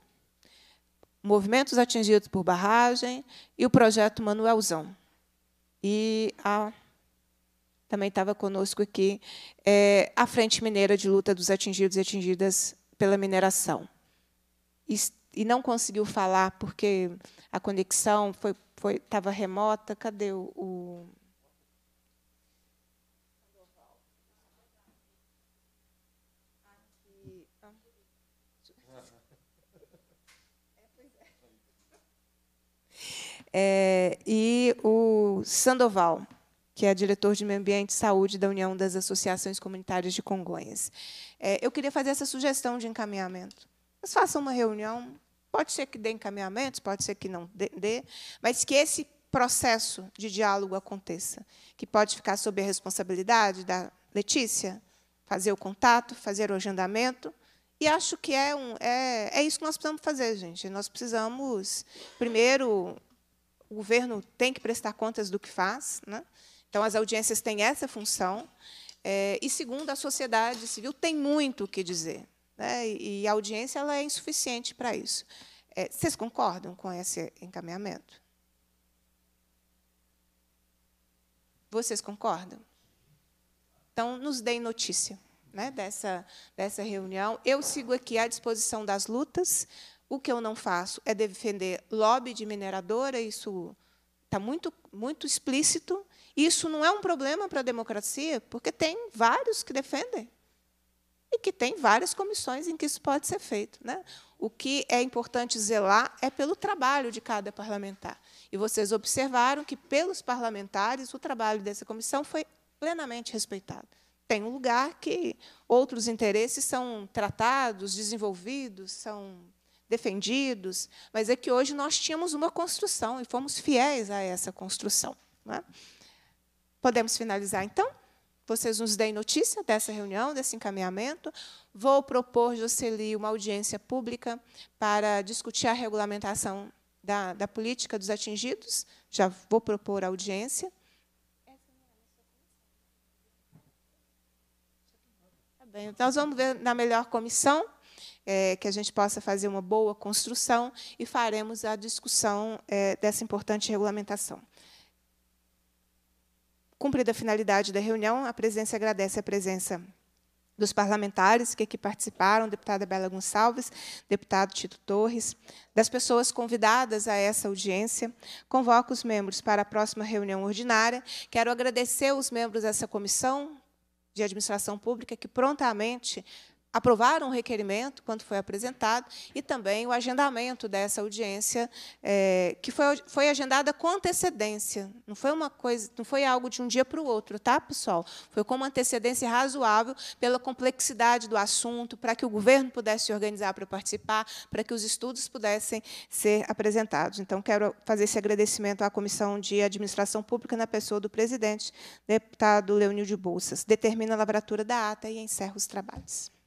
movimentos atingidos por barragem e o projeto Manuelzão e a, também estava conosco aqui é, a Frente Mineira de Luta dos Atingidos e Atingidas pela Mineração. E, e não conseguiu falar porque a conexão foi estava remota. Cadê o, o é, e o Sandoval, que é diretor de Meio Ambiente e Saúde da União das Associações Comunitárias de Congonhas. É, eu queria fazer essa sugestão de encaminhamento. Mas façam uma reunião, pode ser que dê encaminhamentos, pode ser que não dê, mas que esse processo de diálogo aconteça, que pode ficar sob a responsabilidade da Letícia, fazer o contato, fazer o agendamento, e acho que é, um, é, é isso que nós precisamos fazer, gente. Nós precisamos, primeiro, o governo tem que prestar contas do que faz. Né? Então, as audiências têm essa função. É, e, segundo, a sociedade civil tem muito o que dizer. Né? E, a audiência ela é insuficiente para isso. É, vocês concordam com esse encaminhamento? Vocês concordam? Então, nos deem notícia né, dessa, dessa reunião. Eu sigo aqui à disposição das lutas. O que eu não faço é defender lobby de mineradora, isso está muito, muito explícito. Isso não é um problema para a democracia, porque tem vários que defendem e que tem várias comissões em que isso pode ser feito. Né? O que é importante zelar é pelo trabalho de cada parlamentar. E vocês observaram que, pelos parlamentares, o trabalho dessa comissão foi plenamente respeitado. Tem um lugar que outros interesses são tratados, desenvolvidos, são defendidos, mas é que hoje nós tínhamos uma construção e fomos fiéis a essa construção. É? Podemos finalizar então? Vocês nos deem notícia dessa reunião, desse encaminhamento. Vou propor, Jocely, uma audiência pública para discutir a regulamentação da, da política dos atingidos. Já vou propor a audiência. Tá bem, então nós vamos ver na melhor comissão é, que a gente possa fazer uma boa construção e faremos a discussão é, dessa importante regulamentação. Cumprida a finalidade da reunião, a presença agradece a presença dos parlamentares que aqui participaram, deputada Bela Gonçalves, deputado Tito Torres, das pessoas convidadas a essa audiência. Convoco os membros para a próxima reunião ordinária. Quero agradecer os membros dessa comissão de administração pública que prontamente aprovaram o requerimento quando foi apresentado e também o agendamento dessa audiência é, que foi, foi agendada com antecedência não foi uma coisa não foi algo de um dia para o outro tá pessoal foi com uma antecedência razoável pela complexidade do assunto para que o governo pudesse se organizar para participar para que os estudos pudessem ser apresentados então quero fazer esse agradecimento à comissão de administração pública na pessoa do presidente deputado Leonil de Bolsas determina a lavratura da ata e encerra os trabalhos